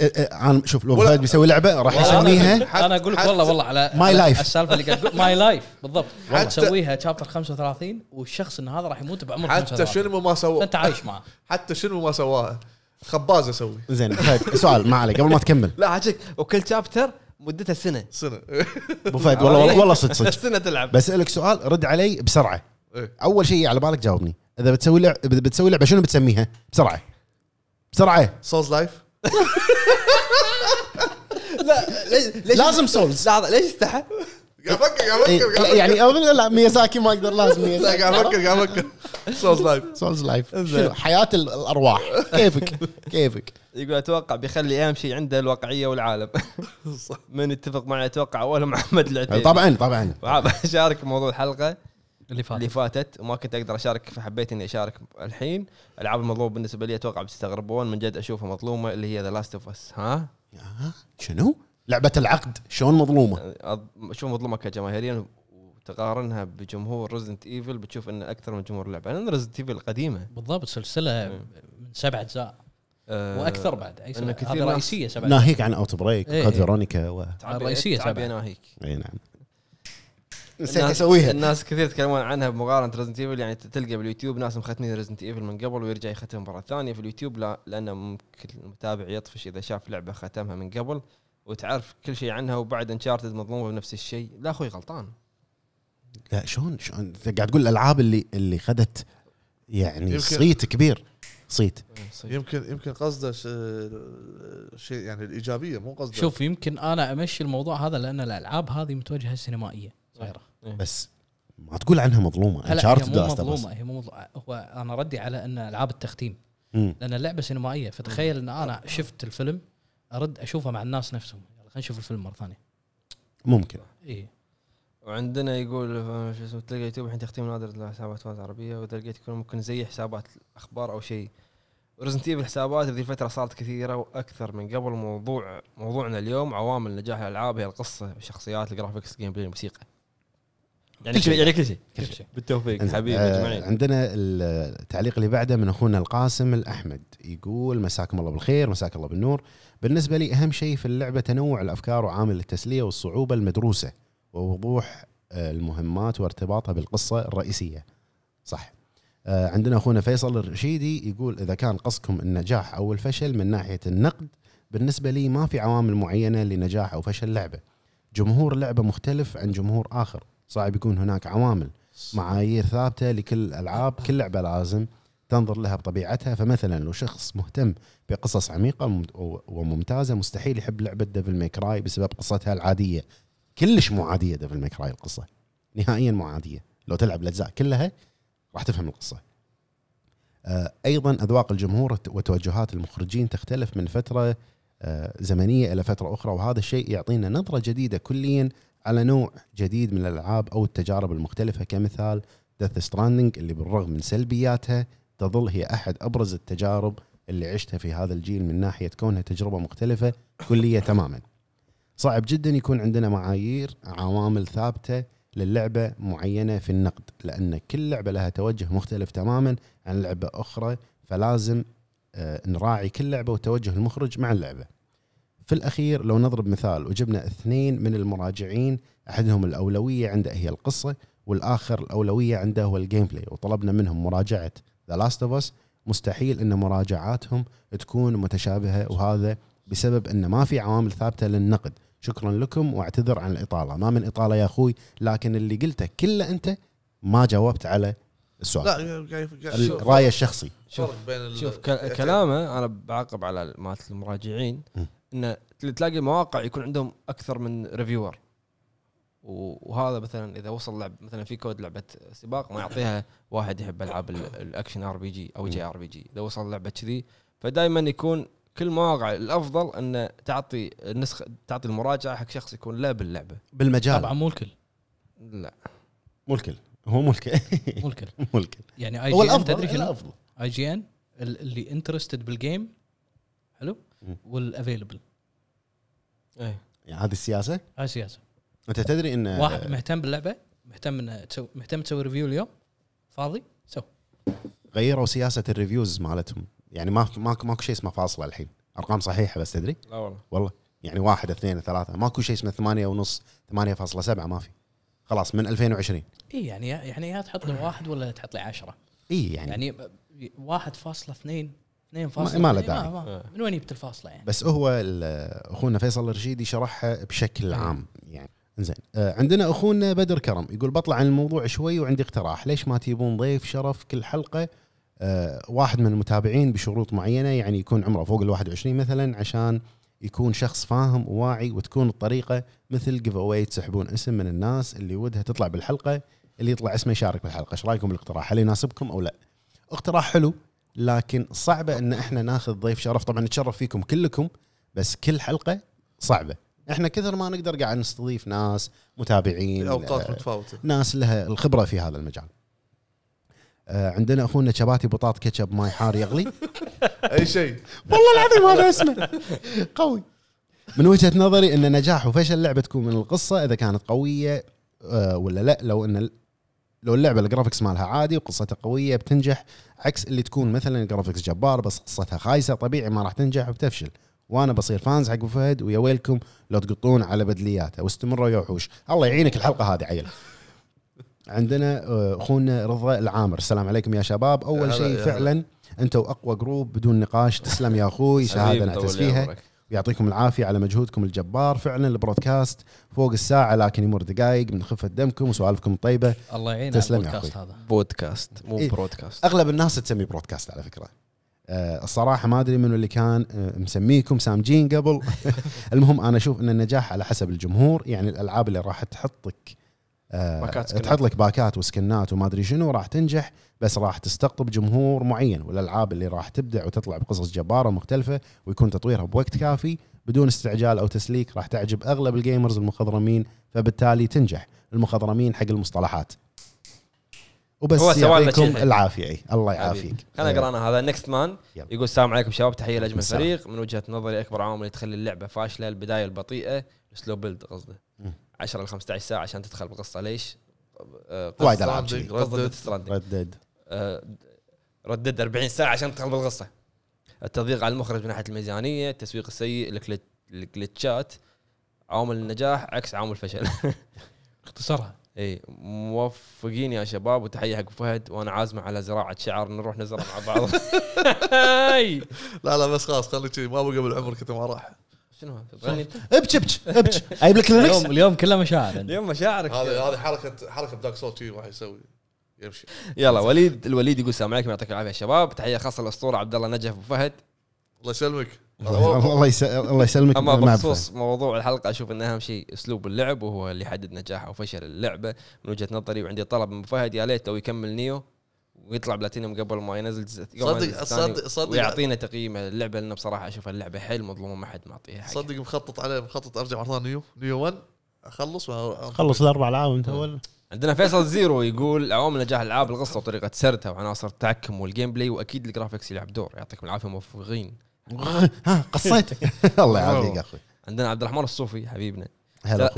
إيه، إيه، عالم شوف لو ولا- بيسوي لعبه راح يسميها انا اقول لك والله والله على ماي لايف السالفه اللي قاعد ماي لايف بالضبط والله تسويها شابتر 35 والشخص ان هذا راح يموت بعمر حتى شنو ما سواه انت عايش معه حتى شنو ما سواها خباز اسوي زين طيب، سؤال ما عليك قبل ما تكمل لا حاجك وكل شابتر مدتها سنه سنه ابو فهد والله والله صدق صدق سنه تلعب بسالك سؤال رد علي بسرعه إيه. اول شيء على بالك جاوبني اذا بتسوي لعبه بتسوي لعبه شنو بتسميها؟ بسرعه بسرعه سولز لايف لا ليش لازم سولز لحظه ليش استحى؟ قاعد افكر افكر إيه، يعني لا ميازاكي ما اقدر لازم ميازاكي قاعد افكر قاعد افكر سولز لايف سولز لايف شنو حياه الارواح كيفك كيفك يقول اتوقع بيخلي اهم شيء عنده الواقعيه والعالم من يتفق معي اتوقع اول محمد العتيبي طبعا طبعا شارك موضوع الحلقه اللي فاتت اللي فاتت وما كنت اقدر اشارك فحبيت اني اشارك الحين العاب المطلوب بالنسبه لي اتوقع بتستغربون من جد اشوفها مظلومه اللي هي ذا لاست اوف اس ها شنو؟ لعبه العقد شلون مظلومه يعني شو مظلومه كجماهيريا وتقارنها بجمهور ريزنت ايفل بتشوف انه اكثر من جمهور اللعبه لان ريزنت ايفل قديمه بالضبط سلسله من سبع اجزاء آه، واكثر بعد اي سبع كثير رئيسيه سبع ناهيك عن اوت بريك ايه كود إيه. فيرونيكا و... رئيسيه سبع ناهيك اي نعم نسيت اسويها الناس كثير يتكلمون عنها بمقارنه ريزنت ايفل يعني تلقى باليوتيوب ناس مختمين ريزنت ايفل من قبل ويرجع يختم مره ثانيه في اليوتيوب لا لانه ممكن المتابع يطفش اذا شاف لعبه ختمها من قبل وتعرف كل شيء عنها وبعد انشارتد مظلومه بنفس الشيء لا اخوي غلطان لا شلون شلون قاعد تقول الالعاب اللي اللي خذت يعني صيت كبير إيه، صيت يمكن يمكن قصده شيء يعني الايجابيه مو قصده شوف يمكن انا امشي الموضوع هذا لان الالعاب هذه متوجهه سينمائيه صايره إيه. إيه. بس ما تقول عنها مظلومه انشارتد هي مو مظلومه هي مو مظلومه هو انا ردي على ان العاب التختيم لان اللعبه سينمائيه فتخيل ان انا آه. شفت الفيلم ارد اشوفه مع الناس نفسهم يلا خلينا نشوف الفيلم مره ثانيه ممكن اي وعندنا يقول آه، شو اسمه تلقى يوتيوب الحين تختيم نادر لحسابات فاز عربيه واذا لقيت يكون ممكن زي حسابات اخبار او شيء ريزنت بالحسابات الحسابات الفتره صارت كثيره واكثر من قبل موضوع موضوعنا اليوم عوامل نجاح الالعاب هي القصه الشخصيات الجرافيكس الجيم بلاي الموسيقى يعني كل شيء يعني كل شيء كل شيء بالتوفيق حبيبي اجمعين آه عندنا التعليق اللي بعده من اخونا القاسم الاحمد يقول مساكم الله بالخير مساك الله بالنور بالنسبه لي اهم شيء في اللعبه تنوع الافكار وعامل التسليه والصعوبه المدروسه ووضوح آه، المهمات وارتباطها بالقصه الرئيسيه صح آه عندنا اخونا فيصل الرشيدي يقول اذا كان قصكم النجاح او الفشل من ناحيه النقد بالنسبه لي ما في عوامل معينه لنجاح او فشل لعبه جمهور لعبه مختلف عن جمهور اخر صعب يكون هناك عوامل معايير ثابته لكل الالعاب كل لعبه لازم تنظر لها بطبيعتها فمثلا لو شخص مهتم بقصص عميقه وممتازه مستحيل يحب لعبه ديفل ميكراي بسبب قصتها العاديه كلش مو عاديه ديفل ميكراي القصه نهائيا مو عاديه لو تلعب الاجزاء كلها راح تفهم القصه آه، ايضا اذواق الجمهور وتوجهات المخرجين تختلف من فتره آه، زمنيه الى فتره اخرى وهذا الشيء يعطينا نظره جديده كليا على نوع جديد من الالعاب او التجارب المختلفه كمثال ديث ستراندنج اللي بالرغم من سلبياتها تظل هي احد ابرز التجارب اللي عشتها في هذا الجيل من ناحيه كونها تجربه مختلفه كليه تماما. صعب جدا يكون عندنا معايير عوامل ثابته للعبه معينه في النقد لان كل لعبه لها توجه مختلف تماما عن لعبه اخرى فلازم آه، نراعي كل لعبه وتوجه المخرج مع اللعبه. في الاخير لو نضرب مثال وجبنا اثنين من المراجعين احدهم الاولويه عنده هي القصه والاخر الاولويه عنده هو الجيم بلاي وطلبنا منهم مراجعه ذا لاست اوف اس مستحيل ان مراجعاتهم تكون متشابهه وهذا بسبب ان ما في عوامل ثابته للنقد شكرا لكم واعتذر عن الاطاله ما من اطاله يا اخوي لكن اللي قلته كله انت ما جاوبت على السؤال لا يعني الراي الشخصي شوف, شوف يعني كلامه انا بعاقب على مالت المراجعين م. انه تلاقي مواقع يكون عندهم اكثر من ريفيور وهذا مثلا اذا وصل لعب مثلا في كود لعبه سباق ما يعطيها واحد يحب العاب الاكشن ار بي جي او جي ار بي جي اذا وصل لعبه كذي فدائما يكون كل مواقع الافضل انه تعطي النسخه تعطي المراجعه حق شخص يكون لا باللعبه بالمجال طبعا مو الكل لا مو الكل هو مو الكل مو الكل مو الكل يعني اي جي ان تدري الافضل اي جي ان اللي انترستد بالجيم حلو والافيلبل اي يعني هذه السياسه هذه السياسه انت تدري ان واحد مهتم باللعبه مهتم انه تسوي مهتم تسوي ريفيو اليوم فاضي سو غيروا سياسه الريفيوز مالتهم يعني ما ماكو ماكو شيء اسمه فاصله الحين ارقام صحيحه بس تدري لا والله والله يعني واحد اثنين ثلاثه ماكو شيء اسمه ثمانية ونص ثمانية فاصلة سبعة ما في خلاص من 2020 اي يعني يعني يا تحط لي واحد ولا تحط لي عشرة اي يعني يعني 1.2 2.2 ما له إيه، داعي آه. من وين جبت الفاصله يعني بس هو اخونا فيصل الرشيدي شرحها بشكل إيه. عام يعني زين آه، عندنا اخونا بدر كرم يقول بطلع عن الموضوع شوي وعندي اقتراح ليش ما تجيبون ضيف شرف كل حلقه آه، واحد من المتابعين بشروط معينه يعني يكون عمره فوق ال 21 مثلا عشان يكون شخص فاهم وواعي وتكون الطريقه مثل جيف اواي تسحبون اسم من الناس اللي ودها تطلع بالحلقه اللي يطلع اسمه يشارك بالحلقه، ايش رايكم بالاقتراح؟ هل يناسبكم او لا؟ اقتراح حلو لكن صعبه ان احنا ناخذ ضيف شرف طبعا نتشرف فيكم كلكم بس كل حلقه صعبه احنا كثر ما نقدر قاعد نستضيف ناس متابعين اوقات آه، متفاوته ناس لها الخبره في هذا المجال آه، عندنا اخونا شباتي بطاط كتشب ماي حار يغلي اي شيء والله العظيم هذا اسمه قوي من وجهه نظري ان نجاح وفشل لعبه تكون من القصه اذا كانت قويه آه، ولا لا لو ان لو اللعبه الجرافكس مالها عادي وقصتها قويه بتنجح عكس اللي تكون مثلا الجرافكس جبار بس قصتها خايسه طبيعي ما راح تنجح وبتفشل وانا بصير فانز حق ابو فهد ويا ويلكم لو تقطون على بدلياته واستمروا يا وحوش الله يعينك الحلقه هذه عيل عندنا آه، اخونا رضا العامر السلام عليكم يا شباب اول شيء فعلا انتم اقوى جروب بدون نقاش تسلم يا اخوي شهاده نعتز فيها ويعطيكم العافيه على مجهودكم الجبار فعلا البرودكاست فوق الساعه لكن يمر دقائق من خفه دمكم وسوالفكم الطيبه الله يعين تسلم يا اخوي هذا بودكاست مو إيه؟ برودكاست اغلب الناس تسمي برودكاست على فكره أه الصراحة ما أدري منو اللي كان أه مسميكم سامجين قبل المهم أنا أشوف أن النجاح على حسب الجمهور يعني الألعاب اللي راح تحطك آه تحط لك باكات وسكنات وما ادري شنو راح تنجح بس راح تستقطب جمهور معين والالعاب اللي راح تبدع وتطلع بقصص جباره مختلفه ويكون تطويرها بوقت كافي بدون استعجال او تسليك راح تعجب اغلب الجيمرز المخضرمين فبالتالي تنجح المخضرمين حق المصطلحات وبس هو يعطيكم العافيه الله يعافيك انا قرانا هذا نكست مان يقول السلام عليكم شباب تحيه لاجمل فريق من وجهه نظري اكبر عامل تخلي اللعبه فاشله البدايه البطيئه اسلوب بيلد قصده 10 ل 15 ساعه عشان تدخل بقصه ليش؟ آه، وايد العاب ردد ردد 40 ساعه عشان تدخل بالقصه التضييق على المخرج من ناحيه الميزانيه التسويق السيء الكلتشات عامل النجاح عكس عامل الفشل اختصرها اي موفقين يا شباب وتحيه حق فهد وانا عازمه على زراعه شعر نروح نزرع مع بعض لا لا بس خلاص خليك ما بقى بالعمر كنت ما راح شنو ابش يعني ابكي ابكي ابكي جايب لك اليوم اليوم كلها مشاعر اليوم مشاعرك هذه هذه حركه حركه بداك صوت راح يسوي يمشي يلا وليد الوليد يقول السلام عليكم يعطيك العافيه يا شباب تحيه خاصه الاسطوره عبد الله نجف وفهد الله يسلمك الله الله يسلمك اما بخصوص موضوع الحلقه اشوف ان اهم شيء اسلوب اللعب وهو اللي يحدد نجاح او فشل اللعبه من وجهه نظري وعندي طلب من فهد يا ليت لو يكمل نيو ويطلع بلاتينيوم قبل ما ينزل جزء صدق صدق صدق ويعطينا تقييمه اللعبه لنا بصراحه اشوف اللعبه حيل مظلومه ما حد معطيها حاجه صدق مخطط عليه مخطط ارجع مره نيو نيو 1 اخلص خلص الاربع العاب انت اول عندنا فيصل زيرو يقول عوامل نجاح الالعاب القصه وطريقه سردها وعناصر التحكم والجيم بلاي واكيد الجرافكس يلعب دور يعطيكم العافيه موفقين ها قصيتك الله يعافيك يا اخوي عندنا عبد الرحمن الصوفي حبيبنا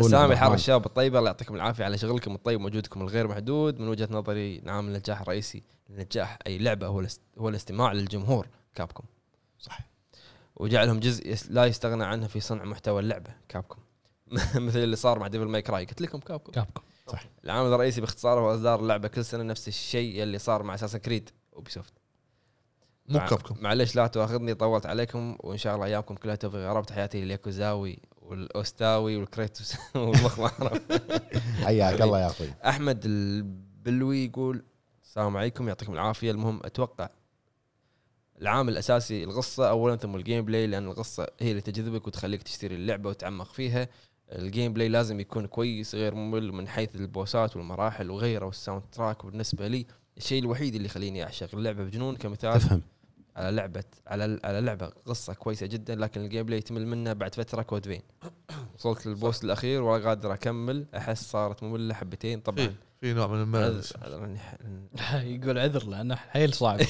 سامي حار الشباب الطيبه الله يعطيكم العافيه على شغلكم الطيب وجودكم الغير محدود من وجهه نظري نعم النجاح الرئيسي لنجاح اي لعبه هو هو الاستماع للجمهور كابكم صح وجعلهم جزء لا يستغنى عنه في صنع محتوى اللعبه كابكم مثل اللي صار مع ديفل ماي كراي قلت لكم كابكم كابكم صح العامل الرئيسي باختصار هو اصدار اللعبه كل سنه نفس الشيء اللي صار مع أساسا كريد وبيسوفت مو كابكم معليش لا تؤاخذني طولت عليكم وان شاء الله ايامكم كلها توفيق يا رب تحياتي ليكوزاوي والاوستاوي والكريتوس والمخ ما اعرف حياك الله يا اخوي احمد البلوي يقول السلام عليكم يعطيكم العافيه المهم اتوقع العامل الاساسي القصه اولا ثم الجيم بلاي لان القصه هي اللي تجذبك وتخليك تشتري اللعبه وتعمق فيها الجيم بلاي لازم يكون كويس غير ممل من حيث البوسات والمراحل وغيره والساوند تراك بالنسبه لي الشيء الوحيد اللي يخليني اعشق اللعبه بجنون كمثال تفهم على لعبه على على لعبه قصه كويسه جدا لكن الجيم بلاي يتمل منه بعد فتره كود فين وصلت للبوس الاخير ولا قادر اكمل احس صارت ممله حبتين طبعا في نوع من الملل يقول عذر لانه حيل صعب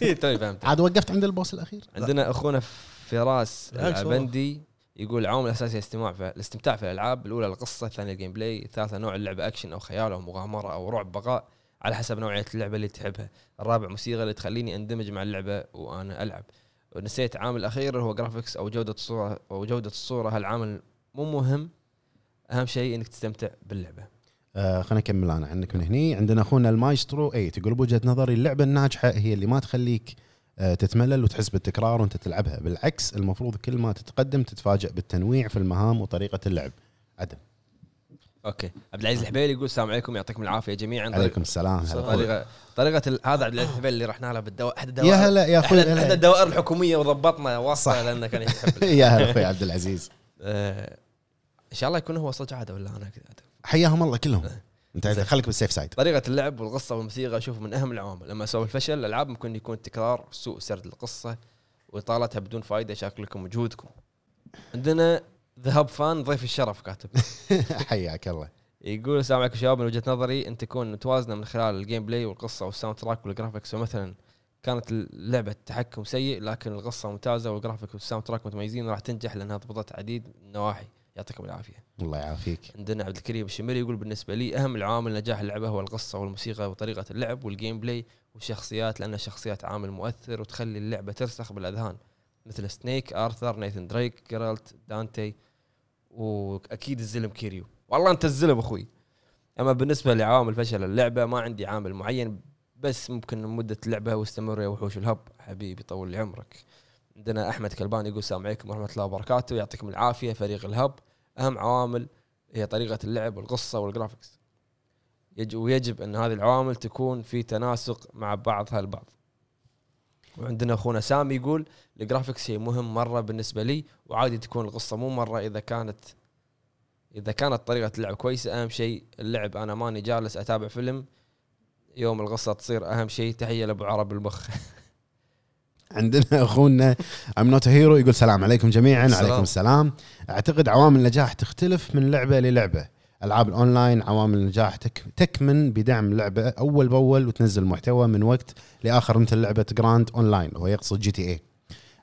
توني طيب، فهمت عاد وقفت عند البوس الاخير عندنا اخونا فراس العبندي يقول العامل الاساسي الاستماع في الاستمتاع في الالعاب الاولى القصه الثانيه الجيم بلاي الثالثه نوع اللعبه اكشن او خيال او مغامره او رعب بقاء على حسب نوعيه اللعبه اللي تحبها الرابع موسيقى اللي تخليني اندمج مع اللعبه وانا العب نسيت عامل اخير هو جرافيكس او جوده الصوره او جوده الصوره هالعامل مو مهم اهم شيء انك تستمتع باللعبه آه خلينا نكمل انا عندك من هني عندنا اخونا المايسترو 8 إيه، يقول بوجهه نظري اللعبه الناجحه هي اللي ما تخليك آه، تتملل وتحس بالتكرار وانت تلعبها بالعكس المفروض كل ما تتقدم تتفاجئ بالتنويع في المهام وطريقه اللعب عدم اوكي عبد العزيز الحبيلي يقول السلام عليكم يعطيكم العافيه جميعا عليكم السلام طريقه طريقه هذا عبد العزيز الحبيلي اللي رحنا له بالدوائر احد الدوائر يا هلا يا اخوي احد الدوائر الحكوميه وضبطنا واسطه لانه كان يحب يا هلا اخوي عبد العزيز آه، ان شاء الله يكون هو صج عاده ولا انا كذا حياهم الله كلهم آه. انت خليك بالسيف سايد طريقه اللعب والقصه والموسيقى اشوف من اهم العوامل لما اسوي الفشل الالعاب ممكن يكون تكرار سوء سرد القصه واطالتها بدون فائده شاكلكم وجهودكم عندنا ذهب فان ضيف الشرف كاتب حياك الله يقول السلام عليكم شباب من وجهه نظري ان تكون متوازنه من خلال الجيم بلاي والقصه والساوند تراك والجرافكس فمثلا كانت اللعبه التحكم سيء لكن القصه ممتازه والجرافيك والساوند تراك متميزين راح تنجح لانها ضبطت عديد من النواحي يعطيكم العافيه الله يعافيك عندنا عبد الكريم الشمري يقول بالنسبه لي اهم العوامل نجاح اللعبه هو القصه والموسيقى وطريقه اللعب والجيم بلاي والشخصيات لان الشخصيات عامل مؤثر وتخلي اللعبه ترسخ بالاذهان مثل سنيك ارثر نايثن دريك جيرالت دانتي واكيد الزلم كيريو والله انت الزلم اخوي اما بالنسبه لعوامل فشل اللعبه ما عندي عامل معين بس ممكن مده اللعبه واستمر يا وحوش الهب حبيبي طول لي عمرك عندنا احمد كلبان يقول السلام عليكم ورحمه الله وبركاته يعطيكم العافيه فريق الهب اهم عوامل هي طريقه اللعب والقصه والجرافكس ويجب ان هذه العوامل تكون في تناسق مع بعضها البعض وعندنا اخونا سامي يقول الجرافكس هي مهم مره بالنسبه لي وعادي تكون القصه مو مره اذا كانت اذا كانت طريقه اللعب كويسه اهم شيء اللعب انا ماني جالس اتابع فيلم يوم القصه تصير اهم شيء تحيه لابو عرب المخ عندنا اخونا ام نوت هيرو يقول سلام عليكم جميعا السلام. عليكم السلام اعتقد عوامل النجاح تختلف من لعبه للعبه العاب الاونلاين عوامل النجاح تكمن بدعم لعبه اول باول وتنزل محتوى من وقت لاخر مثل لعبه جراند اونلاين وهو يقصد جي تي اي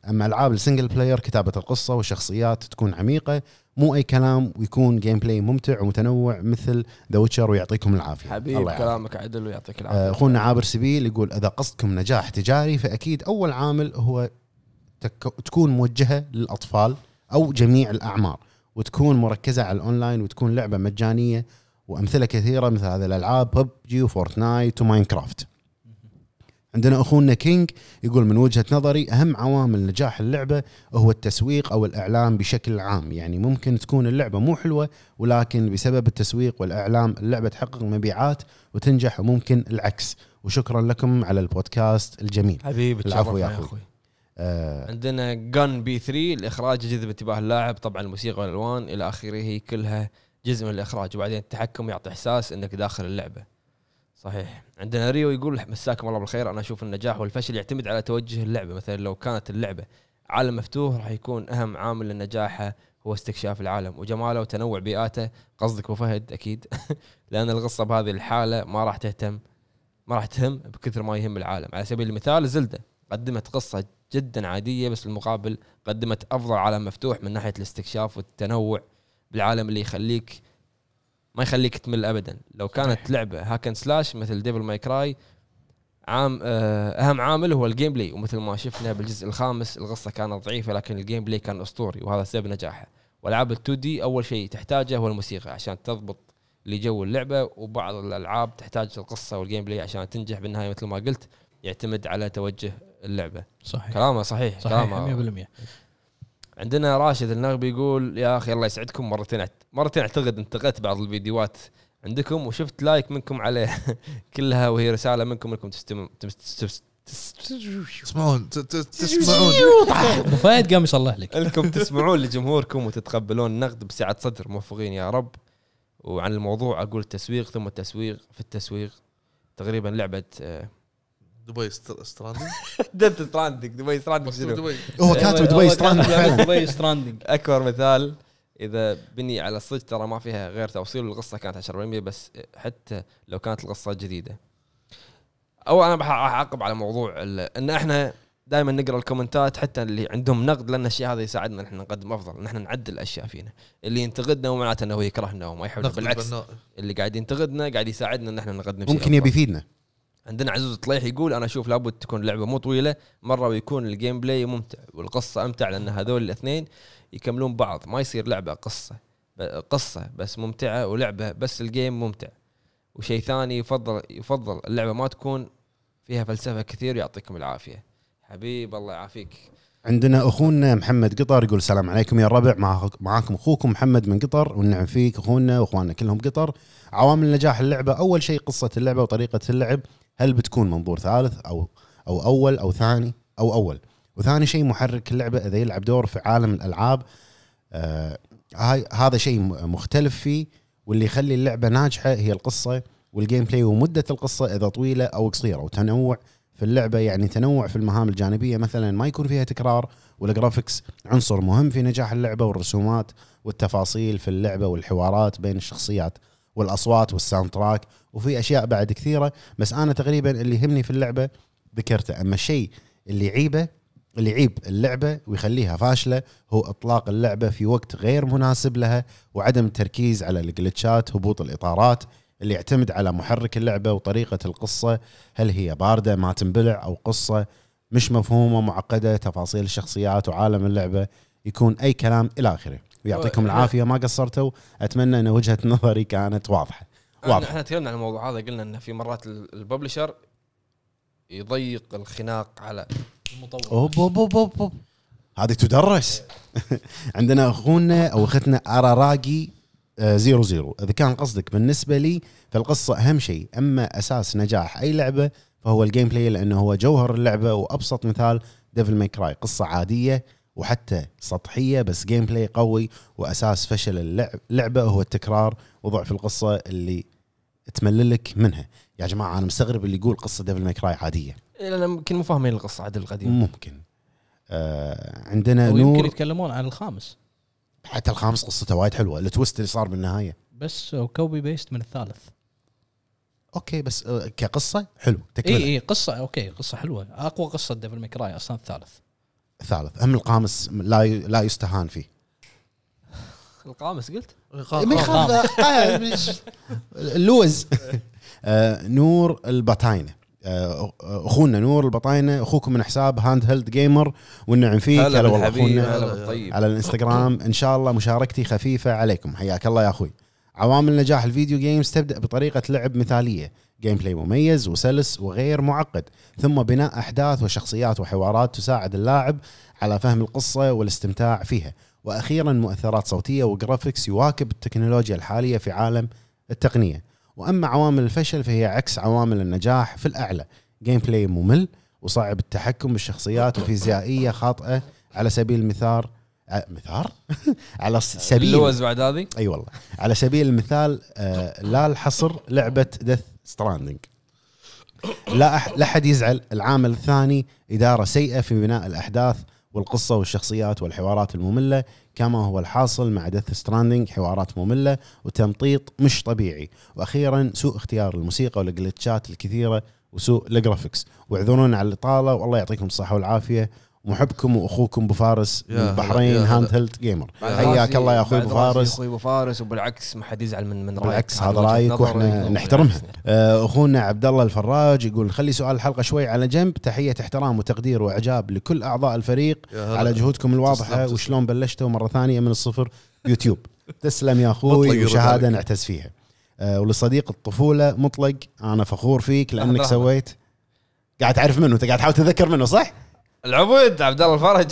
اما العاب السنجل بلاير كتابه القصه والشخصيات تكون عميقه مو اي كلام ويكون جيم بلاي ممتع ومتنوع مثل ذا ويتشر ويعطيكم العافيه حبيب الله كلامك عدل ويعطيك العافيه آه، اخونا عابر سبيل يقول اذا قصدكم نجاح تجاري فاكيد اول عامل هو تك... تكون موجهه للاطفال او جميع الاعمار وتكون مركزه على الاونلاين وتكون لعبه مجانيه وامثله كثيره مثل هذه الالعاب ببجي وفورتنايت وماينكرافت عندنا اخونا كينج يقول من وجهه نظري اهم عوامل نجاح اللعبه هو التسويق او الاعلام بشكل عام يعني ممكن تكون اللعبه مو حلوه ولكن بسبب التسويق والاعلام اللعبه تحقق مبيعات وتنجح وممكن العكس وشكرا لكم على البودكاست الجميل حبيبي العفو يا اخوي آه عندنا جن بي 3 الاخراج يجذب انتباه اللاعب طبعا الموسيقى والالوان الى اخره هي كلها جزء من الاخراج وبعدين التحكم يعطي احساس انك داخل اللعبه صحيح عندنا ريو يقول مساكم الله بالخير انا اشوف النجاح والفشل يعتمد على توجه اللعبه مثلا لو كانت اللعبه عالم مفتوح راح يكون اهم عامل لنجاحها هو استكشاف العالم وجماله وتنوع بيئاته قصدك وفهد اكيد لان القصه بهذه الحاله ما راح تهتم ما راح تهم بكثر ما يهم العالم على سبيل المثال زلده قدمت قصه جدا عاديه بس بالمقابل قدمت افضل عالم مفتوح من ناحيه الاستكشاف والتنوع بالعالم اللي يخليك ما يخليك تمل ابدا لو كانت لعبه هاكن سلاش مثل ديفل ماي كراي عام آه، اهم عامل هو الجيم بلاي ومثل ما شفنا بالجزء الخامس القصه كانت ضعيفه لكن الجيم بلاي كان اسطوري وهذا سبب نجاحه والعاب ال2 دي اول شيء تحتاجه هو الموسيقى عشان تضبط لجو اللعبه وبعض الالعاب تحتاج القصه والجيم بلاي عشان تنجح بالنهايه مثل ما قلت يعتمد على توجه اللعبه صحيح كلامه صحيح, صحيح كلامه 100% عندنا راشد النغبي يقول يا اخي الله يسعدكم مرتين مرتين اعتقد انتقدت بعض الفيديوهات عندكم وشفت لايك منكم عليه كلها وهي رساله منكم انكم تستمعون تسمعون تسمعون ابو قام يصلح لك انكم تسمعون لجمهوركم وتتقبلون النقد بسعه صدر موفقين يا رب وعن الموضوع اقول تسويق ثم التسويق في التسويق تقريبا لعبه آه، دبي ستراندنج دبت ستراندنج دبي ستراندنج شنو؟ هو كاتب دبي ستراندنج دبي ستراندنج اكبر مثال اذا بني على الصدق ترى ما فيها غير توصيل القصة كانت 10% بس حتى لو كانت القصه جديده او انا راح اعقب على موضوع ان احنا دائما نقرا الكومنتات حتى اللي عندهم نقد لان الشيء هذا يساعدنا احنا نقدم افضل ان احنا نعدل الاشياء فينا اللي ينتقدنا مو معناته انه هو يكرهنا وما يحبنا بالعكس اللي قاعد ينتقدنا قاعد يساعدنا ان احنا نقدم ممكن يبي يفيدنا عندنا عزوز طليح يقول انا اشوف لابد تكون لعبه مو طويله مره ويكون الجيم بلاي ممتع والقصه امتع لان هذول الاثنين يكملون بعض ما يصير لعبه قصه قصه بس ممتعه ولعبه بس الجيم ممتع وشيء ثاني يفضل يفضل اللعبه ما تكون فيها فلسفه كثير يعطيكم العافيه حبيب الله يعافيك عندنا اخونا محمد قطر يقول السلام عليكم يا الربع معاكم اخوكم محمد من قطر والنعم فيك اخونا واخواننا كلهم قطر عوامل نجاح اللعبه اول شيء قصه اللعبه وطريقه اللعب هل بتكون منظور ثالث او او اول او ثاني او اول وثاني شيء محرك اللعبه اذا يلعب دور في عالم الالعاب آه هاي هذا شيء مختلف فيه واللي يخلي اللعبه ناجحه هي القصه والجيم بلاي ومده القصه اذا طويله او قصيره وتنوع في اللعبه يعني تنوع في المهام الجانبيه مثلا ما يكون فيها تكرار والجرافكس عنصر مهم في نجاح اللعبه والرسومات والتفاصيل في اللعبه والحوارات بين الشخصيات والاصوات والساوند تراك وفي اشياء بعد كثيره بس انا تقريبا اللي يهمني في اللعبه ذكرته اما الشيء اللي يعيبه اللي يعيب اللعبه ويخليها فاشله هو اطلاق اللعبه في وقت غير مناسب لها وعدم التركيز على الجلتشات هبوط الاطارات اللي يعتمد على محرك اللعبه وطريقه القصه هل هي بارده ما تنبلع او قصه مش مفهومه معقده تفاصيل الشخصيات وعالم اللعبه يكون اي كلام الى اخره ويعطيكم العافيه ما قصرتوا اتمنى ان وجهه نظري كانت واضحه واضح احنا تكلمنا عن الموضوع هذا قلنا انه في مرات الببلشر يضيق الخناق على المطور اوب اوب اوب اوب, هذه تدرس عندنا اخونا او اختنا اراراجي آه، زيرو زيرو اذا كان قصدك بالنسبه لي فالقصه اهم شيء اما اساس نجاح اي لعبه فهو الجيم بلاي لانه هو جوهر اللعبه وابسط مثال ديفل ماي كراي قصه عاديه وحتى سطحيه بس جيم بلاي قوي واساس فشل اللعبه هو التكرار في القصه اللي تمللك منها يا جماعه انا مستغرب اللي يقول قصه ديفل راي عاديه إيه، لان يمكن مو فاهمين القصه عدل القديم ممكن آه عندنا نور ويمكن يتكلمون عن الخامس حتى الخامس قصته وايد حلوه التويست اللي صار بالنهايه بس كوبي بيست من الثالث اوكي بس آه، كقصه حلو تكمل اي اي قصه اوكي قصه حلوه اقوى قصه ديفل راي اصلا الثالث الثالث هم القامس لا لا يستهان فيه القامس قلت؟ ما آه، اللوز آه، نور البطاينه آه، اخونا نور البطاينه اخوكم من حساب هاند هيلد جيمر والنعم فيك هلا والله اخونا طيب. على الانستغرام ان شاء الله مشاركتي خفيفه عليكم حياك الله يا اخوي عوامل نجاح الفيديو جيمز تبدا بطريقه لعب مثاليه جيم بلاي مميز وسلس وغير معقد ثم بناء احداث وشخصيات وحوارات تساعد اللاعب على فهم القصه والاستمتاع فيها واخيرا مؤثرات صوتيه وجرافيكس يواكب التكنولوجيا الحاليه في عالم التقنيه واما عوامل الفشل فهي عكس عوامل النجاح في الاعلى جيم بلاي ممل وصعب التحكم بالشخصيات وفيزيائيه خاطئه على سبيل المثال آه، مثار على سبيل اللوز بعد هذه اي والله على سبيل المثال آه، لا الحصر لعبه دث ستراندنج لا احد يزعل العامل الثاني اداره سيئه في بناء الاحداث والقصة والشخصيات والحوارات المملة كما هو الحاصل مع ديث ستراندنج حوارات مملة وتمطيط مش طبيعي وأخيرا سوء اختيار الموسيقى والجلتشات الكثيرة وسوء الجرافكس واعذرونا على الإطالة والله يعطيكم الصحة والعافية محبكم واخوكم ابو فارس من البحرين هاند هيلد جيمر حياك الله يا اخوي ابو فارس اخوي ابو فارس وبالعكس ما حد يزعل من من رايك بالعكس هذا رايك واحنا نحترمها آه، اخونا عبد الله الفراج يقول خلي سؤال الحلقه شوي على جنب تحيه احترام وتقدير واعجاب لكل اعضاء الفريق على جهودكم الواضحه وشلون بلشتوا مره ثانيه من الصفر يوتيوب تسلم يا اخوي وشهاده نعتز فيها آه، ولصديق الطفوله مطلق انا فخور فيك لانك سويت قاعد تعرف منه انت قاعد تحاول تتذكر منه صح؟ العبد عبد الله الفرج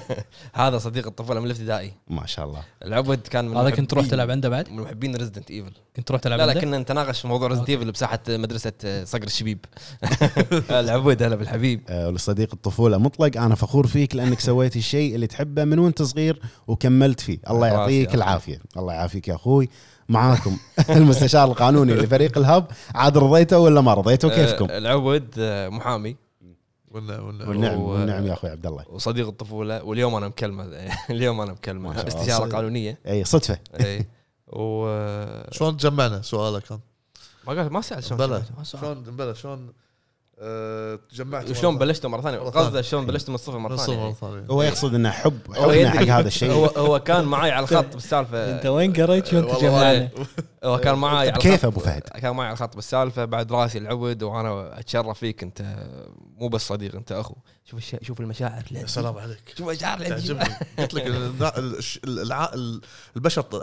هذا صديق الطفوله من الابتدائي ما شاء الله العبد كان من هذا كنت تروح تلعب عنده بعد؟ من محبين ريزدنت ايفل كنت تروح تلعب لا لا كنا نتناقش في موضوع ريزدنت ايفل بساحه مدرسه آه، صقر الشبيب العبد هلا بالحبيب آه، ولصديق الطفوله مطلق انا فخور فيك لانك سويت الشيء اللي تحبه من وانت صغير وكملت فيه الله يعطيك العافيه الله يعافيك يا اخوي معاكم المستشار القانوني لفريق الهب عاد رضيته ولا ما رضيته آه، كيفكم العبد محامي والنعم والنعم يا اخوي عبد الله وصديق الطفوله واليوم انا مكلمه اليوم انا مكلمه استشاره قانونيه اي صدفه اي و شلون تجمعنا سؤالك كان ما قال ما سال شلون بلى شلون بلى شلون تجمعت آه، وشلون بلشتوا مره ثانيه قصده شلون بلشتوا من الصفر مره ثانيه هو يقصد انه حب حبنا حق هذا الشيء هو هو كان معي على الخط بالسالفه انت وين قريت شلون تجمعنا هو كان معي كيف ابو فهد كان معي على الخط بالسالفه بعد راسي العود وانا اتشرف فيك انت مو بس صديق انت اخو شوف الش... شوف المشاعر يا سلام عليك شوف المشاعر تعجبني قلت لك البشط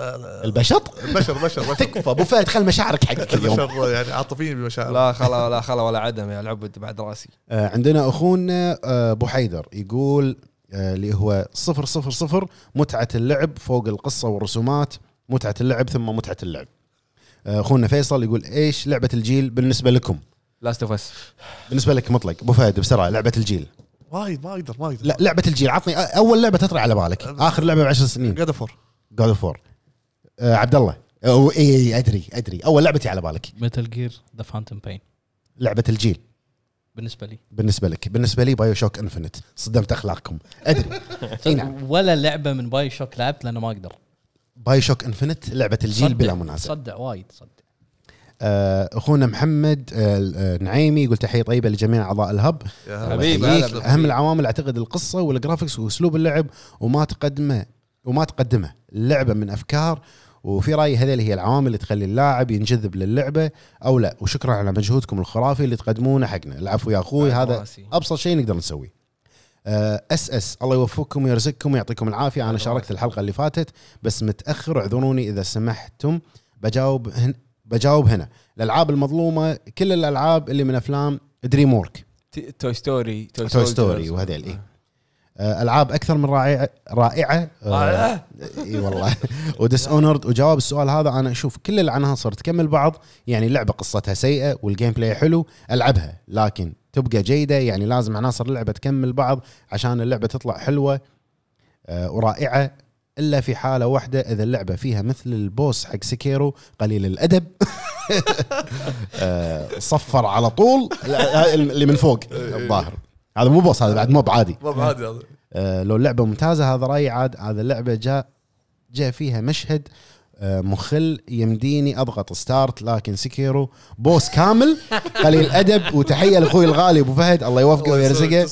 البشط البشر آه، آه، بشر تكفى ابو فهد خل مشاعرك حقك البشر آه، يعني عاطفيين بمشاعر لا خلا لا خلا ولا عدم يا العبد بعد راسي عندنا اخونا ابو حيدر يقول اللي هو صفر صفر صفر متعة اللعب فوق القصة والرسومات متعة اللعب ثم متعة اللعب اخونا فيصل يقول ايش لعبة الجيل بالنسبة لكم لاست اوف اس بالنسبة لك مطلق ابو فهد بسرعة لعبة الجيل وايد ما اقدر ما اقدر لا لعبه الجيل عطني اول لعبه تطرى على بالك اخر لعبه بعشر سنين جاد اوف جاد اوف عبد الله أو اي اي ادري ادري اول لعبتي على بالك ميتال جير ذا فانتوم بين لعبه الجيل بالنسبه لي بالنسبه لك بالنسبه لي بايو شوك انفنت صدمت اخلاقكم ادري نعم. ولا لعبه من بايو شوك لعبت لانه ما اقدر بايو شوك انفنت لعبه الجيل بلا منازع صدع وايد صدع آه، اخونا محمد النعيمي آه، آه، يقول تحيه طيبه لجميع اعضاء الهب حبيبي اهم العوامل اعتقد القصه والجرافكس واسلوب اللعب وما تقدمه وما تقدمه اللعبه من افكار وفي رايي هذه هي العوامل اللي تخلي اللاعب ينجذب للعبه او لا وشكرا على مجهودكم الخرافي اللي تقدمونه حقنا العفو يا اخوي هذا ابسط شيء نقدر نسويه اس اس الله يوفقكم ويرزقكم ويعطيكم العافيه انا شاركت الحلقه اللي فاتت بس متاخر اعذروني اذا سمحتم بجاوب بجاوب هنا الالعاب المظلومه كل الالعاب اللي من افلام دريم وورك توي ستوري توي ستوري وهذيل اي آه، العاب اكثر من رائعه رائعه آه، اي والله وديس اونرد وجواب السؤال هذا انا اشوف كل العناصر تكمل بعض يعني لعبه قصتها سيئه والجيم بلاي حلو العبها لكن تبقى جيده يعني لازم عناصر اللعبه تكمل بعض عشان اللعبه تطلع حلوه آه، ورائعه الا في حاله واحده اذا اللعبه فيها مثل البوس حق سكيرو قليل الادب آه، صفر على طول اللي من فوق إيه، إيه. الظاهر هذا مو بوس هذا بعد موب عادي موب عادي آه، لو اللعبه ممتازه هذا رايي عاد هذا اللعبه جاء جاء فيها مشهد آه، مخل يمديني اضغط ستارت لكن سكيرو بوس كامل قليل ادب وتحيه لاخوي الغالي ابو فهد الله يوفقه ويرزقه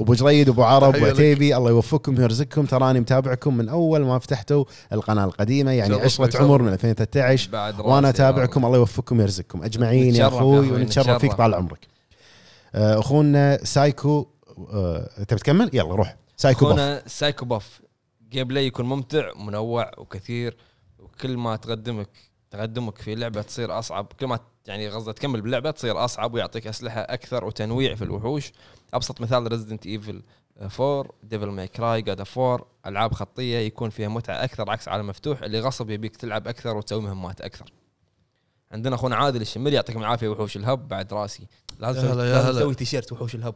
ابو جريد ابو عرب وعتيبي الله يوفقكم ويرزقكم تراني متابعكم من اول ما فتحتوا القناه القديمه يعني عشره عمر من 2013 وانا اتابعكم الله يوفقكم ويرزقكم اجمعين يا اخوي ونتشرف فيك طال عمرك آه، اخونا سايكو انت آه، بتكمل يلا روح سايكو باف سايكو باف جيم بلاي يكون ممتع منوع وكثير كل ما تقدمك تقدمك في اللعبه تصير اصعب كل ما يعني قصده تكمل باللعبه تصير اصعب ويعطيك اسلحه اكثر وتنويع في الوحوش ابسط مثال ريزدنت ايفل 4 ديفل ماي كراي جاد 4 العاب خطيه يكون فيها متعه اكثر عكس عالم مفتوح اللي غصب يبيك تلعب اكثر وتسوي مهمات اكثر عندنا اخونا عادل الشمل يعطيكم العافيه وحوش الهب بعد راسي لازم لازم تسوي تيشيرت وحوش الهب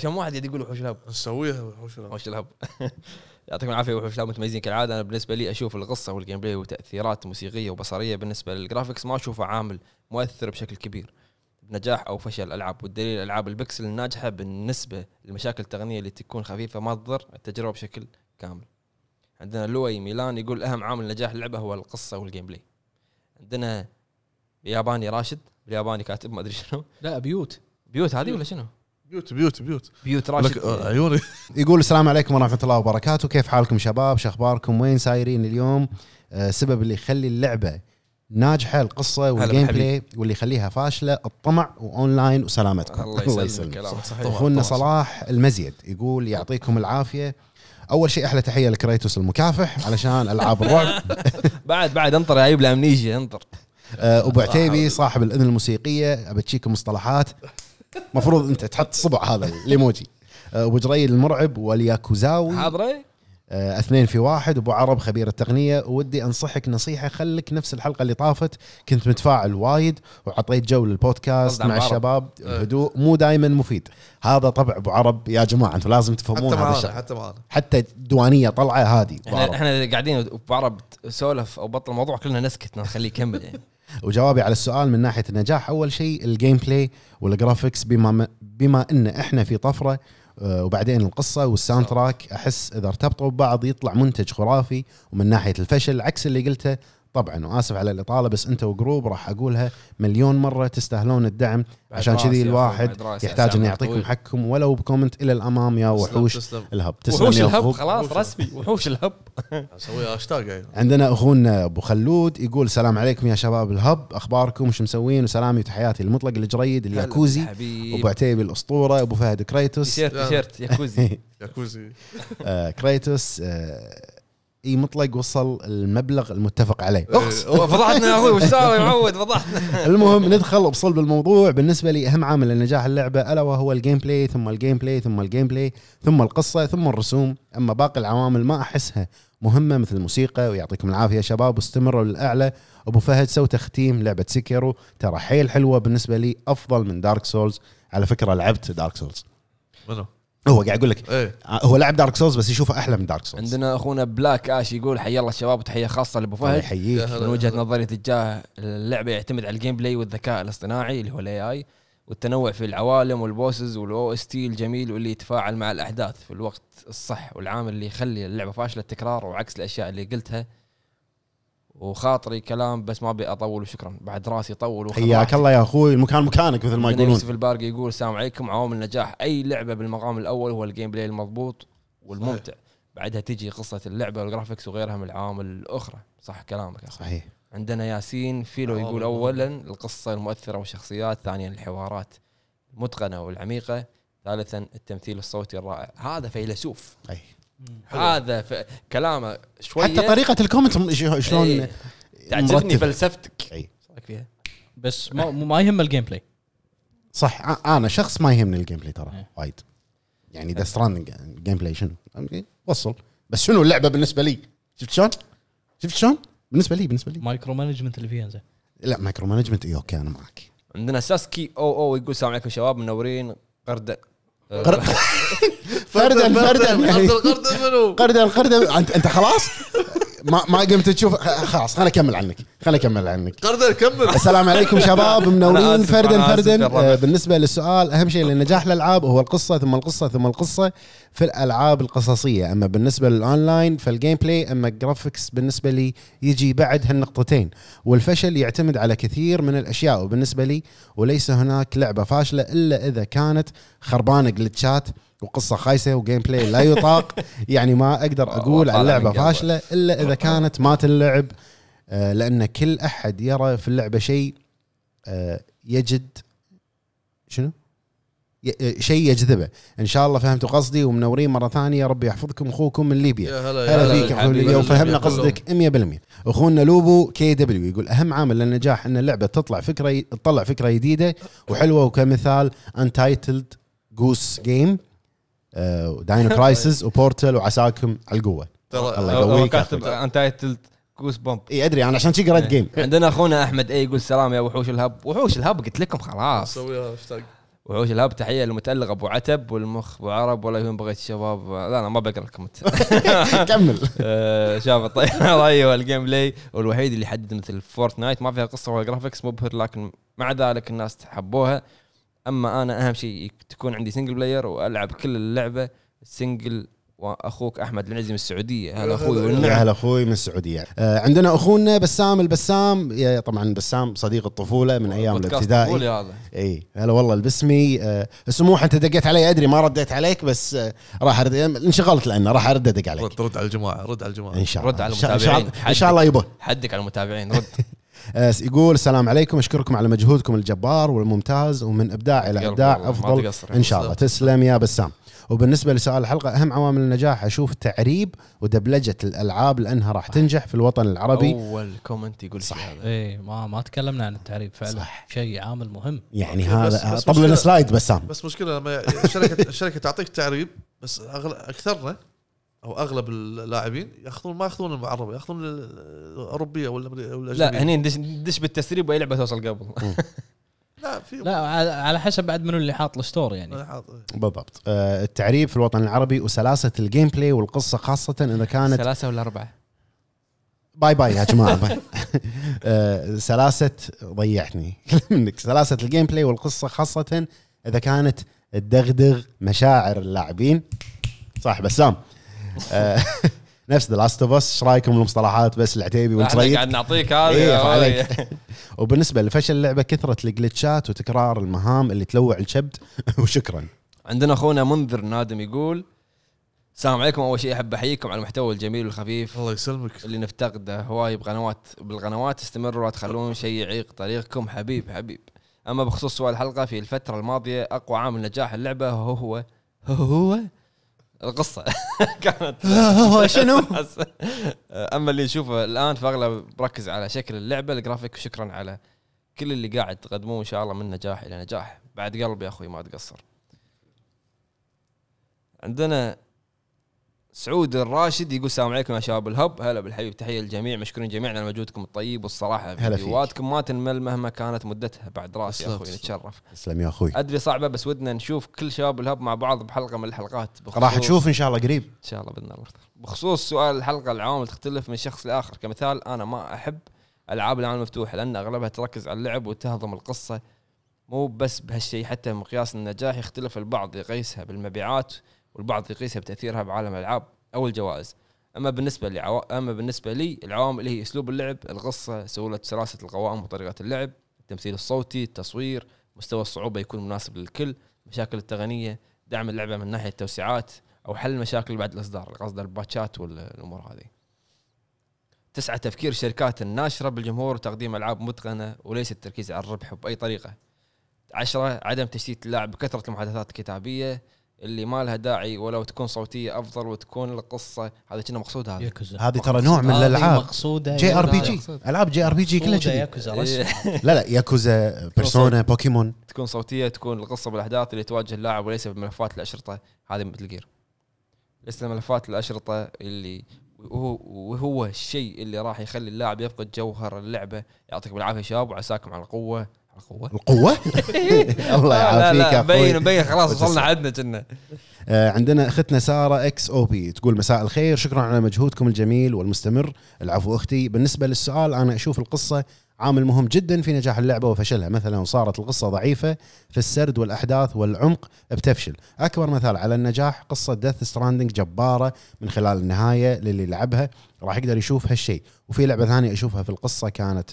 كم واحد يقول وحوش الهب نسويها وحوش الهب وحوش الهب يعطيكم العافيه وحوش لا متميزين كالعاده انا بالنسبه لي اشوف القصه والجيم بلاي وتاثيرات موسيقيه وبصريه بالنسبه للجرافكس ما اشوفه عامل مؤثر بشكل كبير بنجاح او فشل الالعاب والدليل العاب البكسل الناجحه بالنسبه للمشاكل التقنيه اللي تكون خفيفه ما تضر التجربه بشكل كامل عندنا لوي ميلان يقول اهم عامل نجاح اللعبه هو القصه والجيم بلاي عندنا ياباني راشد الياباني كاتب ما ادري شنو لا بيوت بيوت هذه ولا شنو؟ بيوت بيوت بيوت بيوت راشد عيوني آه، يقول السلام عليكم ورحمه الله وبركاته كيف حالكم شباب شو اخباركم وين سايرين اليوم السبب آه، سبب اللي يخلي اللعبه ناجحه القصه والجيم بلاي واللي يخليها فاشله الطمع واونلاين وسلامتكم الله يسلمك اخونا صلاح المزيد يقول يعطيكم العافيه اول شيء احلى تحيه لكريتوس المكافح علشان العاب الرعب بعد بعد انطر يا له الامنيجي انطر آه، ابو عتيبي صاحب الاذن الموسيقيه ابتشيك مصطلحات المفروض انت تحط الصبع هذا الايموجي أه، ابو جريل المرعب والياكوزاوي حاضره آه، اثنين في واحد ابو عرب خبير التقنيه ودي انصحك نصيحه خلك نفس الحلقه اللي طافت كنت متفاعل وايد وعطيت جو للبودكاست مع الشباب إيه. هدوء مو دائما مفيد هذا طبع ابو عرب يا جماعه انتم لازم تفهمون هذا الشيء حتى معنا حتى الديوانيه طلعه هادي احنا قاعدين ابو عرب سولف او بطل الموضوع كلنا نسكت نخليه يكمل يعني وجوابي على السؤال من ناحيه النجاح اول شيء الجيم بلاي والجرافكس بما بما ان احنا في طفره آه، وبعدين القصه والساوند تراك احس اذا ارتبطوا ببعض يطلع منتج خرافي ومن ناحيه الفشل عكس اللي قلته طبعا واسف على الاطاله بس انت وجروب راح اقولها مليون مره تستاهلون الدعم عشان كذي الواحد يحتاج انه يعطيكم طيب. حقكم ولو بكومنت الى الامام يا وحوش الهب وحوش الهب خلاص رسمي وحوش الهب اسوي هاشتاج أيوة. عندنا اخونا ابو خلود يقول السلام عليكم يا شباب الهب اخباركم وش مسوين وسلامي وتحياتي المطلق الجريد الياكوزي ابو عتيبي الاسطوره ابو فهد كريتوس تيشيرت تيشيرت ياكوزي ياكوزي آه، كريتوس آه، اي مطلق وصل المبلغ المتفق عليه إيه، فضحتنا يا اخوي وش صار يا معود فضحتنا المهم ندخل بصلب الموضوع بالنسبه لي اهم عامل لنجاح اللعبه الا وهو الجيم بلاي ثم الجيم بلاي ثم الجيم بلاي ثم القصه ثم الرسوم اما باقي العوامل ما احسها مهمه مثل الموسيقى ويعطيكم العافيه شباب واستمروا للاعلى ابو فهد سو تختيم لعبه سيكيرو ترى حيل حلوه بالنسبه لي افضل من دارك سولز على فكره لعبت دارك سولز هو قاعد يقول لك إيه؟ آه، هو لاعب دارك سولز بس يشوفه احلى من دارك سولز عندنا اخونا بلاك اش يقول حي الله الشباب وتحيه خاصه لابو فهد يحييك من وجهه نظري تجاه اللعبه يعتمد على الجيم بلاي والذكاء الاصطناعي اللي هو الاي اي والتنوع في العوالم والبوسز والاو اس تي الجميل واللي يتفاعل مع الاحداث في الوقت الصح والعامل اللي يخلي اللعبه فاشله التكرار وعكس الاشياء اللي قلتها وخاطري كلام بس ما ابي اطول وشكرا بعد راسي طول حياك الله يا اخوي المكان مكانك مثل ما يقولون يوسف البارقي يقول السلام عليكم عوامل النجاح اي لعبه بالمقام الاول هو الجيم بلاي المضبوط والممتع صحيح. بعدها تجي قصه اللعبه والجرافكس وغيرها من العوامل الاخرى صح كلامك يا اخوي صحيح عندنا ياسين فيلو يقول اولا القصه المؤثره والشخصيات ثانيا الحوارات المتقنه والعميقه ثالثا التمثيل الصوتي الرائع هذا فيلسوف أي. هذا كلامه شوي حتى طريقه الكومنت إيه. شلون تعجبني فلسفتك اي فيها بس ما ما يهم الجيم بلاي صح انا شخص ما يهمني الجيم بلاي ترى إيه. وايد يعني ذا ستراندنج الجيم بلاي شنو؟ يعني وصل بس شنو اللعبه بالنسبه لي؟ شفت شلون؟ شفت شلون؟ بالنسبه لي بالنسبه لي مايكرو مانجمنت اللي فيها زين لا مايكرو مانجمنت اي اوكي انا معك عندنا ساسكي او او يقول السلام عليكم شباب منورين قرد فردا فردا قردا قردل قردل انت انت خلاص ما ما قمت تشوف خلاص خليني اكمل عنك خليني اكمل عنك قردا كمل السلام عليكم شباب منورين فردا فردا آه، بالنسبه للسؤال اهم شيء لنجاح الالعاب هو القصه ثم القصه ثم القصه في الالعاب القصصيه اما بالنسبه للاونلاين فالجيم بلاي اما الجرافكس بالنسبه لي يجي بعد هالنقطتين والفشل يعتمد على كثير من الاشياء وبالنسبه لي وليس هناك لعبه فاشله الا اذا كانت خربانه جلتشات وقصه خايسه وجيم بلاي لا يطاق يعني ما اقدر اقول على اللعبه فاشله الا اذا كانت ما تنلعب آه، لان كل احد يرى في اللعبه شيء آه، يجد شنو؟ آه، شيء يجذبه ان شاء الله فهمتوا قصدي ومنورين مره ثانيه ربي يحفظكم اخوكم من ليبيا هلا, هلا فيك اخونا ليبيا وفهمنا قصدك 100% اخونا لوبو كي دبليو يقول اهم عامل للنجاح ان اللعبه تطلع فكره تطلع فكره جديده وحلوه وكمثال انتايتلد جوس جيم آه، داينو كرايسز وبورتل وعساكم على القوه الله يقويك كاتب انتايتلد جوس بومب اي ادري انا عشان شي قريت جيم إيه. عندنا اخونا احمد اي يقول سلام يا وحوش الهب وحوش الهب قلت لكم خلاص وحوش الهب تحيه للمتالق ابو عتب والمخ ابو عرب ولا يهون بغيت الشباب لا انا ما بقرا الكومنت كمل آه، شاف رايه والجيم بلاي والوحيد اللي حدد مثل فورتنايت ما فيها قصه ولا جرافكس مبهر لكن مع ذلك الناس حبوها اما انا اهم شيء تكون عندي سنجل بلاير والعب كل اللعبه سنجل واخوك احمد العزي من السعوديه هلا اخوي والنعم هلا اخوي من السعوديه آه عندنا اخونا بسام البسام طبعا بسام صديق الطفوله من ايام الابتدائي هذا اي هلا والله البسمي آه سموح انت دقيت علي ادري ما رديت عليك بس آه راح ارد انشغلت لانه راح ارد ادق عليك رد, رد على الجماعه رد على الجماعه ان شاء الله رد على المتابعين ان شاء الله يبا حدك على المتابعين رد آه، يقول السلام عليكم اشكركم على مجهودكم الجبار والممتاز ومن ابداع الى ابداع افضل ان شاء الله تسلم يا بسام وبالنسبه لسؤال الحلقه اهم عوامل النجاح اشوف تعريب ودبلجه الالعاب لانها راح تنجح في الوطن العربي اول كومنت يقول صح هذا اي ما ما تكلمنا عن التعريب فعلا صح. شيء عامل مهم يعني هذا طب لنا سلايد بسام بس مشكله لما الشركه الشركه تعطيك تعريب بس اكثرنا او اغلب اللاعبين ياخذون ما ياخذون المعربه ياخذون الاوروبيه ولا لا هني دش, دش بالتسريب واي لعبه توصل قبل لا في لا على حسب بعد منو اللي حاط الستور يعني إيه. بالضبط آه، التعريب في الوطن العربي وسلاسه الجيم بلاي والقصه خاصه اذا كانت سلاسه ولا اربعه باي باي يا جماعه باي. آه، سلاسه ضيعتني منك سلاسه الجيم بلاي والقصه خاصه اذا كانت تدغدغ مشاعر اللاعبين صح بسام آه، نفس ذا لاست اوف اس ايش رايكم بالمصطلحات بس العتيبي وانت قاعد نعطيك هذا إيه، وبالنسبه لفشل اللعبه كثره الجلتشات وتكرار المهام اللي تلوع الكبد وشكرا عندنا اخونا منذر نادم يقول السلام عليكم اول شيء احب احييكم على المحتوى الجميل والخفيف الله يسلمك اللي نفتقده هواي بقنوات بالقنوات استمروا لا تخلون شيء يعيق طريقكم حبيب حبيب اما بخصوص سؤال الحلقه في الفتره الماضيه اقوى عامل نجاح اللعبه هو هو, هو القصه كانت هو شنو؟ آه، اما اللي نشوفه الان فاغلب بركز على شكل اللعبه الجرافيك وشكرا على كل اللي قاعد تقدموه ان شاء الله من نجاح الى نجاح بعد قلب يا اخوي ما تقصر عندنا سعود الراشد يقول السلام عليكم يا شباب الهب هلا بالحبيب تحيه للجميع مشكورين جميعا على مجهودكم الطيب والصراحه فيديوهاتكم ما تنمل مهما كانت مدتها بعد راس يا اخوي نتشرف تسلم يا اخوي ادري صعبه بس ودنا نشوف كل شباب الهب مع بعض بحلقه من الحلقات راح نشوف ان شاء الله قريب ان شاء الله باذن الله بخصوص سؤال الحلقه العوامل تختلف من شخص لاخر كمثال انا ما احب العاب العالم المفتوح لان اغلبها تركز على اللعب وتهضم القصه مو بس بهالشيء حتى مقياس النجاح يختلف البعض يقيسها بالمبيعات والبعض يقيسها بتاثيرها بعالم الالعاب او الجوائز اما بالنسبه عو... اما بالنسبه لي العوامل اللي هي اسلوب اللعب القصه سهوله سلاسه القوائم وطريقه اللعب التمثيل الصوتي التصوير مستوى الصعوبه يكون مناسب للكل مشاكل التقنيه دعم اللعبه من ناحيه التوسعات او حل المشاكل بعد الاصدار قصد الباتشات والامور هذه تسعة تفكير الشركات الناشرة بالجمهور وتقديم ألعاب متقنة وليس التركيز على الربح بأي طريقة عشرة عدم تشتيت اللاعب بكثرة المحادثات الكتابية اللي ما لها داعي ولو تكون صوتيه افضل وتكون القصه هذا كنا مقصود هذا هذه ترى نوع من الالعاب مقصوده جي ار بي جي العاب جي ار بي جي كلها كذي إيه. لا لا ياكوزا بيرسونا بوكيمون تكون صوتيه تكون القصه بالاحداث اللي تواجه اللاعب وليس بملفات الاشرطه هذه مثل جير ليس ملفات الاشرطه اللي وهو, وهو الشيء اللي راح يخلي اللاعب يفقد جوهر اللعبه يعطيكم العافيه شباب وعساكم على القوه القوة القوة الله يعافيك يا مبين مبين خلاص وصلنا عندنا كنا آه، عندنا اختنا ساره اكس او بي تقول مساء الخير شكرا على مجهودكم الجميل والمستمر العفو اختي بالنسبه للسؤال انا اشوف القصه عامل مهم جدا في نجاح اللعبه وفشلها مثلا وصارت القصه ضعيفه في السرد والاحداث والعمق بتفشل اكبر مثال على النجاح قصه ديث ستراندنج جباره من خلال النهايه للي لعبها راح يقدر يشوف هالشيء وفي لعبه ثانيه اشوفها في القصه كانت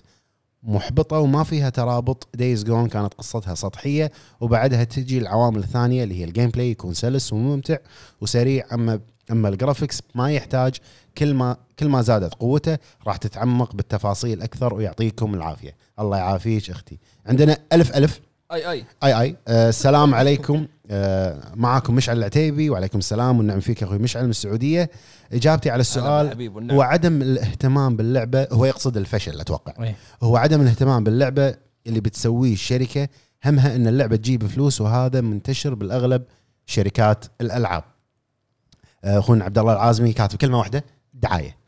محبطه وما فيها ترابط دايز جون كانت قصتها سطحيه وبعدها تجي العوامل الثانيه اللي هي الجيم بلاي يكون سلس وممتع وسريع اما اما الجرافكس ما يحتاج كل ما كل ما زادت قوته راح تتعمق بالتفاصيل اكثر ويعطيكم العافيه الله يعافيك اختي عندنا الف الف اي اي اي اي آه، السلام عليكم آه، معاكم مشعل العتيبي وعليكم السلام والنعم فيك اخوي مشعل من السعوديه اجابتي على السؤال هو عدم الاهتمام باللعبه هو يقصد الفشل اتوقع إيه. هو عدم الاهتمام باللعبه اللي بتسويه الشركه همها ان اللعبه تجيب فلوس وهذا منتشر بالاغلب شركات الالعاب آه، اخونا عبد الله العازمي كاتب كلمه واحده دعايه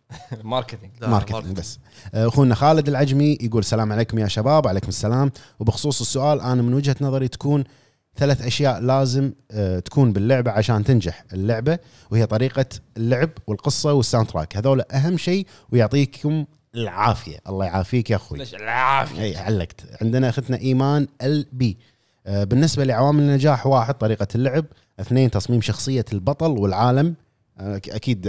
ماركتينج ماركتينج بس آه، اخونا خالد العجمي يقول السلام عليكم يا شباب وعليكم السلام وبخصوص السؤال انا من وجهه نظري تكون ثلاث اشياء لازم آه، تكون باللعبه عشان تنجح اللعبه وهي طريقه اللعب والقصه والساوند تراك هذول اهم شيء ويعطيكم العافيه الله يعافيك يا اخوي ليش العافيه اي علقت عندنا اختنا ايمان ال بي آه، بالنسبه لعوامل النجاح واحد طريقه اللعب اثنين تصميم شخصيه البطل والعالم آه، اكيد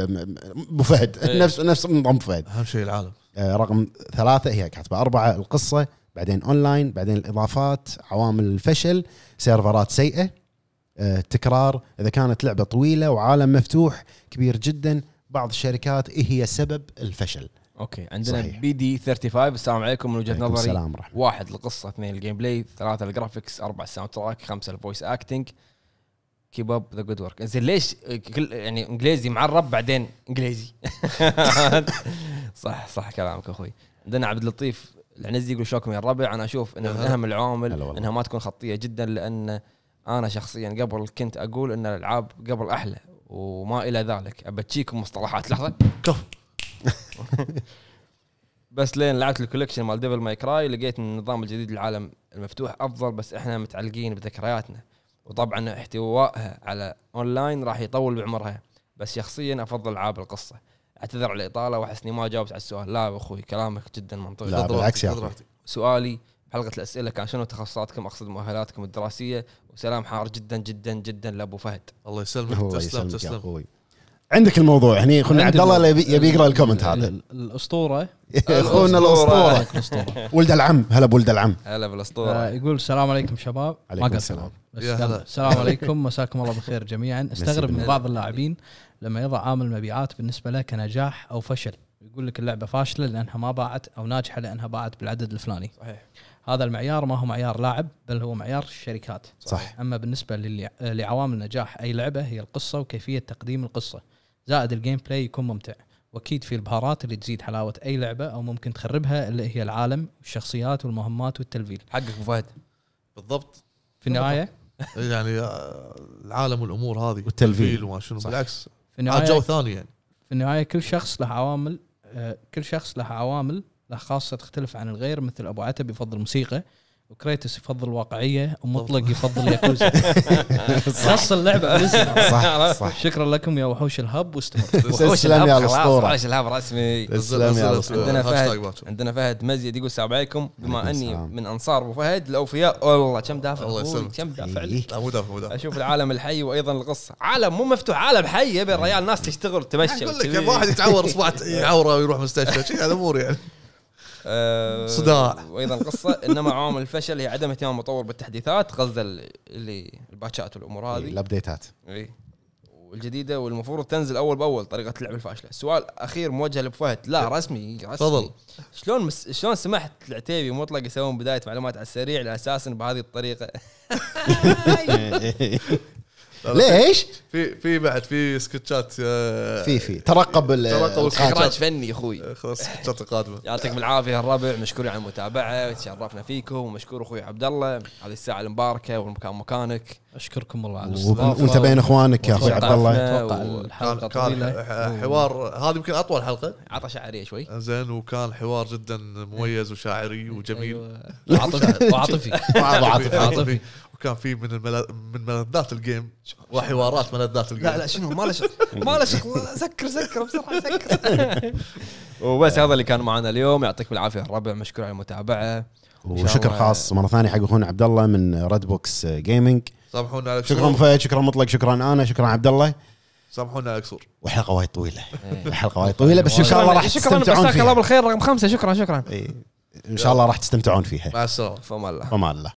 ابو فهد إيه. نفس نفس نظام فهد اهم شيء العالم رقم ثلاثه هي كاتبه اربعه القصه بعدين اونلاين بعدين الاضافات عوامل الفشل سيرفرات سيئه آه، تكرار اذا كانت لعبه طويله وعالم مفتوح كبير جدا بعض الشركات إيه هي سبب الفشل اوكي عندنا صحيح. بي دي 35 السلام عليكم من وجهه نظري السلام رحمة. واحد القصه اثنين الجيم بلاي ثلاثه الجرافكس اربعه الساوند تراك خمسه الفويس اكتنج كيب اب ذا جود ورك زين ليش كل يعني انجليزي معرب بعدين انجليزي صح صح كلامك اخوي عندنا عبد اللطيف العنز يقول شوكم يا الربع انا اشوف ان من اهم العوامل انها ما تكون خطيه جدا لان انا شخصيا قبل كنت اقول ان الالعاب قبل احلى وما الى ذلك ابتشيكم مصطلحات لحظه كف بس لين لعبت الكوليكشن مال ديفل ماي كراي لقيت ان النظام الجديد للعالم المفتوح افضل بس احنا متعلقين بذكرياتنا وطبعا احتوائها على اونلاين راح يطول بعمرها بس شخصيا افضل العاب القصه اعتذر على الاطاله واحس اني ما جاوبت على السؤال لا يا اخوي كلامك جدا منطقي لا بالعكس يا اخوي سؤالي حلقه الاسئله كان شنو تخصصاتكم اقصد مؤهلاتكم الدراسيه وسلام حار جدا جدا جدا لابو فهد الله يسلمك تسلم تسلم اخوي عندك الموضوع هني اخونا عبد الله يبي يقرا الكومنت هذا الاسطوره اخونا الاسطوره ولد العم هلا بولد العم هلا بالاسطوره آه، يقول السلام عليكم شباب عليكم السلام السلام عليكم مساكم الله بالخير جميعا استغرب من بعض اللاعبين لما يضع عامل مبيعات بالنسبه له كنجاح او فشل يقول لك اللعبه فاشله لانها ما باعت او ناجحه لانها باعت بالعدد الفلاني صحيح هذا المعيار ما هو معيار لاعب بل هو معيار الشركات صح اما بالنسبه لعوامل نجاح اي لعبه هي القصه وكيفيه تقديم القصه زائد الجيم بلاي يكون ممتع واكيد في البهارات اللي تزيد حلاوه اي لعبه او ممكن تخربها اللي هي العالم والشخصيات والمهمات والتلفيل حقك ابو فهد بالضبط في النهايه يعني آه، العالم والامور هذه والتلفيل وما شنو بالعكس في النهايه جو ثاني يعني في النهايه كل شخص له عوامل آه، كل شخص له عوامل له خاصه تختلف عن الغير مثل ابو عتب يفضل موسيقى وكريتوس يفضل الواقعيه ومطلق يفضل ياكوزا خص اللعبه صح صح شكرا لكم يا وحوش الهب واستمر وحوش الهب يا الاسطوره وحوش الهب رسمي تسلم يا الاسطوره عندنا فهد طيب، طيب. عندنا فهد مزيد يقول السلام عليكم بما اني من انصار ابو فهد الاوفياء والله كم دافع الله يسلمك كم دافع إيه. مو دافع مو دافع اشوف العالم الحي وايضا القصه عالم مو مفتوح عالم حي يبي الرجال ناس تشتغل تمشي اقول لك واحد يتعور اصبعه يعوره ويروح مستشفى هذا امور يعني آه، صداع وايضا القصه انما عوامل الفشل هي عدم اهتمام المطور بالتحديثات غزه اللي الباتشات والامور إيه، هذه الابديتات اي والجديده والمفروض تنزل اول باول طريقه اللعب الفاشله سؤال اخير موجه لفهد لا رسمي رسمي تفضل شلون مس... شلون سمحت لعتيبي مطلق يسوون بدايه معلومات على السريع لاساس بهذه الطريقه ليش؟ في في بعد في سكتشات آه، في في ترقب ترقب اخراج فني اخوي آه، خلاص السكتشات القادمه يعطيكم العافيه الربع مشكورين على المتابعه تشرفنا فيكم ومشكور اخوي عبد الله هذه الساعه المباركه والمكان مكانك اشكركم والله على الاستضافه وانت بين اخوانك يا اخوي عبد الله اتوقع الحلقه كان حوار هذه يمكن اطول حلقه عطى شعريه شوي زين وكان حوار جدا مميز وشاعري وجميل أيوة. وعاطفي وعاطفي كان في من من ملذات الجيم وحوارات ملذات الجيم لا لا شنو ما له شغل ما له شغل سكر سكر بسرعه سكر وبس هذا اللي كان معنا اليوم يعطيكم العافيه الربع مشكور على المتابعه وشكر خاص مره ثانيه حق اخونا عبد الله من ريد بوكس جيمنج سامحونا على شكرا فهد شكرا مطلق شكرا انا شكرا عبد الله سامحونا على القصور وحلقه وايد طويله إيه. الحلقه وايد طويله بس ان شاء الله راح تستمتعون فيها شكرا الله بالخير رقم خمسه شكرا شكرا إيه. ان شاء الله راح تستمتعون فيها مع السلامه فما الله فما الله